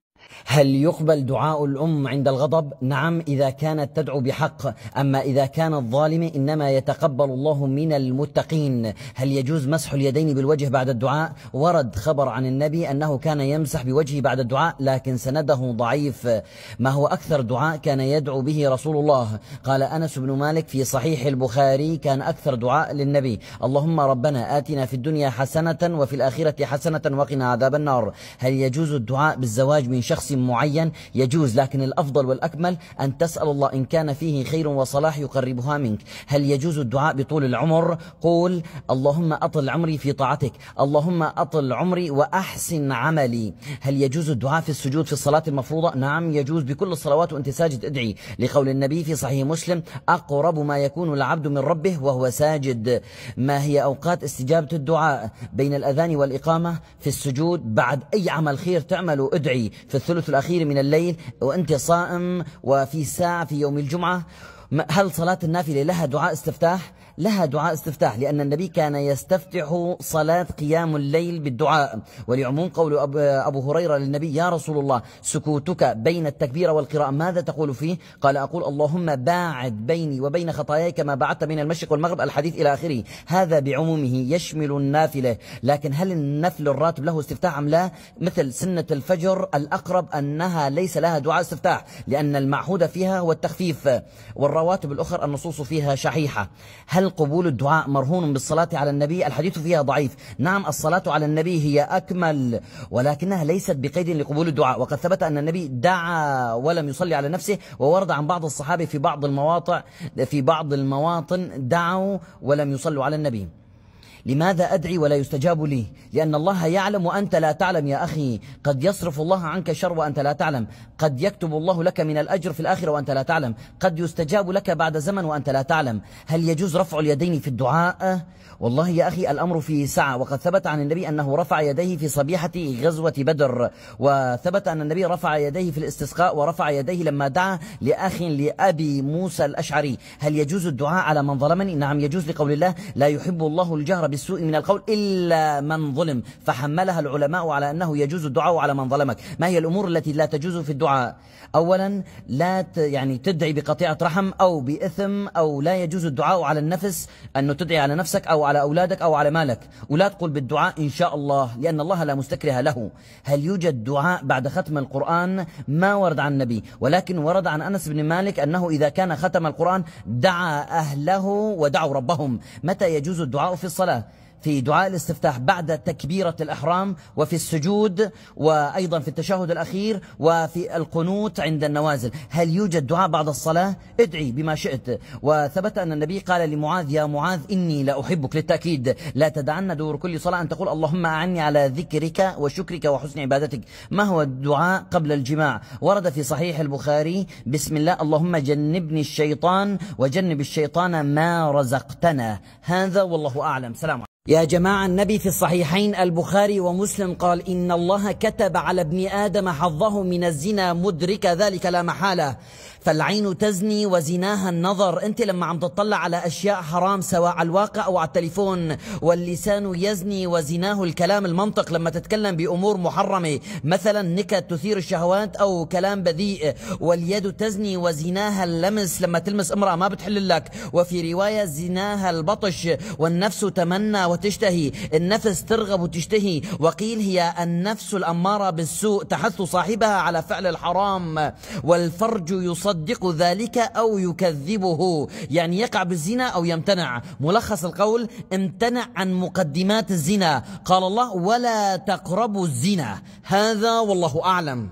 هل يقبل دعاء الأم عند الغضب؟ نعم إذا كانت تدعو بحق أما إذا كان الظالم إنما يتقبل الله من المتقين هل يجوز مسح اليدين بالوجه بعد الدعاء؟ ورد خبر عن النبي أنه كان يمسح بوجهه بعد الدعاء لكن سنده ضعيف ما هو أكثر دعاء كان يدعو به رسول الله قال أنس بن مالك في صحيح البخاري كان أكثر دعاء للنبي اللهم ربنا آتنا في الدنيا حسنة وفي الآخرة حسنة وقنا عذاب النار هل يجوز الدعاء بالزواج من شخص شخص معين يجوز لكن الأفضل والأكمل أن تسأل الله إن كان فيه خير وصلاح يقربها منك هل يجوز الدعاء بطول العمر قول اللهم أطل عمري في طاعتك اللهم أطل عمري وأحسن عملي هل يجوز الدعاء في السجود في الصلاة المفروضة نعم يجوز بكل الصلوات وأنت ساجد ادعي لقول النبي في صحيح مسلم أقرب ما يكون العبد من ربه وهو ساجد ما هي أوقات استجابة الدعاء بين الأذان والإقامة في السجود بعد أي عمل خير تعمله ادعي في الثلث الأخير من الليل وأنت صائم وفي ساعة في يوم الجمعة هل صلاة النافلة لها دعاء استفتاح لها دعاء استفتاح لأن النبي كان يستفتح صلاة قيام الليل بالدعاء ولعموم قول أبو هريرة للنبي يا رسول الله سكوتك بين التكبير والقراءة ماذا تقول فيه قال أقول اللهم باعد بيني وبين خطاياي كما بعدت بين المشرق والمغرب الحديث إلى آخره هذا بعمومه يشمل النافلة لكن هل النفل الراتب له استفتاح أم لا مثل سنة الفجر الأقرب أنها ليس لها دعاء استفتاح لأن المعهود فيها هو التخفيف والرواتب الأخرى النصوص فيها شحيحة هل هل قبول الدعاء مرهون بالصلاة على النبي الحديث فيها ضعيف نعم الصلاة على النبي هي أكمل ولكنها ليست بقيد لقبول الدعاء وقد ثبت أن النبي دعا ولم يصلي على نفسه وورد عن بعض الصحابة في بعض في بعض المواطن دعوا ولم يصلوا على النبي لماذا أدعي ولا يستجاب لي لأن الله يعلم وأنت لا تعلم يا أخي قد يصرف الله عنك شر وأنت لا تعلم قد يكتب الله لك من الأجر في الآخرة وأنت لا تعلم قد يستجاب لك بعد زمن وأنت لا تعلم هل يجوز رفع اليدين في الدعاء والله يا أخي الأمر فيه سعة وقد ثبت عن النبي أنه رفع يديه في صبيحة غزوة بدر وثبت أن النبي رفع يديه في الاستسقاء ورفع يديه لما دعا لأخ لأبي موسى الأشعري هل يجوز الدعاء على من ظلمني نعم يجوز لقول الله لا يحب الله الجهر بالسوء من القول إلا من ظلم فحملها العلماء على أنه يجوز الدعاء على من ظلمك ما هي الأمور التي لا تجوز في الدعاء أولا لا يعني تدعي بقطيعة رحم أو بإثم أو لا يجوز الدعاء على النفس أنه تدعي على نفسك أو على أولادك أو على مالك ولا تقول بالدعاء إن شاء الله لأن الله لا مستكره له هل يوجد دعاء بعد ختم القرآن ما ورد عن النبي ولكن ورد عن أنس بن مالك أنه إذا كان ختم القرآن دعا أهله ودعوا ربهم متى يجوز الدعاء في الصلاة في دعاء الاستفتاح بعد تكبيرة الإحرام وفي السجود وأيضا في التشهد الأخير وفي القنوت عند النوازل هل يوجد دعاء بعد الصلاة؟ ادعي بما شئت وثبت أن النبي قال لمعاذ يا معاذ إني لا أحبك للتأكيد لا تدعنا دور كل صلاة أن تقول اللهم أعني على ذكرك وشكرك وحسن عبادتك ما هو الدعاء قبل الجماع ورد في صحيح البخاري بسم الله اللهم جنبني الشيطان وجنب الشيطان ما رزقتنا هذا والله أعلم سلام يا جماعة النبي في الصحيحين البخاري ومسلم قال إن الله كتب على ابن آدم حظه من الزنا مدرك ذلك لا محالة فالعين تزني وزناها النظر انت لما عم تطلع على اشياء حرام سواء على الواقع او على التليفون واللسان يزني وزناه الكلام المنطق لما تتكلم بامور محرمه مثلا نكت تثير الشهوات او كلام بذيء واليد تزني وزناها اللمس لما تلمس امراه ما بتحل لك وفي روايه زناها البطش والنفس تمنى وتشتهي النفس ترغب وتشتهي وقيل هي النفس الاماره بالسوء تحث صاحبها على فعل الحرام والفرج يصد يصدق ذلك أو يكذبه يعني يقع بالزنا أو يمتنع ملخص القول امتنع عن مقدمات الزنا قال الله ولا تقربوا الزنا هذا والله أعلم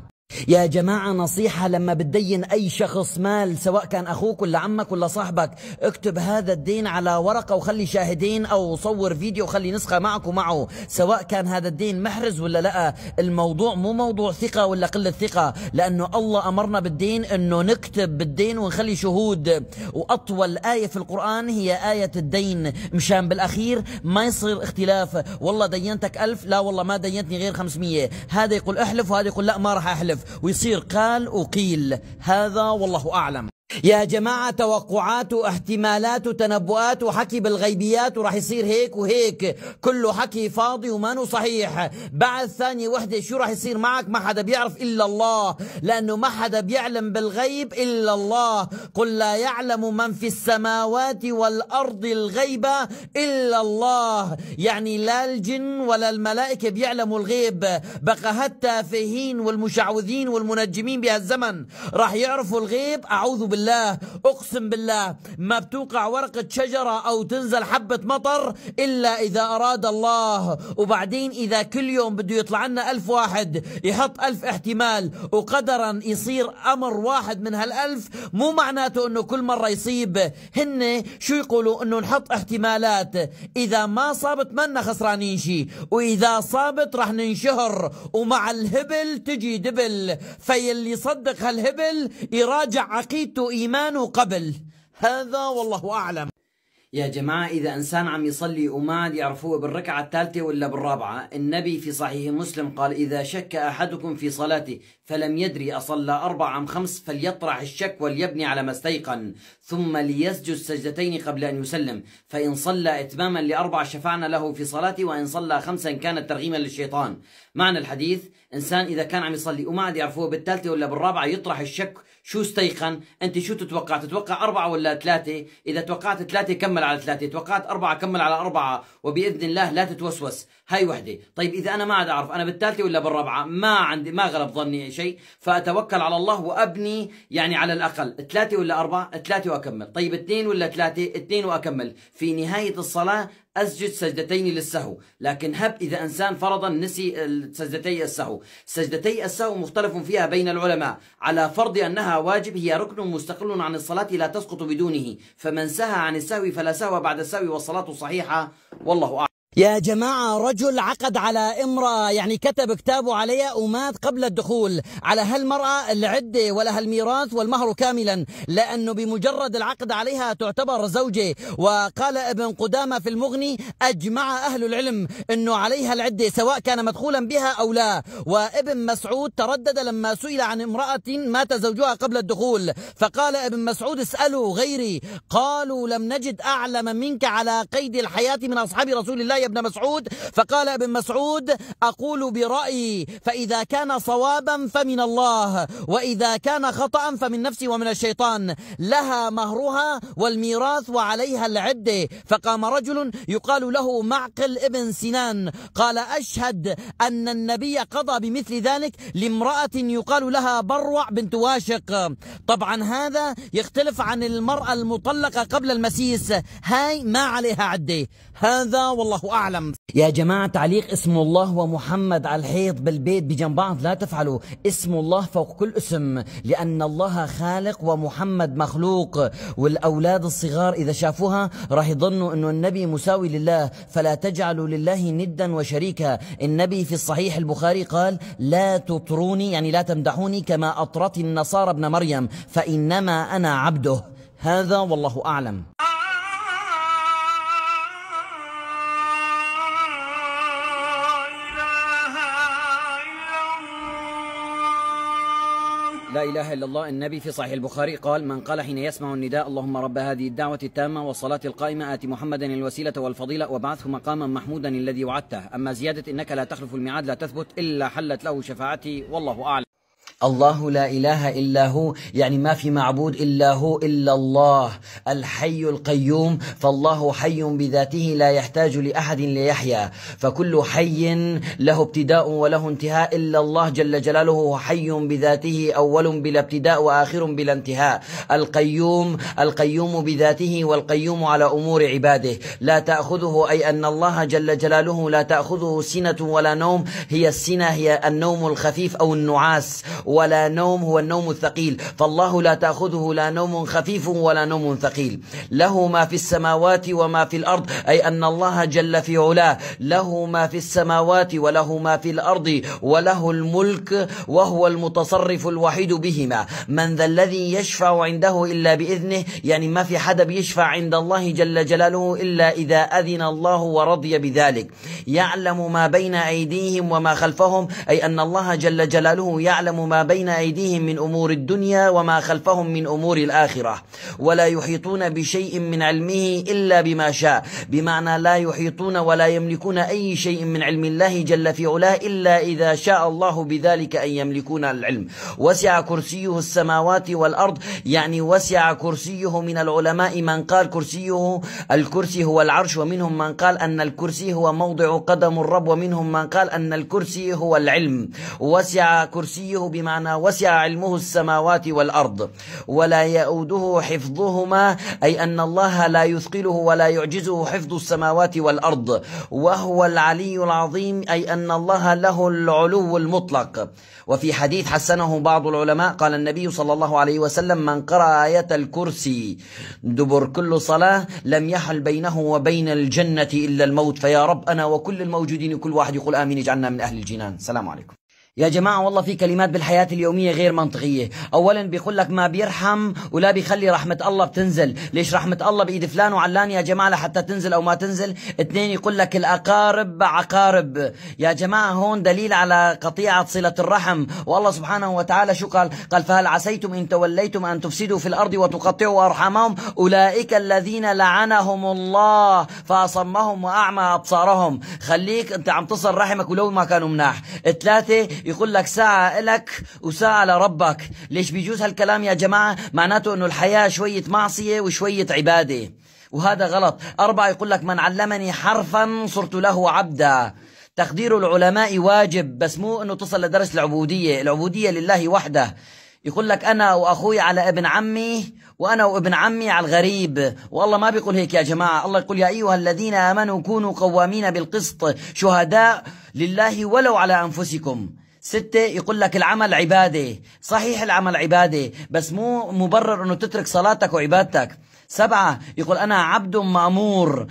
يا جماعة نصيحة لما بتدين أي شخص مال سواء كان أخوك ولا عمك ولا صاحبك اكتب هذا الدين على ورقة وخلي شاهدين أو صور فيديو وخلي نسخة معك ومعه سواء كان هذا الدين محرز ولا لا الموضوع مو موضوع ثقة ولا قلة ثقة لأنه الله أمرنا بالدين أنه نكتب بالدين ونخلي شهود وأطول آية في القرآن هي آية الدين مشان بالأخير ما يصير اختلاف والله دينتك ألف لا والله ما دينتني غير خمسمية هذا يقول احلف وهذا يقول لا ما راح أحلف ويصير قال وقيل هذا والله أعلم يا جماعة توقعات واحتمالات وتنبؤات وحكي بالغيبيات وراح يصير هيك وهيك كله حكي فاضي وما صحيح بعد ثانية وحدة شو راح يصير معك ما حدا بيعرف إلا الله لأنه ما حدا بيعلم بالغيب إلا الله قل لا يعلم من في السماوات والأرض الغيب إلا الله يعني لا الجن ولا الملائكة بيعلموا الغيب بقى هالتافهين والمشعوذين والمنجمين بهالزمن راح يعرفوا الغيب أعوذ بالله بالله أقسم بالله ما بتوقع ورقة شجرة أو تنزل حبة مطر إلا إذا أراد الله وبعدين إذا كل يوم بده يطلع لنا ألف واحد يحط ألف احتمال وقدرا يصير أمر واحد من هالألف مو معناته أنه كل مرة يصيب هن شو يقولوا أنه نحط احتمالات إذا ما صابت منا خسرانين شي وإذا صابت رح ننشهر ومع الهبل تجي دبل فيلي صدق هالهبل يراجع عقيدته إيمان إيمانه قبل هذا والله أعلم يا جماعة إذا إنسان عم يصلي وما يعرفوه بالركعة الثالثة ولا بالرابعة النبي في صحيح مسلم قال إذا شك أحدكم في صلاته فلم يدري أصلى أربع أم خمس فليطرح الشك وليبني على ما استيقن ثم ليسجد سجدتين قبل أن يسلم فإن صلى إتماما لأربع شفعنا له في صلاته وإن صلى خمسا كانت ترغيما للشيطان معنى الحديث إنسان إذا كان عم يصلي وما عاد يعرفوه بالثالثة ولا بالرابعة يطرح الشك شو استيقن انت شو تتوقع تتوقع أربعة ولا ثلاثة إذا توقعت ثلاثة كمل على ثلاثة توقعت أربعة كمل على أربعة وبإذن الله لا تتوسوس هاي وحدة طيب إذا أنا ما عاد أعرف أنا بالثالثة ولا بالرابعة ما عندي ما غلب ظني شيء فأتوكل على الله وأبني يعني على الأقل ثلاثة ولا أربعة ثلاثة وأكمل طيب اثنين ولا ثلاثة اثنين وأكمل في نهاية الصلاة أسجد سجدتين للسهو لكن هب إذا إنسان فرضا نسي سجدتي السهو سجدتي السهو مختلف فيها بين العلماء على فرض أنها واجب هي ركن مستقل عن الصلاة لا تسقط بدونه فمن سهى عن السهو فلا سهو بعد السهو والصلاة صحيحة والله أعلم يا جماعة رجل عقد على امرأة يعني كتب كتابه عليها ومات قبل الدخول على هالمرأة العدة ولها الميراث والمهر كاملا لأنه بمجرد العقد عليها تعتبر زوجة وقال ابن قدامة في المغني أجمع أهل العلم أنه عليها العدة سواء كان مدخولا بها أو لا وابن مسعود تردد لما سئل عن امرأة مات زوجها قبل الدخول فقال ابن مسعود اسألوا غيري قالوا لم نجد أعلم منك على قيد الحياة من أصحاب رسول الله ابن مسعود فقال ابن مسعود أقول برأيي فإذا كان صوابا فمن الله وإذا كان خطأ فمن نفسي ومن الشيطان لها مهرها والميراث وعليها العدة فقام رجل يقال له معقل ابن سنان قال أشهد أن النبي قضى بمثل ذلك لامرأة يقال لها بروع بنت واشق طبعا هذا يختلف عن المرأة المطلقة قبل المسيس هاي ما عليها عدة هذا والله أعلم يا جماعة تعليق اسم الله ومحمد على الحيط بالبيت بجنب بعض لا تفعلوا اسم الله فوق كل اسم لأن الله خالق ومحمد مخلوق والأولاد الصغار إذا شافوها راح يظنوا أنه النبي مساوي لله فلا تجعلوا لله ندا وشريكا النبي في الصحيح البخاري قال لا تطروني يعني لا تمدحوني كما أطرت النصارى ابن مريم فإنما أنا عبده هذا والله أعلم لا إله إلا الله النبي في صحيح البخاري قال من قال حين يسمع النداء اللهم رب هذه الدعوة التامة والصلاة القائمة آت محمدا الوسيلة والفضيلة وابعثه مقاما محمودا الذي وعدته أما زيادة إنك لا تخلف الميعاد لا تثبت إلا حلت له شفاعتي والله أعلم الله لا إله إلا هو يعني ما في معبود إلا هو إلا الله الحي القيوم فالله حي بذاته لا يحتاج لأحد ليحيا فكل حي له ابتداء وله انتهاء إلا الله جل جلاله حي بذاته أول بلا ابتداء وآخر بلا انتهاء القيوم القيوم بذاته والقيوم على أمور عباده لا تأخذه أي أن الله جل جلاله لا تأخذه سنة ولا نوم هي السنة هي النوم الخفيف أو النعاس ولا نوم هو النوم الثقيل فالله لا تأخذه لا نوم خفيف ولا نوم ثقيل له ما في السماوات وما في الأرض أي أن الله جل في علاه له ما في السماوات وله ما في الأرض وله الملك وهو المتصرف الوحيد بهما من ذا الذي يشفع عنده إلا بإذنه يعني ما في حدا بيشفع عند الله جل جلاله إلا إذا أذن الله ورضي بذلك يعلم ما بين أيديهم وما خلفهم أي أن الله جل جلاله يعلم ما بين أيديهم من أمور الدنيا وما خلفهم من أمور الآخرة ولا يحيطون بشيء من علمه إلا بما شاء بمعنى لا يحيطون ولا يملكون أي شيء من علم الله جل في علاه إلا إذا شاء الله بذلك أن يملكون العلم وسع كرسيه السماوات والأرض يعني وسع كرسيه من العلماء من قال كرسيه الكرسي هو العرش ومنهم من قال أن الكرسي هو موضع قدم الرب ومنهم من قال أن الكرسي هو العلم وسع كرسيه بما معنى وسع علمه السماوات والأرض ولا يؤده حفظهما أي أن الله لا يثقله ولا يعجزه حفظ السماوات والأرض وهو العلي العظيم أي أن الله له العلو المطلق وفي حديث حسنه بعض العلماء قال النبي صلى الله عليه وسلم من قرأ آية الكرسي دبر كل صلاة لم يحل بينه وبين الجنة إلا الموت فيا رب أنا وكل الموجودين كل واحد يقول آمين اجعلنا من أهل الجنان السلام عليكم يا جماعة والله في كلمات بالحياة اليومية غير منطقية أولا بيقول لك ما بيرحم ولا بيخلي رحمة الله بتنزل ليش رحمة الله بإيد فلان وعلان يا جماعة لحتى تنزل أو ما تنزل اثنين يقول لك الأقارب عقارب يا جماعة هون دليل على قطيعة صلة الرحم والله سبحانه وتعالى شو قال قال فهل عسيتم إن توليتم أن تفسدوا في الأرض وتقطعوا أرحامهم أولئك الذين لعنهم الله فأصمهم وأعمى أبصارهم خليك أنت عم تصل رحمك ولو ما كانوا مناح ثلاثة يقول لك ساعة إلك وساعة لربك ليش بيجوز هالكلام يا جماعة معناته أنه الحياة شوية معصية وشوية عبادة وهذا غلط أربعة يقول لك من علمني حرفا صرت له عبدا تقدير العلماء واجب بس مو أنه تصل لدرس العبودية العبودية لله وحده يقول لك أنا وأخوي على ابن عمي وأنا وابن عمي على الغريب والله ما بيقول هيك يا جماعة الله يقول يا أيها الذين آمنوا كونوا قوامين بالقسط شهداء لله ولو على أنفسكم ستة يقول لك العمل عبادة صحيح العمل عبادة بس مو مبرر أنه تترك صلاتك وعبادتك سبعة يقول أنا عبد مأمور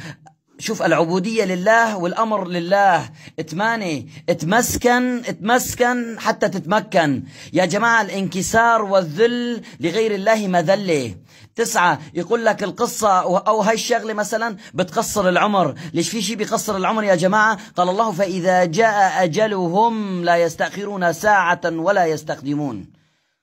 شوف العبودية لله والأمر لله اتماني اتمسكن اتمسكن حتى تتمكن يا جماعة الانكسار والذل لغير الله مذلة تسعة يقول لك القصة أو هاي الشغلة مثلا بتقصر العمر ليش في شيء بيقصر العمر يا جماعة قال الله فإذا جاء أجلهم لا يستأخرون ساعة ولا يستقدمون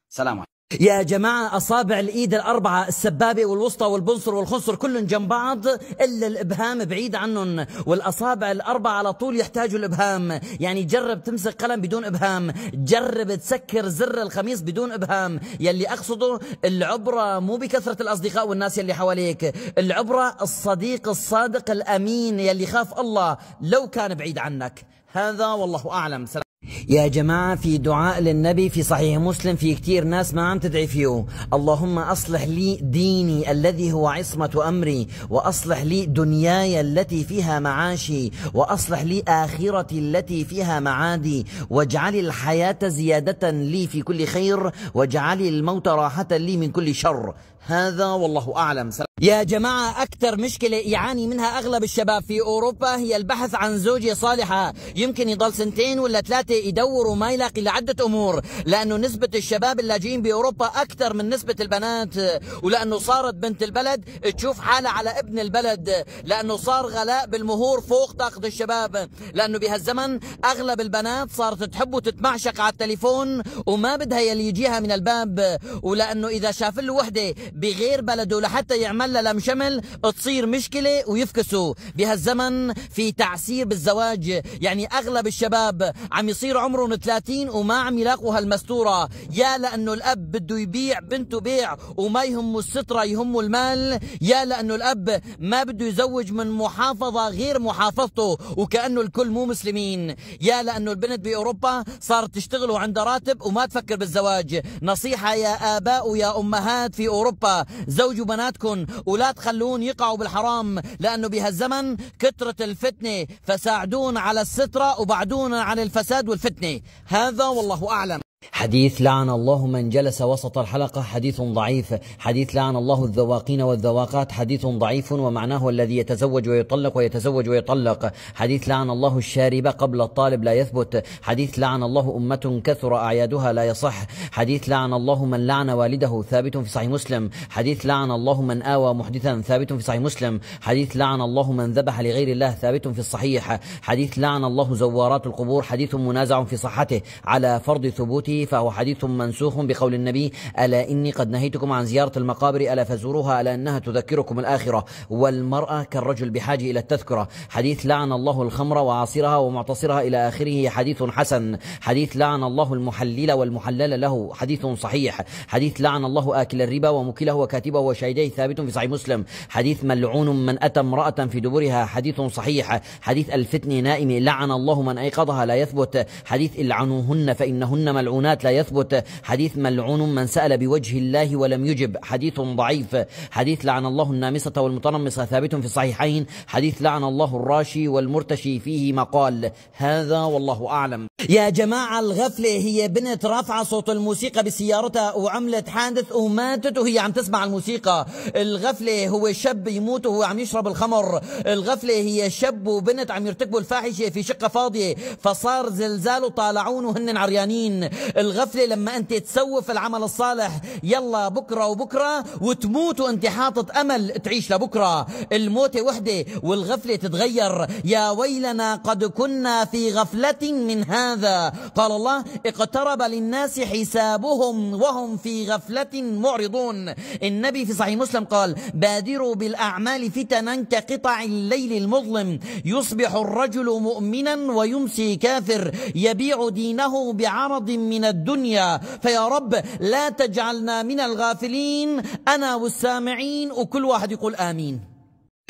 سلام عليكم يا جماعة أصابع الإيد الأربعة السبابة والوسطى والبنصر والخنصر كلهم جنب بعض إلا الإبهام بعيد عنهم والأصابع الأربعة على طول يحتاجوا الإبهام يعني جرب تمسك قلم بدون إبهام جرب تسكر زر الخميس بدون إبهام يلي أقصده العبرة مو بكثرة الأصدقاء والناس يلي حواليك العبرة الصديق الصادق الأمين يلي خاف الله لو كان بعيد عنك هذا والله أعلم سلام يا جماعة في دعاء للنبي في صحيح مسلم في كتير ناس ما عم تدعي فيه اللهم أصلح لي ديني الذي هو عصمة أمري وأصلح لي دنياي التي فيها معاشي وأصلح لي آخرتي التي فيها معادي واجعل الحياة زيادة لي في كل خير واجعل الموت راحة لي من كل شر هذا والله أعلم سلام. يا جماعة أكثر مشكلة يعاني منها أغلب الشباب في أوروبا هي البحث عن زوجة صالحة يمكن يضل سنتين ولا ثلاثة يدور وما يلاقي لعدة أمور لأنه نسبة الشباب اللاجئين بأوروبا أكثر من نسبة البنات ولأنه صارت بنت البلد تشوف حالها على ابن البلد لأنه صار غلاء بالمهور فوق طاقة الشباب لأنه بهالزمن أغلب البنات صارت تحب وتتمعشق على التليفون وما بدها يلي يجيها من الباب ولأنه إذا شاف له وحدة بغير بلده لحتى يعمل لها لم شمل تصير مشكلة ويفكسوا بهالزمن في تعسير بالزواج يعني أغلب الشباب عم يصير عمرهم 30 وما عم يلاقوا هالمستورة يا لأنه الأب بده يبيع بنته بيع وما يهمه السترة يهمه المال يا لأنه الأب ما بده يزوج من محافظة غير محافظته وكأنه الكل مو مسلمين يا لأنه البنت بأوروبا صارت تشتغل وعندها راتب وما تفكر بالزواج نصيحة يا آباء ويا أمهات في أوروبا أوروبا زوجوا بناتكم ولا خلون يقعوا بالحرام لأنه بهالزمن كترة الفتنة فساعدون على السترة وبعدون عن الفساد والفتنة هذا والله أعلم حديث لعن الله من جلس وسط الحلقة حديث ضعيف حديث لعن الله الذواقين والذواقات حديث ضعيف ومعناه الذي يتزوج ويطلق ويتزوج ويطلق حديث لعن الله الشارب قبل الطالب لا يثبت حديث لعن الله أمة كثر أعيادها لا يصح حديث لعن الله من لعن والده ثابت في صحيح مسلم حديث لعن الله من آوى محدثا ثابت في صحيح مسلم حديث لعن الله من ذبح لغير الله ثابت في الصحيح حديث لعن الله زوارات القبور حديث منازع في صحته على فرض ثبوته بدعته فهو حديث منسوخ بقول النبي ألا إني قد نهيتكم عن زيارة المقابر ألا فزوروها ألا أنها تذكركم الآخرة والمرأة كالرجل بحاجة إلى التذكرة حديث لعن الله الخمر وعاصرها ومعتصرها إلى آخره حديث حسن حديث لعن الله المحلل والمحلل له حديث صحيح حديث لعن الله آكل الربا ومكله وكاتبه وشاهديه ثابت في صحيح مسلم حديث ملعون من أتى امرأة في دبرها حديث صحيح حديث الفتن نائم لعن الله من أيقظها لا يثبت حديث العنوهن فإنهن ملعون الملعونات لا يثبت حديث ملعون من سأل بوجه الله ولم يجب حديث ضعيف حديث لعن الله النامصة والمتنمصة ثابت في الصحيحين حديث لعن الله الراشي والمرتشي فيه مقال هذا والله أعلم يا جماعة الغفلة هي بنت رافعة صوت الموسيقى بسيارتها وعملت حادث وماتت وهي عم تسمع الموسيقى الغفلة هو شاب يموت وهو عم يشرب الخمر الغفلة هي شاب وبنت عم يرتكبوا الفاحشة في شقة فاضية فصار زلزال وطالعون وهن عريانين الغفلة لما أنت تسوف العمل الصالح يلا بكرة وبكرة وتموت وأنت حاطط أمل تعيش لبكرة الموتة وحدة والغفلة تتغير يا ويلنا قد كنا في غفلة من هذا قال الله اقترب للناس حسابهم وهم في غفلة معرضون النبي في صحيح مسلم قال بادروا بالأعمال فتنا كقطع الليل المظلم يصبح الرجل مؤمنا ويمسي كافر يبيع دينه بعرض من الدنيا فيا رب لا تجعلنا من الغافلين أنا والسامعين وكل واحد يقول آمين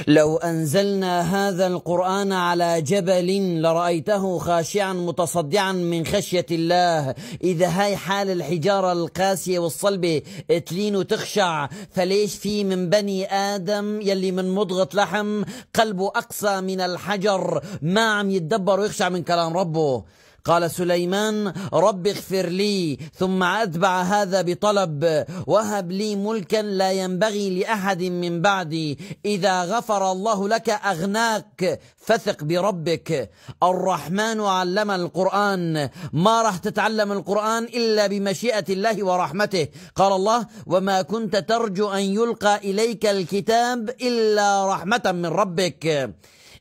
لو أنزلنا هذا القرآن على جبل لرأيته خاشعا متصدعا من خشية الله إذا هاي حال الحجارة القاسية والصلبة تلين وتخشع فليش في من بني آدم يلي من مضغة لحم قلبه أقسى من الحجر ما عم يتدبر ويخشع من كلام ربه قال سليمان رب اغفر لي ثم أتبع هذا بطلب وهب لي ملكا لا ينبغي لأحد من بعدي إذا غفر الله لك أغناك فثق بربك الرحمن علم القرآن ما راح تتعلم القرآن إلا بمشيئة الله ورحمته قال الله وما كنت ترجو أن يلقى إليك الكتاب إلا رحمة من ربك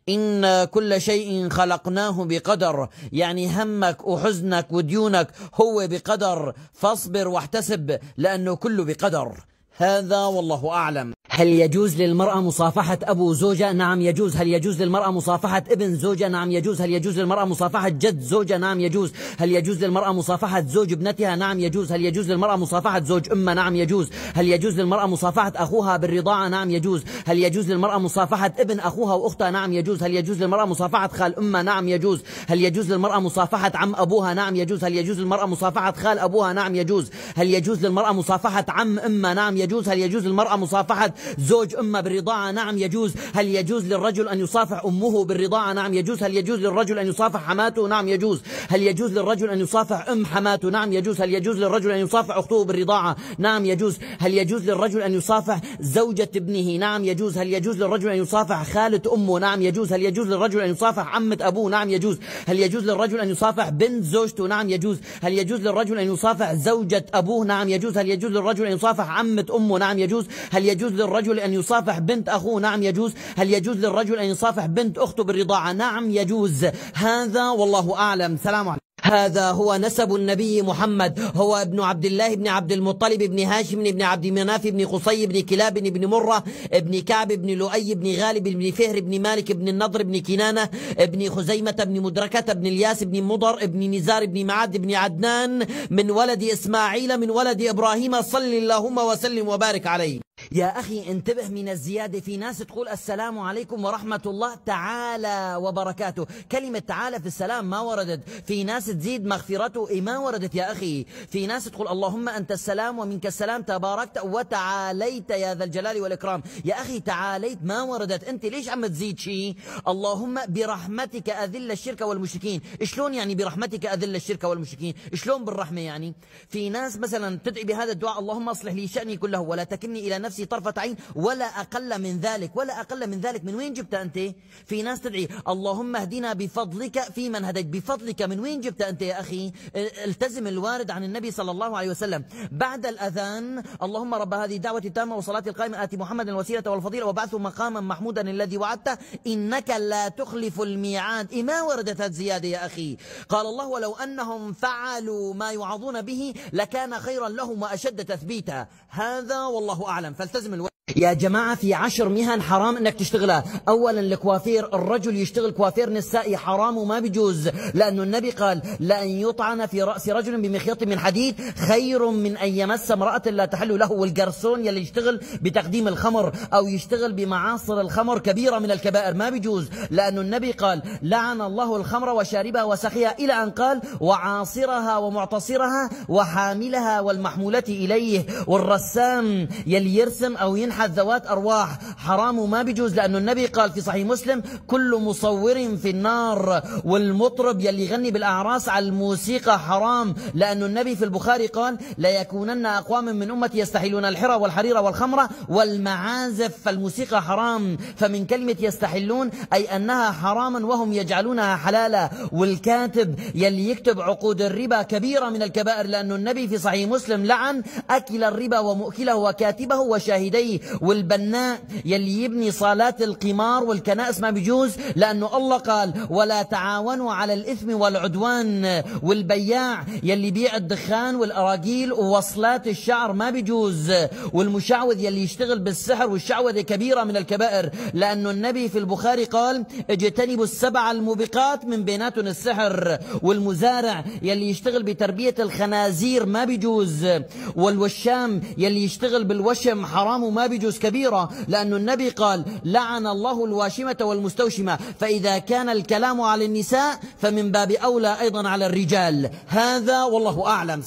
إن كل شيء خلقناه بقدر يعني همك وحزنك وديونك هو بقدر فاصبر واحتسب لأنه كله بقدر هذا والله أعلم هل يجوز للمرأة مصافحة أبو زوجة؟ نعم يجوز هل يجوز للمرأة مصافحة ابن زوجة؟ نعم يجوز هل يجوز للمرأة مصافحة جد زوجة؟ نعم يجوز هل يجوز للمرأة مصافحة زوج ابنتها؟ نعم يجوز هل يجوز للمرأة مصافحة زوج أمها؟ نعم يجوز هل يجوز للمرأة مصافحة أخوها بالرضاعة؟ نعم يجوز هل يجوز للمرأة مصافحة ابن أخوها وأختها؟ نعم يجوز هل يجوز للمرأة مصافحة خال أمها؟ نعم يجوز هل يجوز للمرأة مصافحة عم أبوها؟ نعم يجوز هل يجوز للمرأة مصافحة خال أبوها؟ نعم يجوز هل يجوز للمرأة مصافحة عم أمها؟ نعم يجوز هل يجوز للمرأة مصافحة زوج أمه بالرضاعة نعم يجوز هل يجوز للرجل أن يصافح أمه بالرضاعة نعم يجوز هل يجوز للرجل أن يصافح حماته نعم يجوز هل يجوز للرجل أن يصافح أم حماته نعم يجوز هل يجوز للرجل أن يصافح أخته بالرضاعة نعم يجوز هل يجوز للرجل أن يصافح زوجة ابنه نعم يجوز هل يجوز للرجل أن يصافح خالة أمه نعم يجوز هل يجوز للرجل أن يصافح عمة أبوه نعم يجوز هل يجوز للرجل أن يصافح بنت زوجته نعم يجوز هل يجوز للرجل أن يصافح زوجة أبوه نعم يجوز هل يجوز للرجل أن يصافح عمة أمه نعم يجوز هل يجوز للرجل أن يصافح بنت أخوه نعم يجوز هل يجوز للرجل أن يصافح بنت أخته بالرضاعة نعم يجوز هذا والله أعلم سلام عليكم هذا هو نسب النبي محمد هو ابن عبد الله بن عبد المطلب بن هاشم بن عبد مناف بن قصي بن كلاب بن مرة بن كعب بن لؤي بن غالب بن فهر بن مالك بن النضر بن كنانة بن خزيمة بن مدركة بن الياس بن مضر بن نزار بن معاد بن عدنان من ولد إسماعيل من ولد إبراهيم صلى اللهم وسلم وبارك عليه يا أخي انتبه من الزيادة في ناس تقول السلام عليكم ورحمة الله تعالى وبركاته كلمة تعالى في السلام ما وردت في ناس تزيد مغفرته إيه ما وردت يا أخي في ناس تقول اللهم أنت السلام ومنك السلام تباركت وتعاليت يا ذا الجلال والإكرام يا أخي تعاليت ما وردت أنت ليش عم تزيد شيء اللهم برحمتك أذل الشرك والمشركين شلون يعني برحمتك أذل الشرك والمشركين شلون بالرحمة يعني في ناس مثلا تدعي بهذا الدعاء اللهم اصلح لي شأني كله ولا تكني إلى نفسي نفسي طرفة عين ولا أقل من ذلك ولا أقل من ذلك من وين جبت أنت في ناس تدعي اللهم اهدنا بفضلك في من هديت بفضلك من وين جبت أنت يا أخي التزم الوارد عن النبي صلى الله عليه وسلم بعد الأذان اللهم رب هذه الدعوة التامة وصلاة القائمة آتي محمد الوسيلة والفضيلة وبعث مقاما محمودا الذي وعدته إنك لا تخلف الميعاد ما وردت زيادة يا أخي قال الله ولو أنهم فعلوا ما يعظون به لكان خيرا لهم وأشد تثبيتا هذا والله أعلم فالتزم الواجب يا جماعة في عشر مهن حرام انك تشتغلها اولا الكوافير الرجل يشتغل كوافير نسائي حرام وما بيجوز لانه النبي قال لان يطعن في رأس رجل بمخيط من حديد خير من ان يمس امرأة لا تحل له والجرسون يلي يشتغل بتقديم الخمر او يشتغل بمعاصر الخمر كبيرة من الكبائر ما بيجوز لانه النبي قال لعن الله الخمر وشاربها وسخيها الى ان قال وعاصرها ومعتصرها وحاملها والمحمولة اليه والرسام يلي يرسم او ينحت أصبحت ذوات أرواح حرام وما بيجوز لأنه النبي قال في صحيح مسلم كل مصور في النار والمطرب يلي يغني بالأعراس على الموسيقى حرام لأنه النبي في البخاري قال لا يكونن أقوام من أمتي يستحلون الحرى والحريرة والخمرة والمعازف فالموسيقى حرام فمن كلمة يستحلون أي أنها حراما وهم يجعلونها حلالا والكاتب يلي يكتب عقود الربا كبيرة من الكبائر لانه النبي في صحيح مسلم لعن أكل الربا ومؤكله وكاتبه وشاهديه والبناء يلي يبني صالات القمار والكنائس ما بيجوز لأنه الله قال ولا تعاونوا على الإثم والعدوان والبياع يلي بيع الدخان والأراجيل ووصلات الشعر ما بيجوز والمشعوذ يلي يشتغل بالسحر والشعوذة كبيرة من الكبائر لأنه النبي في البخاري قال اجتنبوا السبع الموبقات من بيناتهم السحر والمزارع يلي يشتغل بتربية الخنازير ما بيجوز والوشام يلي يشتغل بالوشم حرام وما بيجوز يجوز كبيرة لأن النبي قال لعن الله الواشمة والمستوشمة فإذا كان الكلام على النساء فمن باب أولى أيضا على الرجال هذا والله أعلم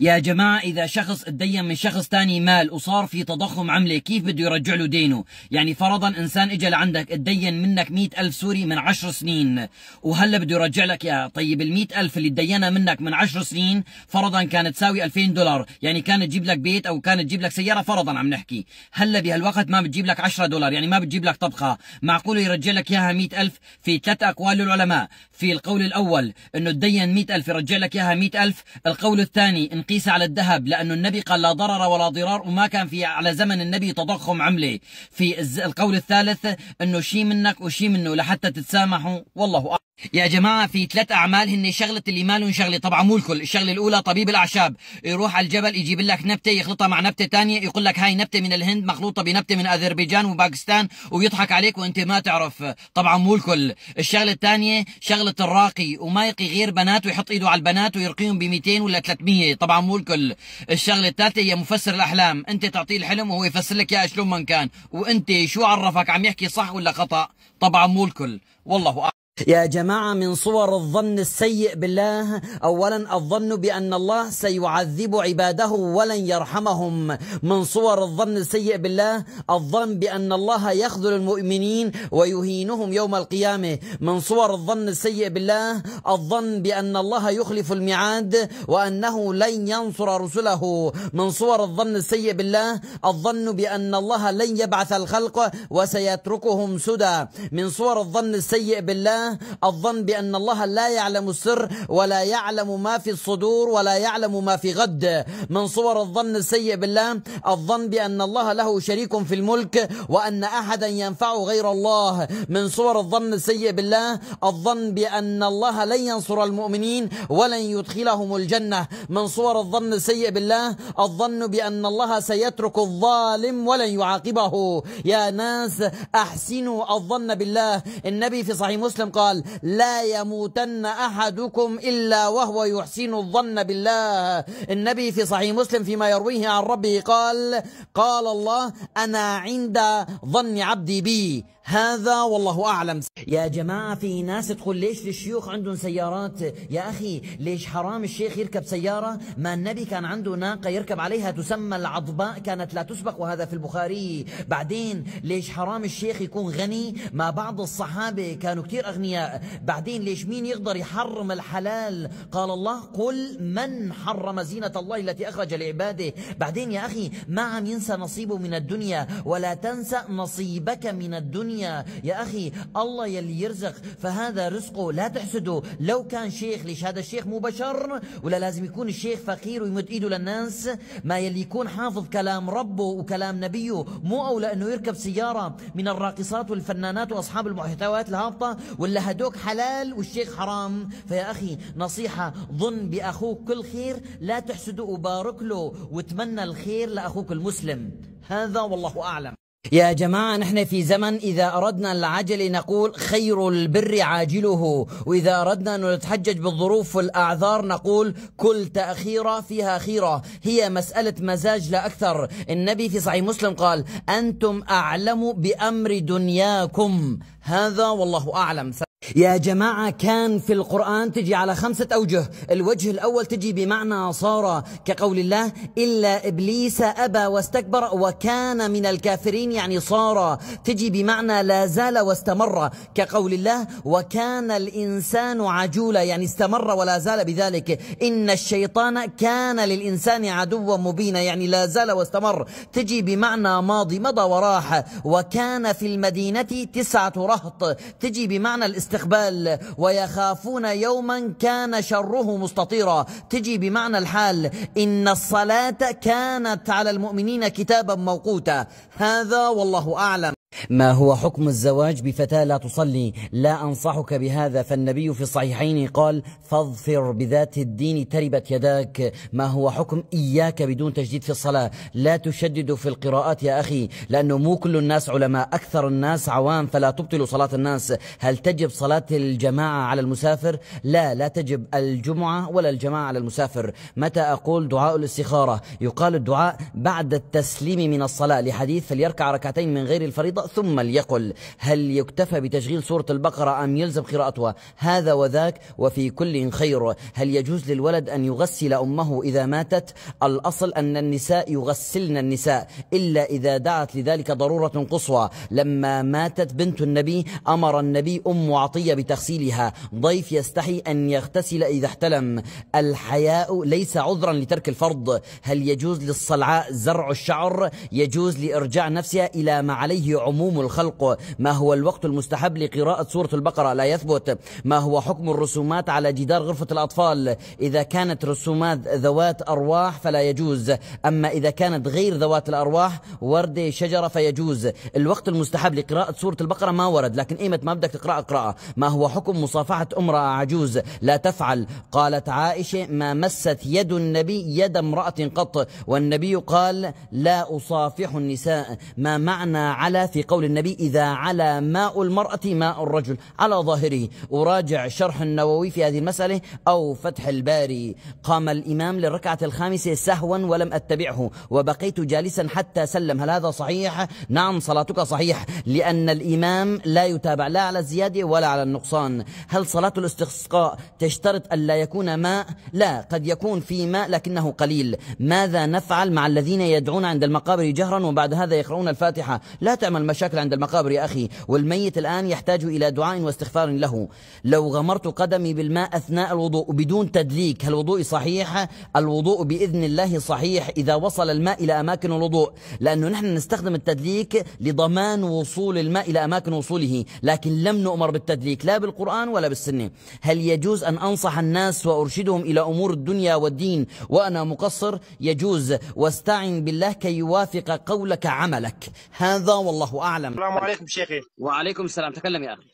يا جماعة إذا شخص تدين من شخص تاني مال وصار في تضخم عملة كيف بده يرجع له دينه يعني فرضا إنسان إجا لعندك ادين منك مئة ألف سوري من عشر سنين وهلا بده يرجع لك يا طيب المئة ألف اللي تدينها منك من عشر سنين فرضا كانت تساوي 2000 دولار يعني كانت تجيب لك بيت أو كانت تجيب لك سيارة فرضا عم نحكي هلا بهالوقت ما بتجيب لك 10 دولار يعني ما بتجيب لك طبخة معقول يرجع لك إياها 100000 في ثلاث أقوال للعلماء في القول الأول أنه تدين 100000 يرجع لك إياها 100000 القول الثاني نقيسها على الذهب لأنه النبي قال لا ضرر ولا ضرار وما كان في على زمن النبي تضخم عملة في القول الثالث أنه شي منك وشي منه لحتى تتسامحوا والله أعلم يا جماعة في ثلاث أعمال هن شغلة اللي مالهم شغلة طبعا مو الكل الشغلة الأولى طبيب الأعشاب يروح على الجبل يجيب لك نبتة يخلطها مع نبتة تانية يقول لك هاي نبتة من الهند مخلوطة بنبتة من أذربيجان وباكستان ويضحك عليك وأنت ما تعرف طبعا مو الكل الشغلة الثانية شغلة الراقي وما يقي غير بنات ويحط إيده على البنات ويرقيهم ب 200 ولا 300 طبعا مو الكل الشغلة الثالثة هي مفسر الأحلام أنت تعطيه الحلم وهو يفسر لك يا شلون من كان وأنت شو عرفك عم يحكي صح ولا خطأ طبعا مو الكل والله أعلم يا جماعة من صور الظن السيء بالله أولا الظن بأن الله سيعذب عباده ولن يرحمهم من صور الظن السيء بالله الظن بأن الله يخذل المؤمنين ويهينهم يوم القيامة من صور الظن السيء بالله الظن بأن الله يخلف الميعاد وأنه لن ينصر رسله من صور الظن السيء بالله الظن بأن الله لن يبعث الخلق وسيتركهم سدى من صور الظن السيء بالله الظن بأن الله لا يعلم السر ولا يعلم ما في الصدور ولا يعلم ما في غد من صور الظن السيء بالله الظن بأن الله له شريك في الملك وأن أحدا ينفع غير الله من صور الظن السيء بالله الظن بأن الله لن ينصر المؤمنين ولن يدخلهم الجنة من صور الظن السيء بالله الظن بأن الله سيترك الظالم ولن يعاقبه يا ناس أحسنوا الظن بالله النبي في صحيح مسلم قال لا يموتن أحدكم إلا وهو يحسن الظن بالله النبي في صحيح مسلم فيما يرويه عن ربه قال قال الله أنا عند ظن عبدي بي هذا والله أعلم يا جماعة في ناس تقول ليش الشيوخ عندهم سيارات يا أخي ليش حرام الشيخ يركب سيارة ما النبي كان عنده ناقة يركب عليها تسمى العضباء كانت لا تسبق وهذا في البخاري بعدين ليش حرام الشيخ يكون غني ما بعض الصحابة كانوا كثير أغنياء الدنيا بعدين ليش مين يقدر يحرم الحلال قال الله قل من حرم زينة الله التي أخرج لعباده بعدين يا أخي ما عم ينسى نصيبه من الدنيا ولا تنسى نصيبك من الدنيا يا أخي الله يلي يرزق فهذا رزقه لا تحسده لو كان شيخ ليش هذا الشيخ مو بشر ولا لازم يكون الشيخ فقير ويمد إيده للناس ما يلي يكون حافظ كلام ربه وكلام نبيه مو أولى أنه يركب سيارة من الراقصات والفنانات وأصحاب المحتويات الهابطة ولا هدوك حلال والشيخ حرام فيا أخي نصيحة ظن بأخوك كل خير لا تحسده وبارك له وتمنى الخير لأخوك المسلم هذا والله أعلم يا جماعة نحن في زمن إذا أردنا العجل نقول خير البر عاجله وإذا أردنا أن نتحجج بالظروف والأعذار نقول كل تأخيرة فيها خيرة هي مسألة مزاج لا أكثر النبي في صحيح مسلم قال أنتم أعلم بأمر دنياكم هذا والله أعلم يا جماعة كان في القرآن تجي على خمسة أوجه الوجه الأول تجي بمعنى صار كقول الله إلا إبليس أبى واستكبر وكان من الكافرين يعني صار تجي بمعنى لا زال واستمر كقول الله وكان الإنسان عجولا يعني استمر ولا زال بذلك إن الشيطان كان للإنسان عدوا مبينا يعني لا زال واستمر تجي بمعنى ماضي مضى وراح وكان في المدينة تسعة رهط تجي بمعنى الاستمرار الاستقبال ويخافون يوما كان شره مستطيرا تجي بمعنى الحال إن الصلاة كانت على المؤمنين كتابا موقوتا هذا والله أعلم ما هو حكم الزواج بفتاة لا تصلي لا أنصحك بهذا فالنبي في الصحيحين قال فاظفر بذات الدين تربت يداك ما هو حكم إياك بدون تجديد في الصلاة لا تشدد في القراءات يا أخي لأنه مو كل الناس علماء أكثر الناس عوام فلا تبطل صلاة الناس هل تجب صلاة الجماعة على المسافر لا لا تجب الجمعة ولا الجماعة على المسافر متى أقول دعاء الاستخارة يقال الدعاء بعد التسليم من الصلاة لحديث فليركع ركعتين من غير الفريضة ثم ليقل هل يكتفى بتشغيل سورة البقرة أم يلزم قراءتها هذا وذاك وفي كل خير هل يجوز للولد أن يغسل أمه إذا ماتت الأصل أن النساء يغسلن النساء إلا إذا دعت لذلك ضرورة قصوى لما ماتت بنت النبي أمر النبي أم عطية بتغسيلها ضيف يستحي أن يغتسل إذا احتلم الحياء ليس عذرا لترك الفرض هل يجوز للصلعاء زرع الشعر يجوز لإرجاع نفسها إلى ما عليه عموما عموم الخلق ما هو الوقت المستحب لقراءة سورة البقرة لا يثبت ما هو حكم الرسومات على جدار غرفة الأطفال إذا كانت رسومات ذوات أرواح فلا يجوز أما إذا كانت غير ذوات الأرواح وردة شجرة فيجوز الوقت المستحب لقراءة سورة البقرة ما ورد لكن إيمت ما بدك تقرأ قراءة ما هو حكم مصافحة امرأة عجوز لا تفعل قالت عائشة ما مست يد النبي يد امرأة قط والنبي قال لا أصافح النساء ما معنى على في في قول النبي إذا على ماء المرأة ماء الرجل على ظاهره أراجع شرح النووي في هذه المسألة أو فتح الباري قام الإمام للركعة الخامسة سهوا ولم أتبعه وبقيت جالسا حتى سلم هل هذا صحيح؟ نعم صلاتك صحيح لأن الإمام لا يتابع لا على الزيادة ولا على النقصان هل صلاة الاستسقاء تشترط أن لا يكون ماء؟ لا قد يكون في ماء لكنه قليل ماذا نفعل مع الذين يدعون عند المقابر جهرا وبعد هذا يقرؤون الفاتحة لا تعمل مشاكل عند المقابر يا أخي والميت الآن يحتاج إلى دعاء واستغفار له لو غمرت قدمي بالماء أثناء الوضوء بدون تدليك هل وضوء صحيح؟ الوضوء بإذن الله صحيح إذا وصل الماء إلى أماكن الوضوء لأنه نحن نستخدم التدليك لضمان وصول الماء إلى أماكن وصوله لكن لم نؤمر بالتدليك لا بالقرآن ولا بالسنة هل يجوز أن أنصح الناس وأرشدهم إلى أمور الدنيا والدين وأنا مقصر يجوز واستعن بالله كي يوافق قولك عملك هذا والله واعلم اعلم السلام عليكم شيخي وعليكم السلام تكلم يا اخي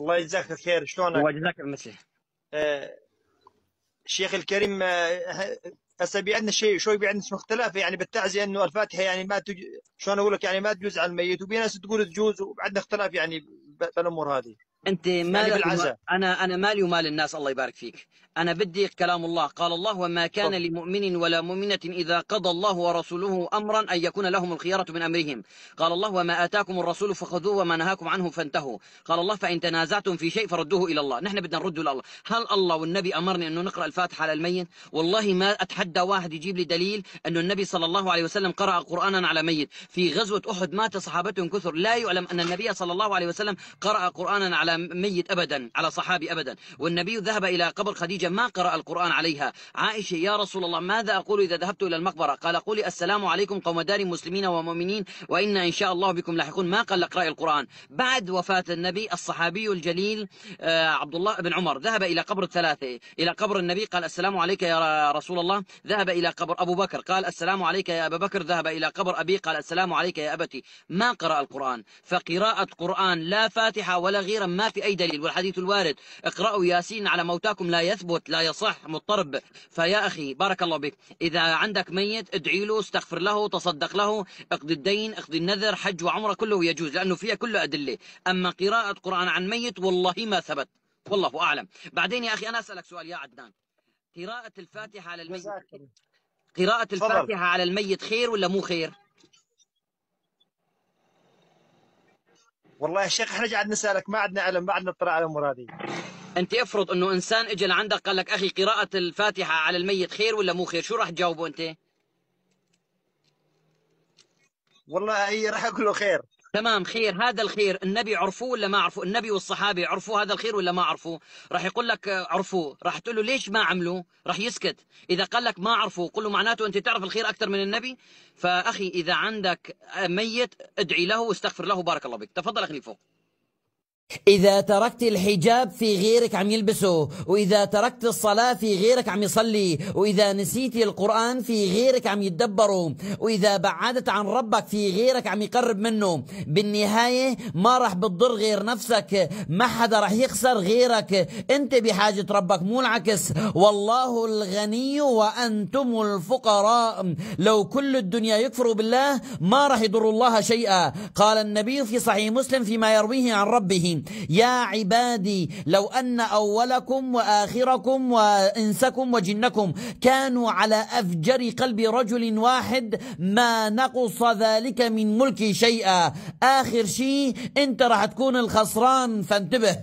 الله يجزاك الخير شلونك؟ يجزاك المسيح آه الكريم آه، هسه بيعندنا شيء شوي بيعندنا اختلاف يعني بالتعزيه انه الفاتحه يعني ما تج... شلون اقول لك يعني ما تجوز على الميت وفي ناس تقول تجوز وعندنا اختلاف يعني بالامور هذه انت يعني مالك يعني انا انا مالي ومال الناس الله يبارك فيك أنا بدي كلام الله قال الله وما كان طب. لمؤمن ولا مؤمنة إذا قضى الله ورسوله أمرا أن يكون لهم الخيارة من أمرهم قال الله وما آتاكم الرسول فخذوه وما نهاكم عنه فانتهوا قال الله فإن تنازعتم في شيء فردوه إلى الله نحن بدنا نرده إلى الله هل الله والنبي أمرني أنه نقرأ الفاتحة على الميت والله ما أتحدى واحد يجيب لي دليل أنه النبي صلى الله عليه وسلم قرأ قرآنا على ميت في غزوة أحد مات صحابتهم كثر لا يعلم أن النبي صلى الله عليه وسلم قرأ قرآنا على ميت أبدا على صحابي أبدا والنبي ذهب إلى قبر خديجة ما قرأ القرآن عليها عائشة يا رسول الله ماذا أقول إذا ذهبت إلى المقبرة قال قولي السلام عليكم قوم دار مسلمين ومؤمنين وإنا إن شاء الله بكم لاحقون ما قال اقرأي القرآن بعد وفاة النبي الصحابي الجليل آه، عبد الله بن عمر ذهب إلى قبر الثلاثة إلى قبر النبي قال السلام عليك يا رسول الله ذهب إلى قبر أبو بكر قال السلام عليك يا أبا بكر ذهب إلى قبر أبي قال السلام عليك يا أبتي ما قرأ القرآن فقراءة قرآن لا فاتحة ولا غيره ما في أي دليل والحديث الوارد اقرأوا ياسين على موتاكم لا يثبت يثبت لا يصح مضطرب فيا أخي بارك الله بك إذا عندك ميت ادعي له استغفر له تصدق له اقضي الدين اقضي النذر حج وعمره كله يجوز لأنه فيها كله أدلة أما قراءة قرآن عن ميت والله ما ثبت والله أعلم بعدين يا أخي أنا أسألك سؤال يا عدنان قراءة الفاتحة على الميت قراءة الفاتحة على الميت خير ولا مو خير؟ والله يا شيخ احنا قاعد نسالك ما عدنا علم ما عدنا اطلاع على مرادي انت افرض انه انسان اجى لعندك قال لك اخي قراءه الفاتحه على الميت خير ولا مو خير شو راح تجاوبه انت والله هي راح اقول له خير تمام خير هذا الخير النبي عرفوه ولا ما عرفوه النبي والصحابة عرفوا هذا الخير ولا ما عرفوه راح يقول لك عرفوه راح تقول له ليش ما عملوا راح يسكت إذا قال لك ما عرفوه قل له معناته أنت تعرف الخير أكثر من النبي فأخي إذا عندك ميت ادعي له واستغفر له بارك الله بك تفضل أخي فوق إذا تركت الحجاب في غيرك عم يلبسه وإذا تركت الصلاة في غيرك عم يصلي وإذا نسيت القرآن في غيرك عم يتدبره وإذا بعدت عن ربك في غيرك عم يقرب منه بالنهاية ما رح بتضر غير نفسك ما حدا رح يخسر غيرك أنت بحاجة ربك مو العكس والله الغني وأنتم الفقراء لو كل الدنيا يكفروا بالله ما رح يضر الله شيئا قال النبي في صحيح مسلم فيما يرويه عن ربه العالمين يا عبادي لو أن أولكم وآخركم وإنسكم وجنكم كانوا على أفجر قلب رجل واحد ما نقص ذلك من ملكي شيئا آخر شيء أنت راح تكون الخسران فانتبه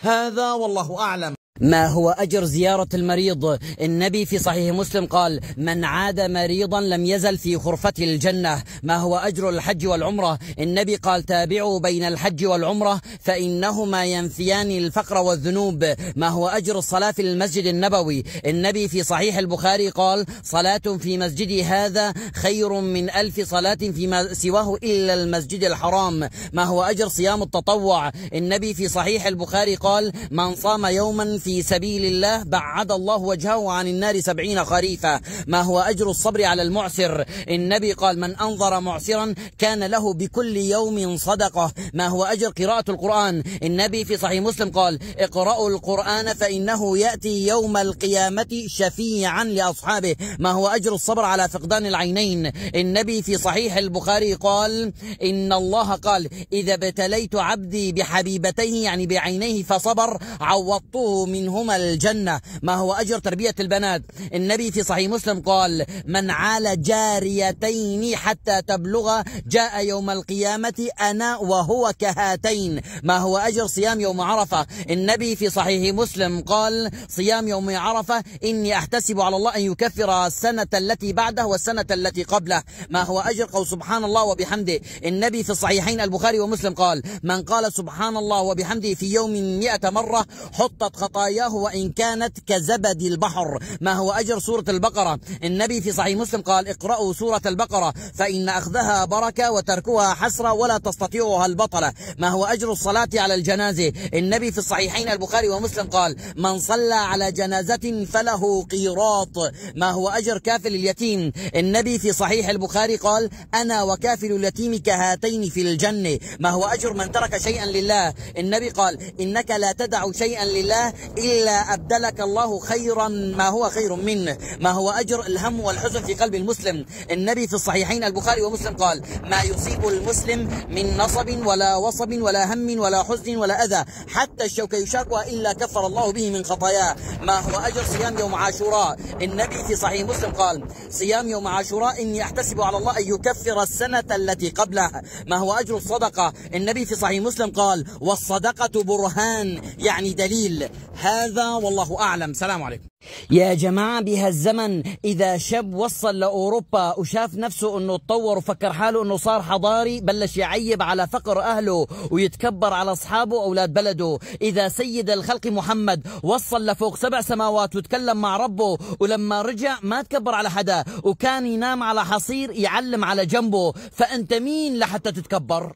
هذا والله أعلم ما هو أجر زيارة المريض النبي في صحيح مسلم قال من عاد مريضا لم يزل في خرفة الجنة ما هو أجر الحج والعمرة النبي قال تابعوا بين الحج والعمرة فإنهما ينفيان الفقر والذنوب ما هو أجر الصلاة في المسجد النبوي النبي في صحيح البخاري قال صلاة في مسجدي هذا خير من ألف صلاة فيما سواه إلا المسجد الحرام ما هو أجر صيام التطوع النبي في صحيح البخاري قال من صام يوما في في سبيل الله بعد الله وجهه عن النار سبعين خريفا ما هو أجر الصبر على المعسر النبي قال من أنظر معسرا كان له بكل يوم صدقة ما هو أجر قراءة القرآن النبي في صحيح مسلم قال اقرأوا القرآن فإنه يأتي يوم القيامة شفيعا لأصحابه ما هو أجر الصبر على فقدان العينين النبي في صحيح البخاري قال إن الله قال إذا ابتليت عبدي بحبيبتيه يعني بعينيه فصبر عوضته من منهما الجنة ما هو أجر تربية البنات النبي في صحيح مسلم قال من عال جاريتين حتى تبلغ جاء يوم القيامة أنا وهو كهاتين ما هو أجر صيام يوم عرفة النبي في صحيح مسلم قال صيام يوم عرفة إني أحتسب على الله أن يكفر السنة التي بعده والسنة التي قبله ما هو أجر قول سبحان الله وبحمده النبي في الصحيحين البخاري ومسلم قال من قال سبحان الله وبحمده في يوم مئة مرة حطت خطأ خطاياه وإن كانت كزبد البحر ما هو أجر سورة البقرة النبي في صحيح مسلم قال اقرأوا سورة البقرة فإن أخذها بركة وتركها حسرة ولا تستطيعها البطلة ما هو أجر الصلاة على الجنازة النبي في الصحيحين البخاري ومسلم قال من صلى على جنازة فله قيراط ما هو أجر كافل اليتيم النبي في صحيح البخاري قال أنا وكافل اليتيم كهاتين في الجنة ما هو أجر من ترك شيئا لله النبي قال إنك لا تدع شيئا لله إلا أبدلك الله خيرا ما هو خير منه ما هو أجر الهم والحزن في قلب المسلم النبي في الصحيحين البخاري ومسلم قال ما يصيب المسلم من نصب ولا وصب ولا هم ولا حزن ولا أذى حتى الشوكة يشاكها إلا كفر الله به من خطاياه ما هو أجر صيام يوم عاشوراء النبي في صحيح مسلم قال صيام يوم عاشوراء إني أحتسب على الله أن يكفر السنة التي قبلها ما هو أجر الصدقة النبي في صحيح مسلم قال والصدقة برهان يعني دليل هذا والله أعلم سلام عليكم يا جماعة بها الزمن إذا شاب وصل لأوروبا وشاف نفسه أنه تطور وفكر حاله أنه صار حضاري بلش يعيب على فقر أهله ويتكبر على أصحابه وأولاد بلده إذا سيد الخلق محمد وصل لفوق سبع سماوات وتكلم مع ربه ولما رجع ما تكبر على حدا وكان ينام على حصير يعلم على جنبه فأنت مين لحتى تتكبر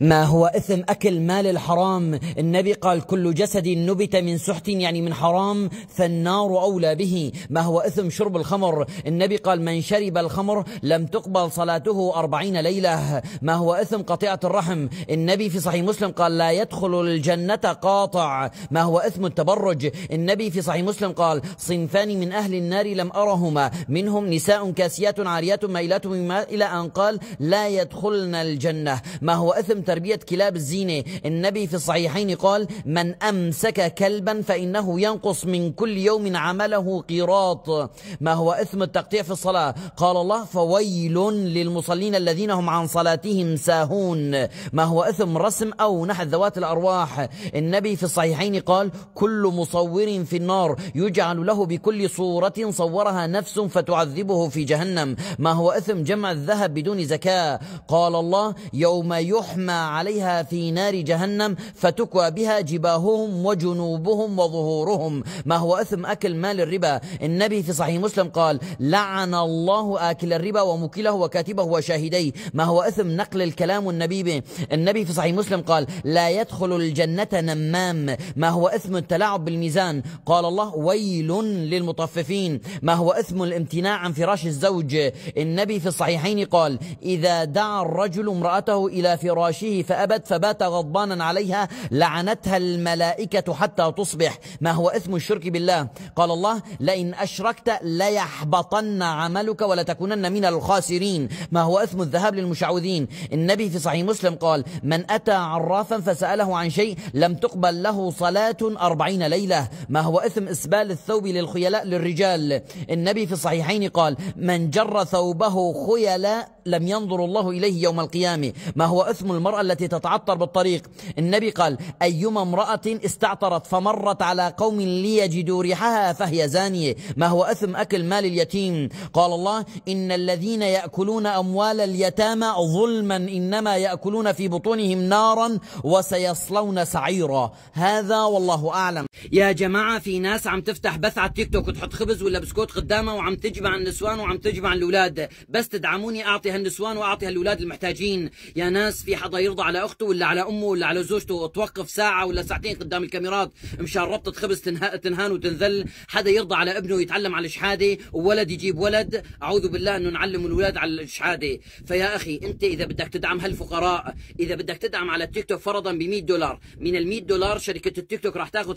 ما هو إثم أكل مال الحرام النبي قال كل جسد نبت من سحت يعني من حرام فالنار أولى به ما هو إثم شرب الخمر النبي قال من شرب الخمر لم تقبل صلاته أربعين ليلة ما هو إثم قطيعة الرحم النبي في صحيح مسلم قال لا يدخل الجنة قاطع ما هو إثم التبرج النبي في صحيح مسلم قال صنفان من أهل النار لم أرهما منهم نساء كاسيات عاريات مائلات إلى أن قال لا يدخلن الجنة ما هو إثم عدم تربية كلاب الزينة النبي في الصحيحين قال من أمسك كلبا فإنه ينقص من كل يوم عمله قيراط ما هو إثم التقطيع في الصلاة قال الله فويل للمصلين الذين هم عن صلاتهم ساهون ما هو إثم رسم أو نحت ذوات الأرواح النبي في الصحيحين قال كل مصور في النار يجعل له بكل صورة صورها نفس فتعذبه في جهنم ما هو إثم جمع الذهب بدون زكاة قال الله يوم يحمى ما عليها في نار جهنم فتكوى بها جباههم وجنوبهم وظهورهم ما هو أثم أكل مال الربا النبي في صحيح مسلم قال لعن الله آكل الربا ومكله وكاتبه وشاهديه ما هو أثم نقل الكلام النبي به النبي في صحيح مسلم قال لا يدخل الجنة نمام ما هو أثم التلاعب بالميزان قال الله ويل للمطففين ما هو أثم الامتناع عن فراش الزوج النبي في الصحيحين قال إذا دعا الرجل امرأته إلى فراش فراشه فأبت فبات غضبانا عليها لعنتها الملائكة حتى تصبح ما هو إثم الشرك بالله قال الله لئن أشركت ليحبطن عملك ولتكونن من الخاسرين ما هو إثم الذهاب للمشعوذين النبي في صحيح مسلم قال من أتى عرافا فسأله عن شيء لم تقبل له صلاة أربعين ليلة ما هو إثم إسبال الثوب للخيلاء للرجال النبي في الصحيحين قال من جر ثوبه خيلاء لم ينظر الله إليه يوم القيامة ما هو أثم المرأة التي تتعطر بالطريق النبي قال أيما امرأة استعطرت فمرت على قوم ليجدوا ريحها فهي زانية ما هو أثم أكل مال اليتيم قال الله إن الذين يأكلون أموال اليتامى ظلما إنما يأكلون في بطونهم نارا وسيصلون سعيرا هذا والله أعلم يا جماعة في ناس عم تفتح بث على التيك توك وتحط خبز ولا بسكوت قدامها وعم تجمع النسوان وعم تجمع الأولاد بس تدعموني أعطي أعطيها النسوان وأعطيها الأولاد المحتاجين يا ناس في حدا يرضى على أخته ولا على أمه ولا على زوجته توقف ساعة ولا ساعتين قدام الكاميرات مشان ربطة خبز تنهان وتنذل حدا يرضى على ابنه يتعلم على الشحادة وولد يجيب ولد أعوذ بالله أنه نعلم الأولاد على الشحادة فيا أخي أنت إذا بدك تدعم هالفقراء إذا بدك تدعم على التيك توك فرضا ب 100 دولار من ال 100 دولار شركة التيك توك راح تاخذ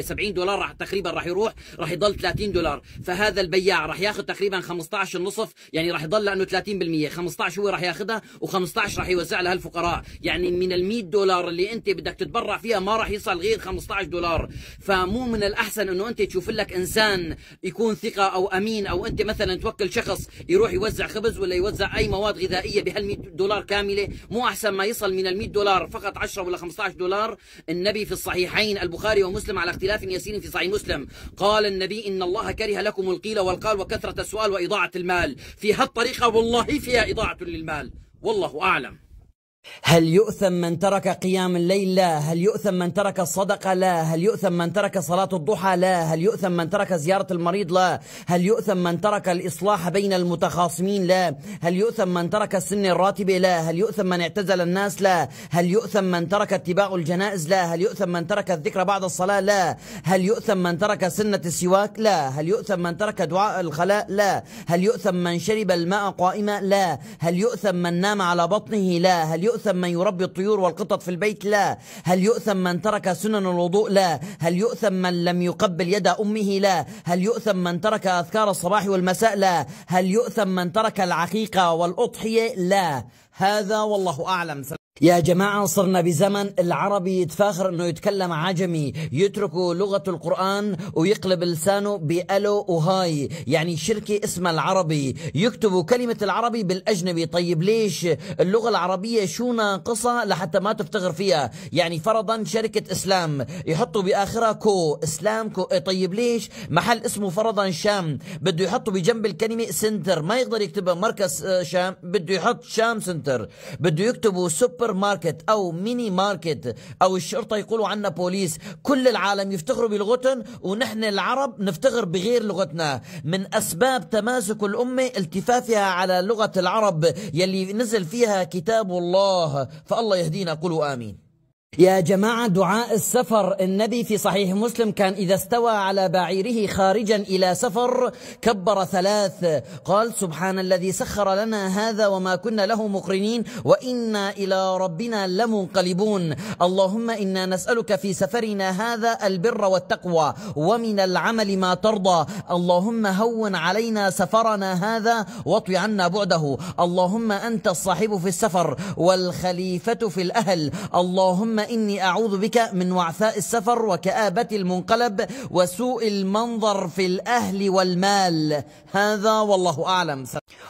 70% 70 دولار راح تقريبا راح يروح راح يضل 30 دولار فهذا البياع راح ياخذ تقريبا 15 النصف يعني راح يضل لأنه 30% هي 15 هو راح ياخذها و15 راح يوزع لها الفقراء يعني من ال100 دولار اللي انت بدك تتبرع فيها ما راح يصل غير 15 دولار فمو من الاحسن انه انت تشوف لك انسان يكون ثقه او امين او انت مثلا توكل شخص يروح يوزع خبز ولا يوزع اي مواد غذائيه بهال100 دولار كامله مو احسن ما يصل من ال100 دولار فقط 10 ولا 15 دولار النبي في الصحيحين البخاري ومسلم على اختلاف يسير في صحيح مسلم قال النبي ان الله كره لكم القيل والقال وكثره السؤال واضاعه المال في هالطريقه والله في فيها إضاعة للمال والله أعلم هل يؤثم من ترك قيام الليل لا هل يؤثم من ترك الصدقة لا هل يؤثم من ترك صلاة الضحى لا هل يؤثم من ترك زيارة المريض لا هل يؤثم من ترك الإصلاح بين المتخاصمين لا هل يؤثم من ترك السن الراتبة؟ لا هل يؤثم من اعتزل الناس لا هل يؤثم من ترك اتباع الجنائز لا هل يؤثم من ترك الذكر بعد الصلاة لا هل يؤثم من ترك سنة السواك لا هل يؤثم من ترك دعاء الخلاء لا هل يؤثم من شرب الماء قائما لا هل يؤثم من نام على بطنه لا هل يؤثم يؤثم من يربي الطيور والقطط في البيت لا هل يؤثم من ترك سنن الوضوء لا هل يؤثم من لم يقبل يد أمه لا هل يؤثم من ترك أذكار الصباح والمساء لا هل يؤثم من ترك العقيقة والأضحية لا هذا والله أعلم يا جماعة صرنا بزمن العربي يتفاخر انه يتكلم عجمي يترك لغة القرآن ويقلب لسانه بألو وهاي يعني شركة اسمها العربي يكتبوا كلمة العربي بالأجنبي طيب ليش اللغة العربية شو ناقصة لحتى ما تفتخر فيها يعني فرضا شركة اسلام يحطوا بآخرها كو اسلام كو إيه طيب ليش محل اسمه فرضا شام بده يحطوا بجنب الكلمة سنتر ما يقدر يكتبها مركز آه، شام بده يحط شام سنتر بده يكتبوا سوبر سوبر ماركت أو ميني ماركت أو الشرطة يقولوا عنا بوليس كل العالم يفتخروا بلغتهم ونحن العرب نفتخر بغير لغتنا من أسباب تماسك الأمة التفافها على لغة العرب يلي نزل فيها كتاب الله فالله يهدينا قولوا آمين يا جماعة دعاء السفر النبي في صحيح مسلم كان إذا استوى على بعيره خارجا إلى سفر كبر ثلاث قال سبحان الذي سخر لنا هذا وما كنا له مقرنين وإنا إلى ربنا لمنقلبون اللهم إنا نسألك في سفرنا هذا البر والتقوى ومن العمل ما ترضى اللهم هون علينا سفرنا هذا واطي عنا بعده اللهم أنت الصاحب في السفر والخليفة في الأهل اللهم إني أعوذ بك من وعثاء السفر وكآبة المنقلب وسوء المنظر في الأهل والمال هذا والله أعلم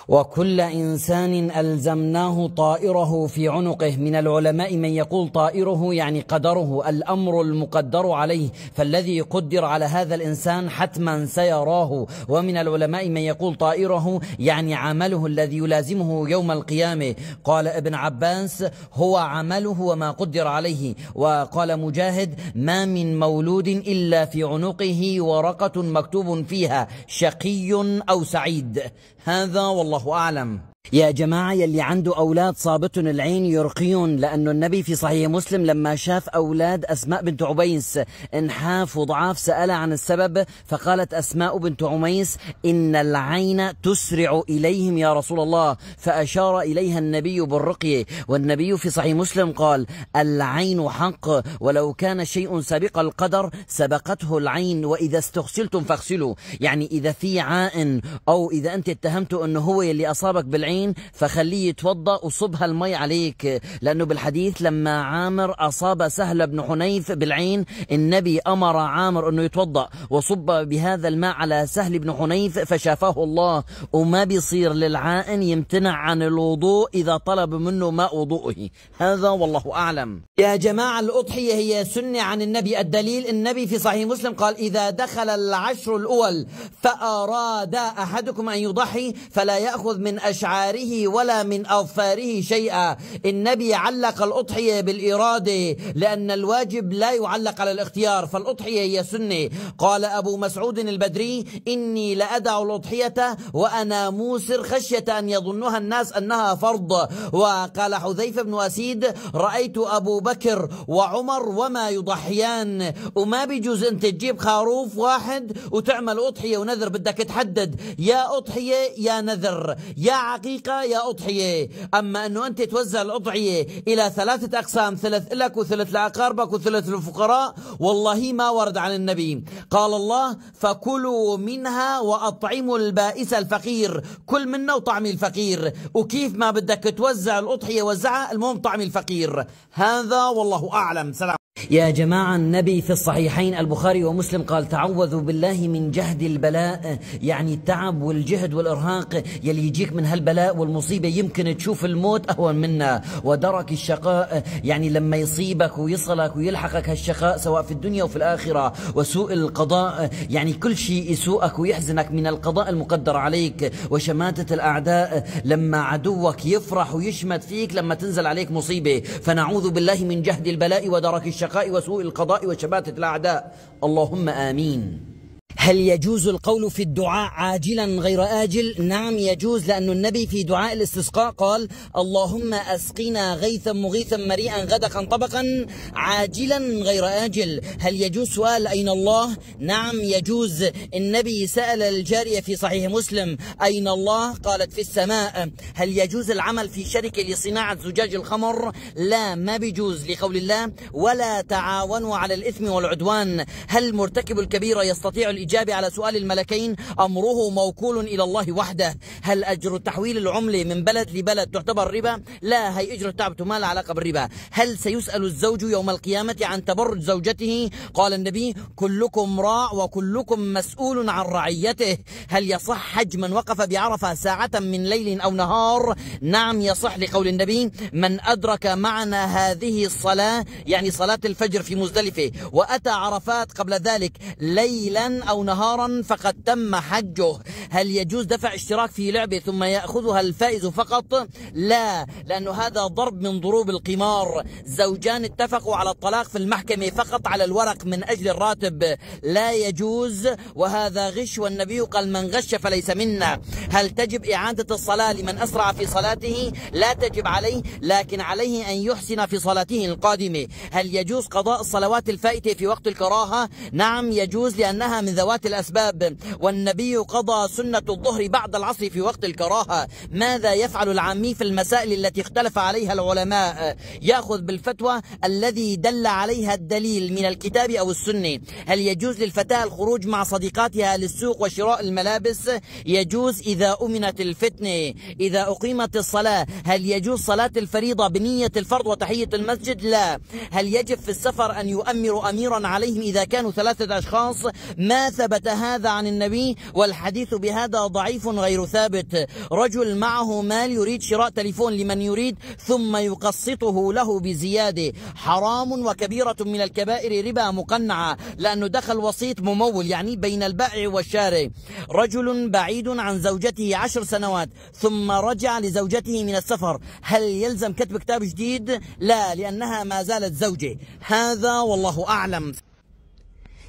وكل إنسان ألزمناه طائره في عنقه من العلماء من يقول طائره يعني قدره الأمر المقدر عليه فالذي قدر على هذا الإنسان حتما سيراه ومن العلماء من يقول طائره يعني عمله الذي يلازمه يوم القيامة قال ابن عباس هو عمله وما قدر عليه وقال مجاهد ما من مولود إلا في عنقه ورقة مكتوب فيها شقي أو سعيد هذا والله أعلم يا جماعة يلي عنده أولاد صابتهم العين يرقيون لأنه النبي في صحيح مسلم لما شاف أولاد أسماء بنت عبيس انحاف وضعاف سأل عن السبب فقالت أسماء بنت عميس إن العين تسرع إليهم يا رسول الله فأشار إليها النبي بالرقية والنبي في صحيح مسلم قال العين حق ولو كان شيء سبق القدر سبقته العين وإذا استغسلتم فاغسلوا يعني إذا في عائن أو إذا أنت اتهمت أنه هو يلي أصابك بالعين الجماعين فخليه يتوضا وصبها المي عليك لانه بالحديث لما عامر اصاب سهل بن حنيف بالعين النبي امر عامر انه يتوضا وصب بهذا الماء على سهل بن حنيف فشافاه الله وما بيصير للعائن يمتنع عن الوضوء اذا طلب منه ماء وضوءه هذا والله اعلم يا جماعه الاضحيه هي سنه عن النبي الدليل النبي في صحيح مسلم قال اذا دخل العشر الاول فاراد احدكم ان يضحي فلا ياخذ من اشعار أشعاره ولا من أظفاره شيئا النبي علق الأضحية بالإرادة لأن الواجب لا يعلق على الاختيار فالأضحية هي سنة قال أبو مسعود البدري إني لأدع الأضحية وأنا موسر خشية أن يظنها الناس أنها فرض وقال حذيفة بن أسيد رأيت أبو بكر وعمر وما يضحيان وما بيجوز أنت تجيب خروف واحد وتعمل أضحية ونذر بدك تحدد يا أضحية يا نذر يا عقيدة دقيقة يا أضحية أما أنه أنت توزع الأضحية إلى ثلاثة أقسام ثلث لك وثلث لأقاربك وثلث للفقراء والله ما ورد عن النبي قال الله فكلوا منها وأطعموا البائس الفقير كل منا وطعم الفقير وكيف ما بدك توزع الأضحية وزعها المهم طعم الفقير هذا والله أعلم سلام يا جماعة النبي في الصحيحين البخاري ومسلم قال تعوذوا بالله من جهد البلاء يعني التعب والجهد والإرهاق يلي يجيك من هالبلاء والمصيبة يمكن تشوف الموت أهون منا ودرك الشقاء يعني لما يصيبك ويصلك ويلحقك هالشقاء سواء في الدنيا وفي الآخرة وسوء القضاء يعني كل شيء يسوءك ويحزنك من القضاء المقدر عليك وشماتة الأعداء لما عدوك يفرح ويشمت فيك لما تنزل عليك مصيبة فنعوذ بالله من جهد البلاء ودرك الشقاء الشقاء وسوء القضاء وشماتة الأعداء اللهم آمين هل يجوز القول في الدعاء عاجلا غير آجل نعم يجوز لأن النبي في دعاء الاستسقاء قال اللهم أسقنا غيثا مغيثا مريئا غدقا طبقا عاجلا غير آجل هل يجوز سؤال أين الله نعم يجوز النبي سأل الجارية في صحيح مسلم أين الله قالت في السماء هل يجوز العمل في شركة لصناعة زجاج الخمر لا ما بيجوز لقول الله ولا تعاونوا على الإثم والعدوان هل مرتكب الكبيرة يستطيع الإجابة على سؤال الملكين أمره موكول إلى الله وحده هل أجر تحويل العملة من بلد لبلد تعتبر ربا؟ لا هي أجر التعب ما لها علاقة بالربا هل سيسأل الزوج يوم القيامة عن تبرج زوجته؟ قال النبي كلكم راع وكلكم مسؤول عن رعيته هل يصح حج من وقف بعرفة ساعة من ليل أو نهار؟ نعم يصح لقول النبي من أدرك معنا هذه الصلاة يعني صلاة الفجر في مزدلفة وأتى عرفات قبل ذلك ليلا أو نهارا فقد تم حجه هل يجوز دفع اشتراك في لعبة ثم يأخذها الفائز فقط لا لأنه هذا ضرب من ضروب القمار زوجان اتفقوا على الطلاق في المحكمة فقط على الورق من أجل الراتب لا يجوز وهذا غش والنبي قال من غش فليس منا هل تجب إعادة الصلاة لمن أسرع في صلاته لا تجب عليه لكن عليه أن يحسن في صلاته القادمة هل يجوز قضاء الصلوات الفائتة في وقت الكراهة نعم يجوز لأنها من ذوات الأسباب والنبي قضى سنة الظهر بعد العصر في وقت الكراهة ماذا يفعل العامي في المسائل التي اختلف عليها العلماء يأخذ بالفتوى الذي دل عليها الدليل من الكتاب أو السنة هل يجوز للفتاة الخروج مع صديقاتها للسوق وشراء الملابس يجوز إذا أمنت الفتنة إذا أقيمت الصلاة هل يجوز صلاة الفريضة بنية الفرض وتحية المسجد لا هل يجب في السفر أن يؤمر أميرا عليهم إذا كانوا ثلاثة أشخاص ماذا ثبت هذا عن النبي والحديث بهذا ضعيف غير ثابت رجل معه مال يريد شراء تليفون لمن يريد ثم يقسطه له بزيادة حرام وكبيرة من الكبائر ربا مقنعة لأنه دخل وسيط ممول يعني بين البائع والشارع رجل بعيد عن زوجته عشر سنوات ثم رجع لزوجته من السفر هل يلزم كتب كتاب جديد؟ لا لأنها ما زالت زوجة هذا والله أعلم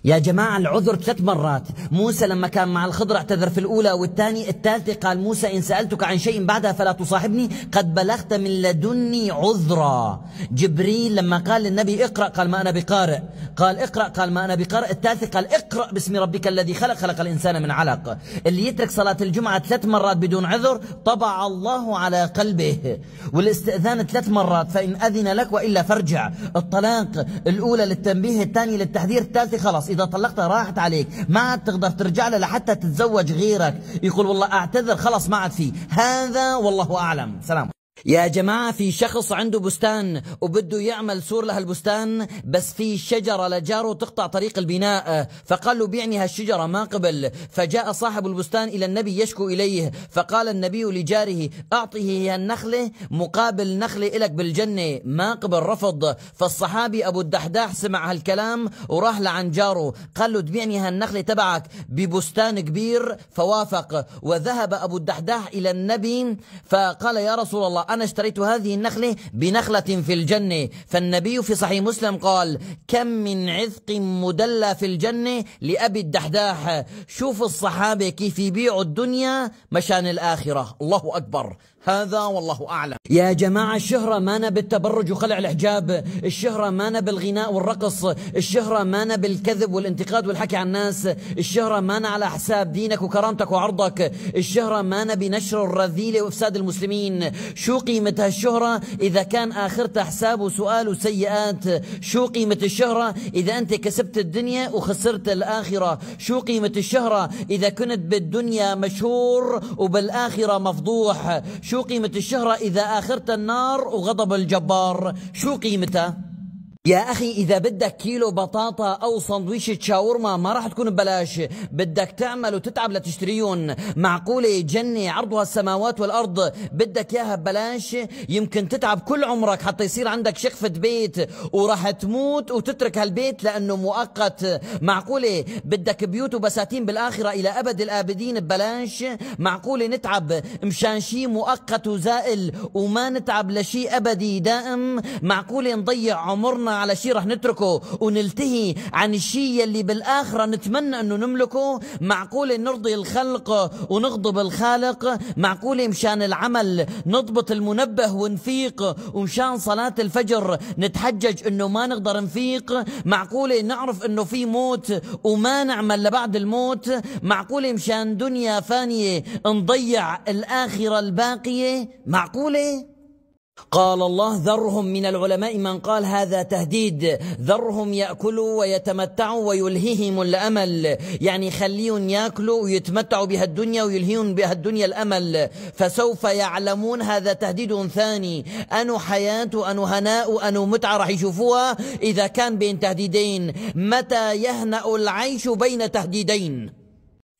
يا جماعة العذر ثلاث مرات موسى لما كان مع الخضر اعتذر في الأولى والثانية الثالثة قال موسى إن سألتك عن شيء بعدها فلا تصاحبني قد بلغت من لدني عذرا جبريل لما قال للنبي اقرأ قال ما أنا بقارئ قال اقرأ قال ما أنا بقارئ الثالثة قال اقرأ باسم ربك الذي خلق خلق الإنسان من علق اللي يترك صلاة الجمعة ثلاث مرات بدون عذر طبع الله على قلبه والاستئذان ثلاث مرات فإن أذن لك وإلا فارجع الطلاق الأولى للتنبيه الثانية للتحذير الثالثة خلاص اذا طلقتها راحت عليك ما عاد تقدر ترجع لها لحتى تتزوج غيرك يقول والله اعتذر خلص ما عاد في هذا والله اعلم سلام يا جماعة في شخص عنده بستان وبده يعمل سور لهالبستان بس في شجرة لجاره تقطع طريق البناء فقال له بيعني هالشجرة ما قبل فجاء صاحب البستان إلى النبي يشكو إليه فقال النبي لجاره أعطه هالنخلة مقابل نخلة إلك بالجنة ما قبل رفض فالصحابي أبو الدحداح سمع هالكلام وراح لعن جاره قال له تبيعني هالنخلة تبعك ببستان كبير فوافق وذهب أبو الدحداح إلى النبي فقال يا رسول الله أنا اشتريت هذه النخلة بنخلة في الجنة فالنبي في صحيح مسلم قال كم من عذق مدلى في الجنة لأبي الدحداح شوف الصحابة كيف يبيعوا الدنيا مشان الآخرة الله أكبر هذا والله أعلم يا جماعة الشهرة مانا بالتبرج وخلع الحجاب الشهرة مانا بالغناء والرقص الشهرة مانا بالكذب والانتقاد والحكي عن الناس الشهرة مانا على حساب دينك وكرامتك وعرضك الشهرة مانا بنشر الرذيلة وإفساد المسلمين شو قيمة هالشهرة إذا كان آخرتها حساب وسؤال وسيئات شو قيمة الشهرة إذا أنت كسبت الدنيا وخسرت الآخرة شو قيمة الشهرة إذا كنت بالدنيا مشهور وبالآخرة مفضوح شو شو قيمة الشهرة إذا آخرت النار وغضب الجبار شو قيمتها يا اخي اذا بدك كيلو بطاطا او سندويشة شاورما ما راح تكون ببلاش بدك تعمل وتتعب لتشتريهم معقوله جنه عرضها السماوات والارض بدك اياها ببلاش يمكن تتعب كل عمرك حتى يصير عندك شقفه بيت وراح تموت وتترك هالبيت لانه مؤقت معقوله بدك بيوت وبساتين بالاخره الى ابد الابدين ببلاش معقوله نتعب مشان شيء مؤقت وزائل وما نتعب لشيء ابدي دائم معقوله نضيع عمرنا على شيء رح نتركه ونلتهي عن الشيء اللي بالآخرة نتمنى أنه نملكه معقولة نرضي الخلق ونغضب الخالق معقولة مشان العمل نضبط المنبه ونفيق ومشان صلاة الفجر نتحجج أنه ما نقدر نفيق معقولة نعرف أنه في موت وما نعمل لبعد الموت معقولة مشان دنيا فانية نضيع الآخرة الباقية معقولة قال الله ذرهم من العلماء من قال هذا تهديد ذرهم يأكلوا ويتمتعوا ويلهيهم الأمل يعني خليهم يأكلوا ويتمتعوا بها الدنيا ويلهيهم بها الدنيا الأمل فسوف يعلمون هذا تهديد ثاني أنو حياة أنو هناء أنو متعة راح يشوفوها إذا كان بين تهديدين متى يهنأ العيش بين تهديدين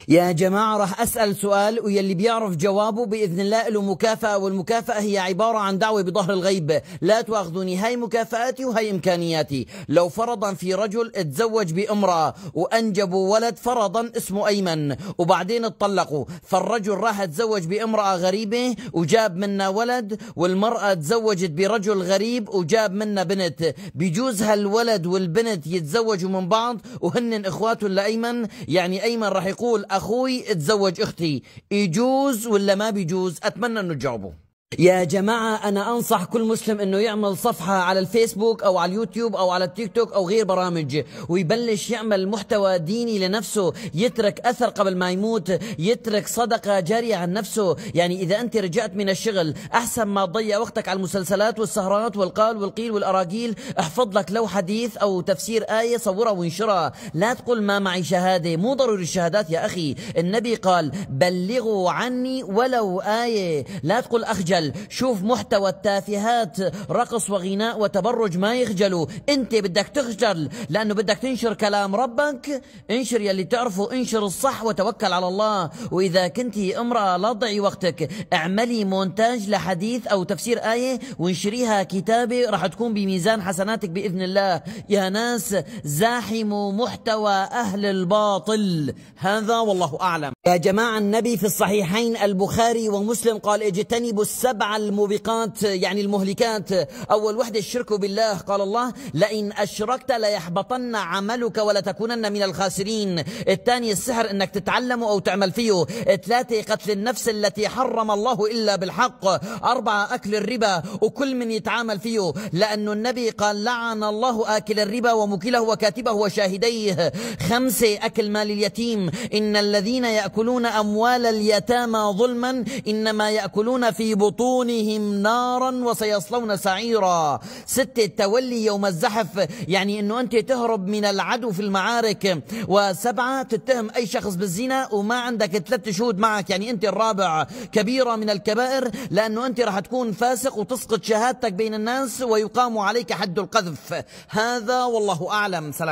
يا جماعة رح أسأل سؤال ويلي بيعرف جوابه بإذن الله له مكافأة والمكافأة هي عبارة عن دعوة بظهر الغيب لا تواخذوني هاي مكافآتي وهي إمكانياتي لو فرضا في رجل اتزوج بامرأة وأنجبوا ولد فرضا اسمه أيمن وبعدين اتطلقوا فالرجل راح اتزوج بامرأة غريبة وجاب منا ولد والمرأة تزوجت برجل غريب وجاب منا بنت بجوز هالولد والبنت يتزوجوا من بعض وهن إخواته لأيمن يعني أيمن راح يقول اخوي تزوج اختي يجوز ولا ما بيجوز اتمنى انه تجاوبوا يا جماعة أنا أنصح كل مسلم أنه يعمل صفحة على الفيسبوك أو على اليوتيوب أو على التيك توك أو غير برامج ويبلش يعمل محتوى ديني لنفسه يترك أثر قبل ما يموت يترك صدقة جارية عن نفسه يعني إذا أنت رجعت من الشغل أحسن ما تضيع وقتك على المسلسلات والسهرات والقال والقيل والأراجيل احفظ لك لو حديث أو تفسير آية صورها وانشرها لا تقول ما معي شهادة مو ضروري الشهادات يا أخي النبي قال بلغوا عني ولو آية لا تقول أخجل يخجل شوف محتوى التافهات رقص وغناء وتبرج ما يخجلوا انت بدك تخجل لانه بدك تنشر كلام ربك انشر يلي تعرفه انشر الصح وتوكل على الله واذا كنت امرأة لا تضيعي وقتك اعملي مونتاج لحديث او تفسير آية وانشريها كتابة راح تكون بميزان حسناتك بإذن الله يا ناس زاحموا محتوى أهل الباطل هذا والله أعلم يا جماعة النبي في الصحيحين البخاري ومسلم قال اجتنبوا الس السبع الموبقات يعني المهلكات أول وحدة الشرك بالله قال الله لئن أشركت ليحبطن عملك ولتكونن من الخاسرين الثاني السحر أنك تتعلمه أو تعمل فيه ثلاثة قتل النفس التي حرم الله إلا بالحق أربعة أكل الربا وكل من يتعامل فيه لأن النبي قال لعن الله آكل الربا ومكله وكاتبه وشاهديه خمسة أكل مال اليتيم إن الذين يأكلون أموال اليتامى ظلما إنما يأكلون في بطون بطونهم نارا وسيصلون سعيرا ستة التولي يوم الزحف يعني أنه أنت تهرب من العدو في المعارك وسبعة تتهم أي شخص بالزنا وما عندك ثلاث شهود معك يعني أنت الرابع كبيرة من الكبائر لأنه أنت راح تكون فاسق وتسقط شهادتك بين الناس ويقام عليك حد القذف هذا والله أعلم سلام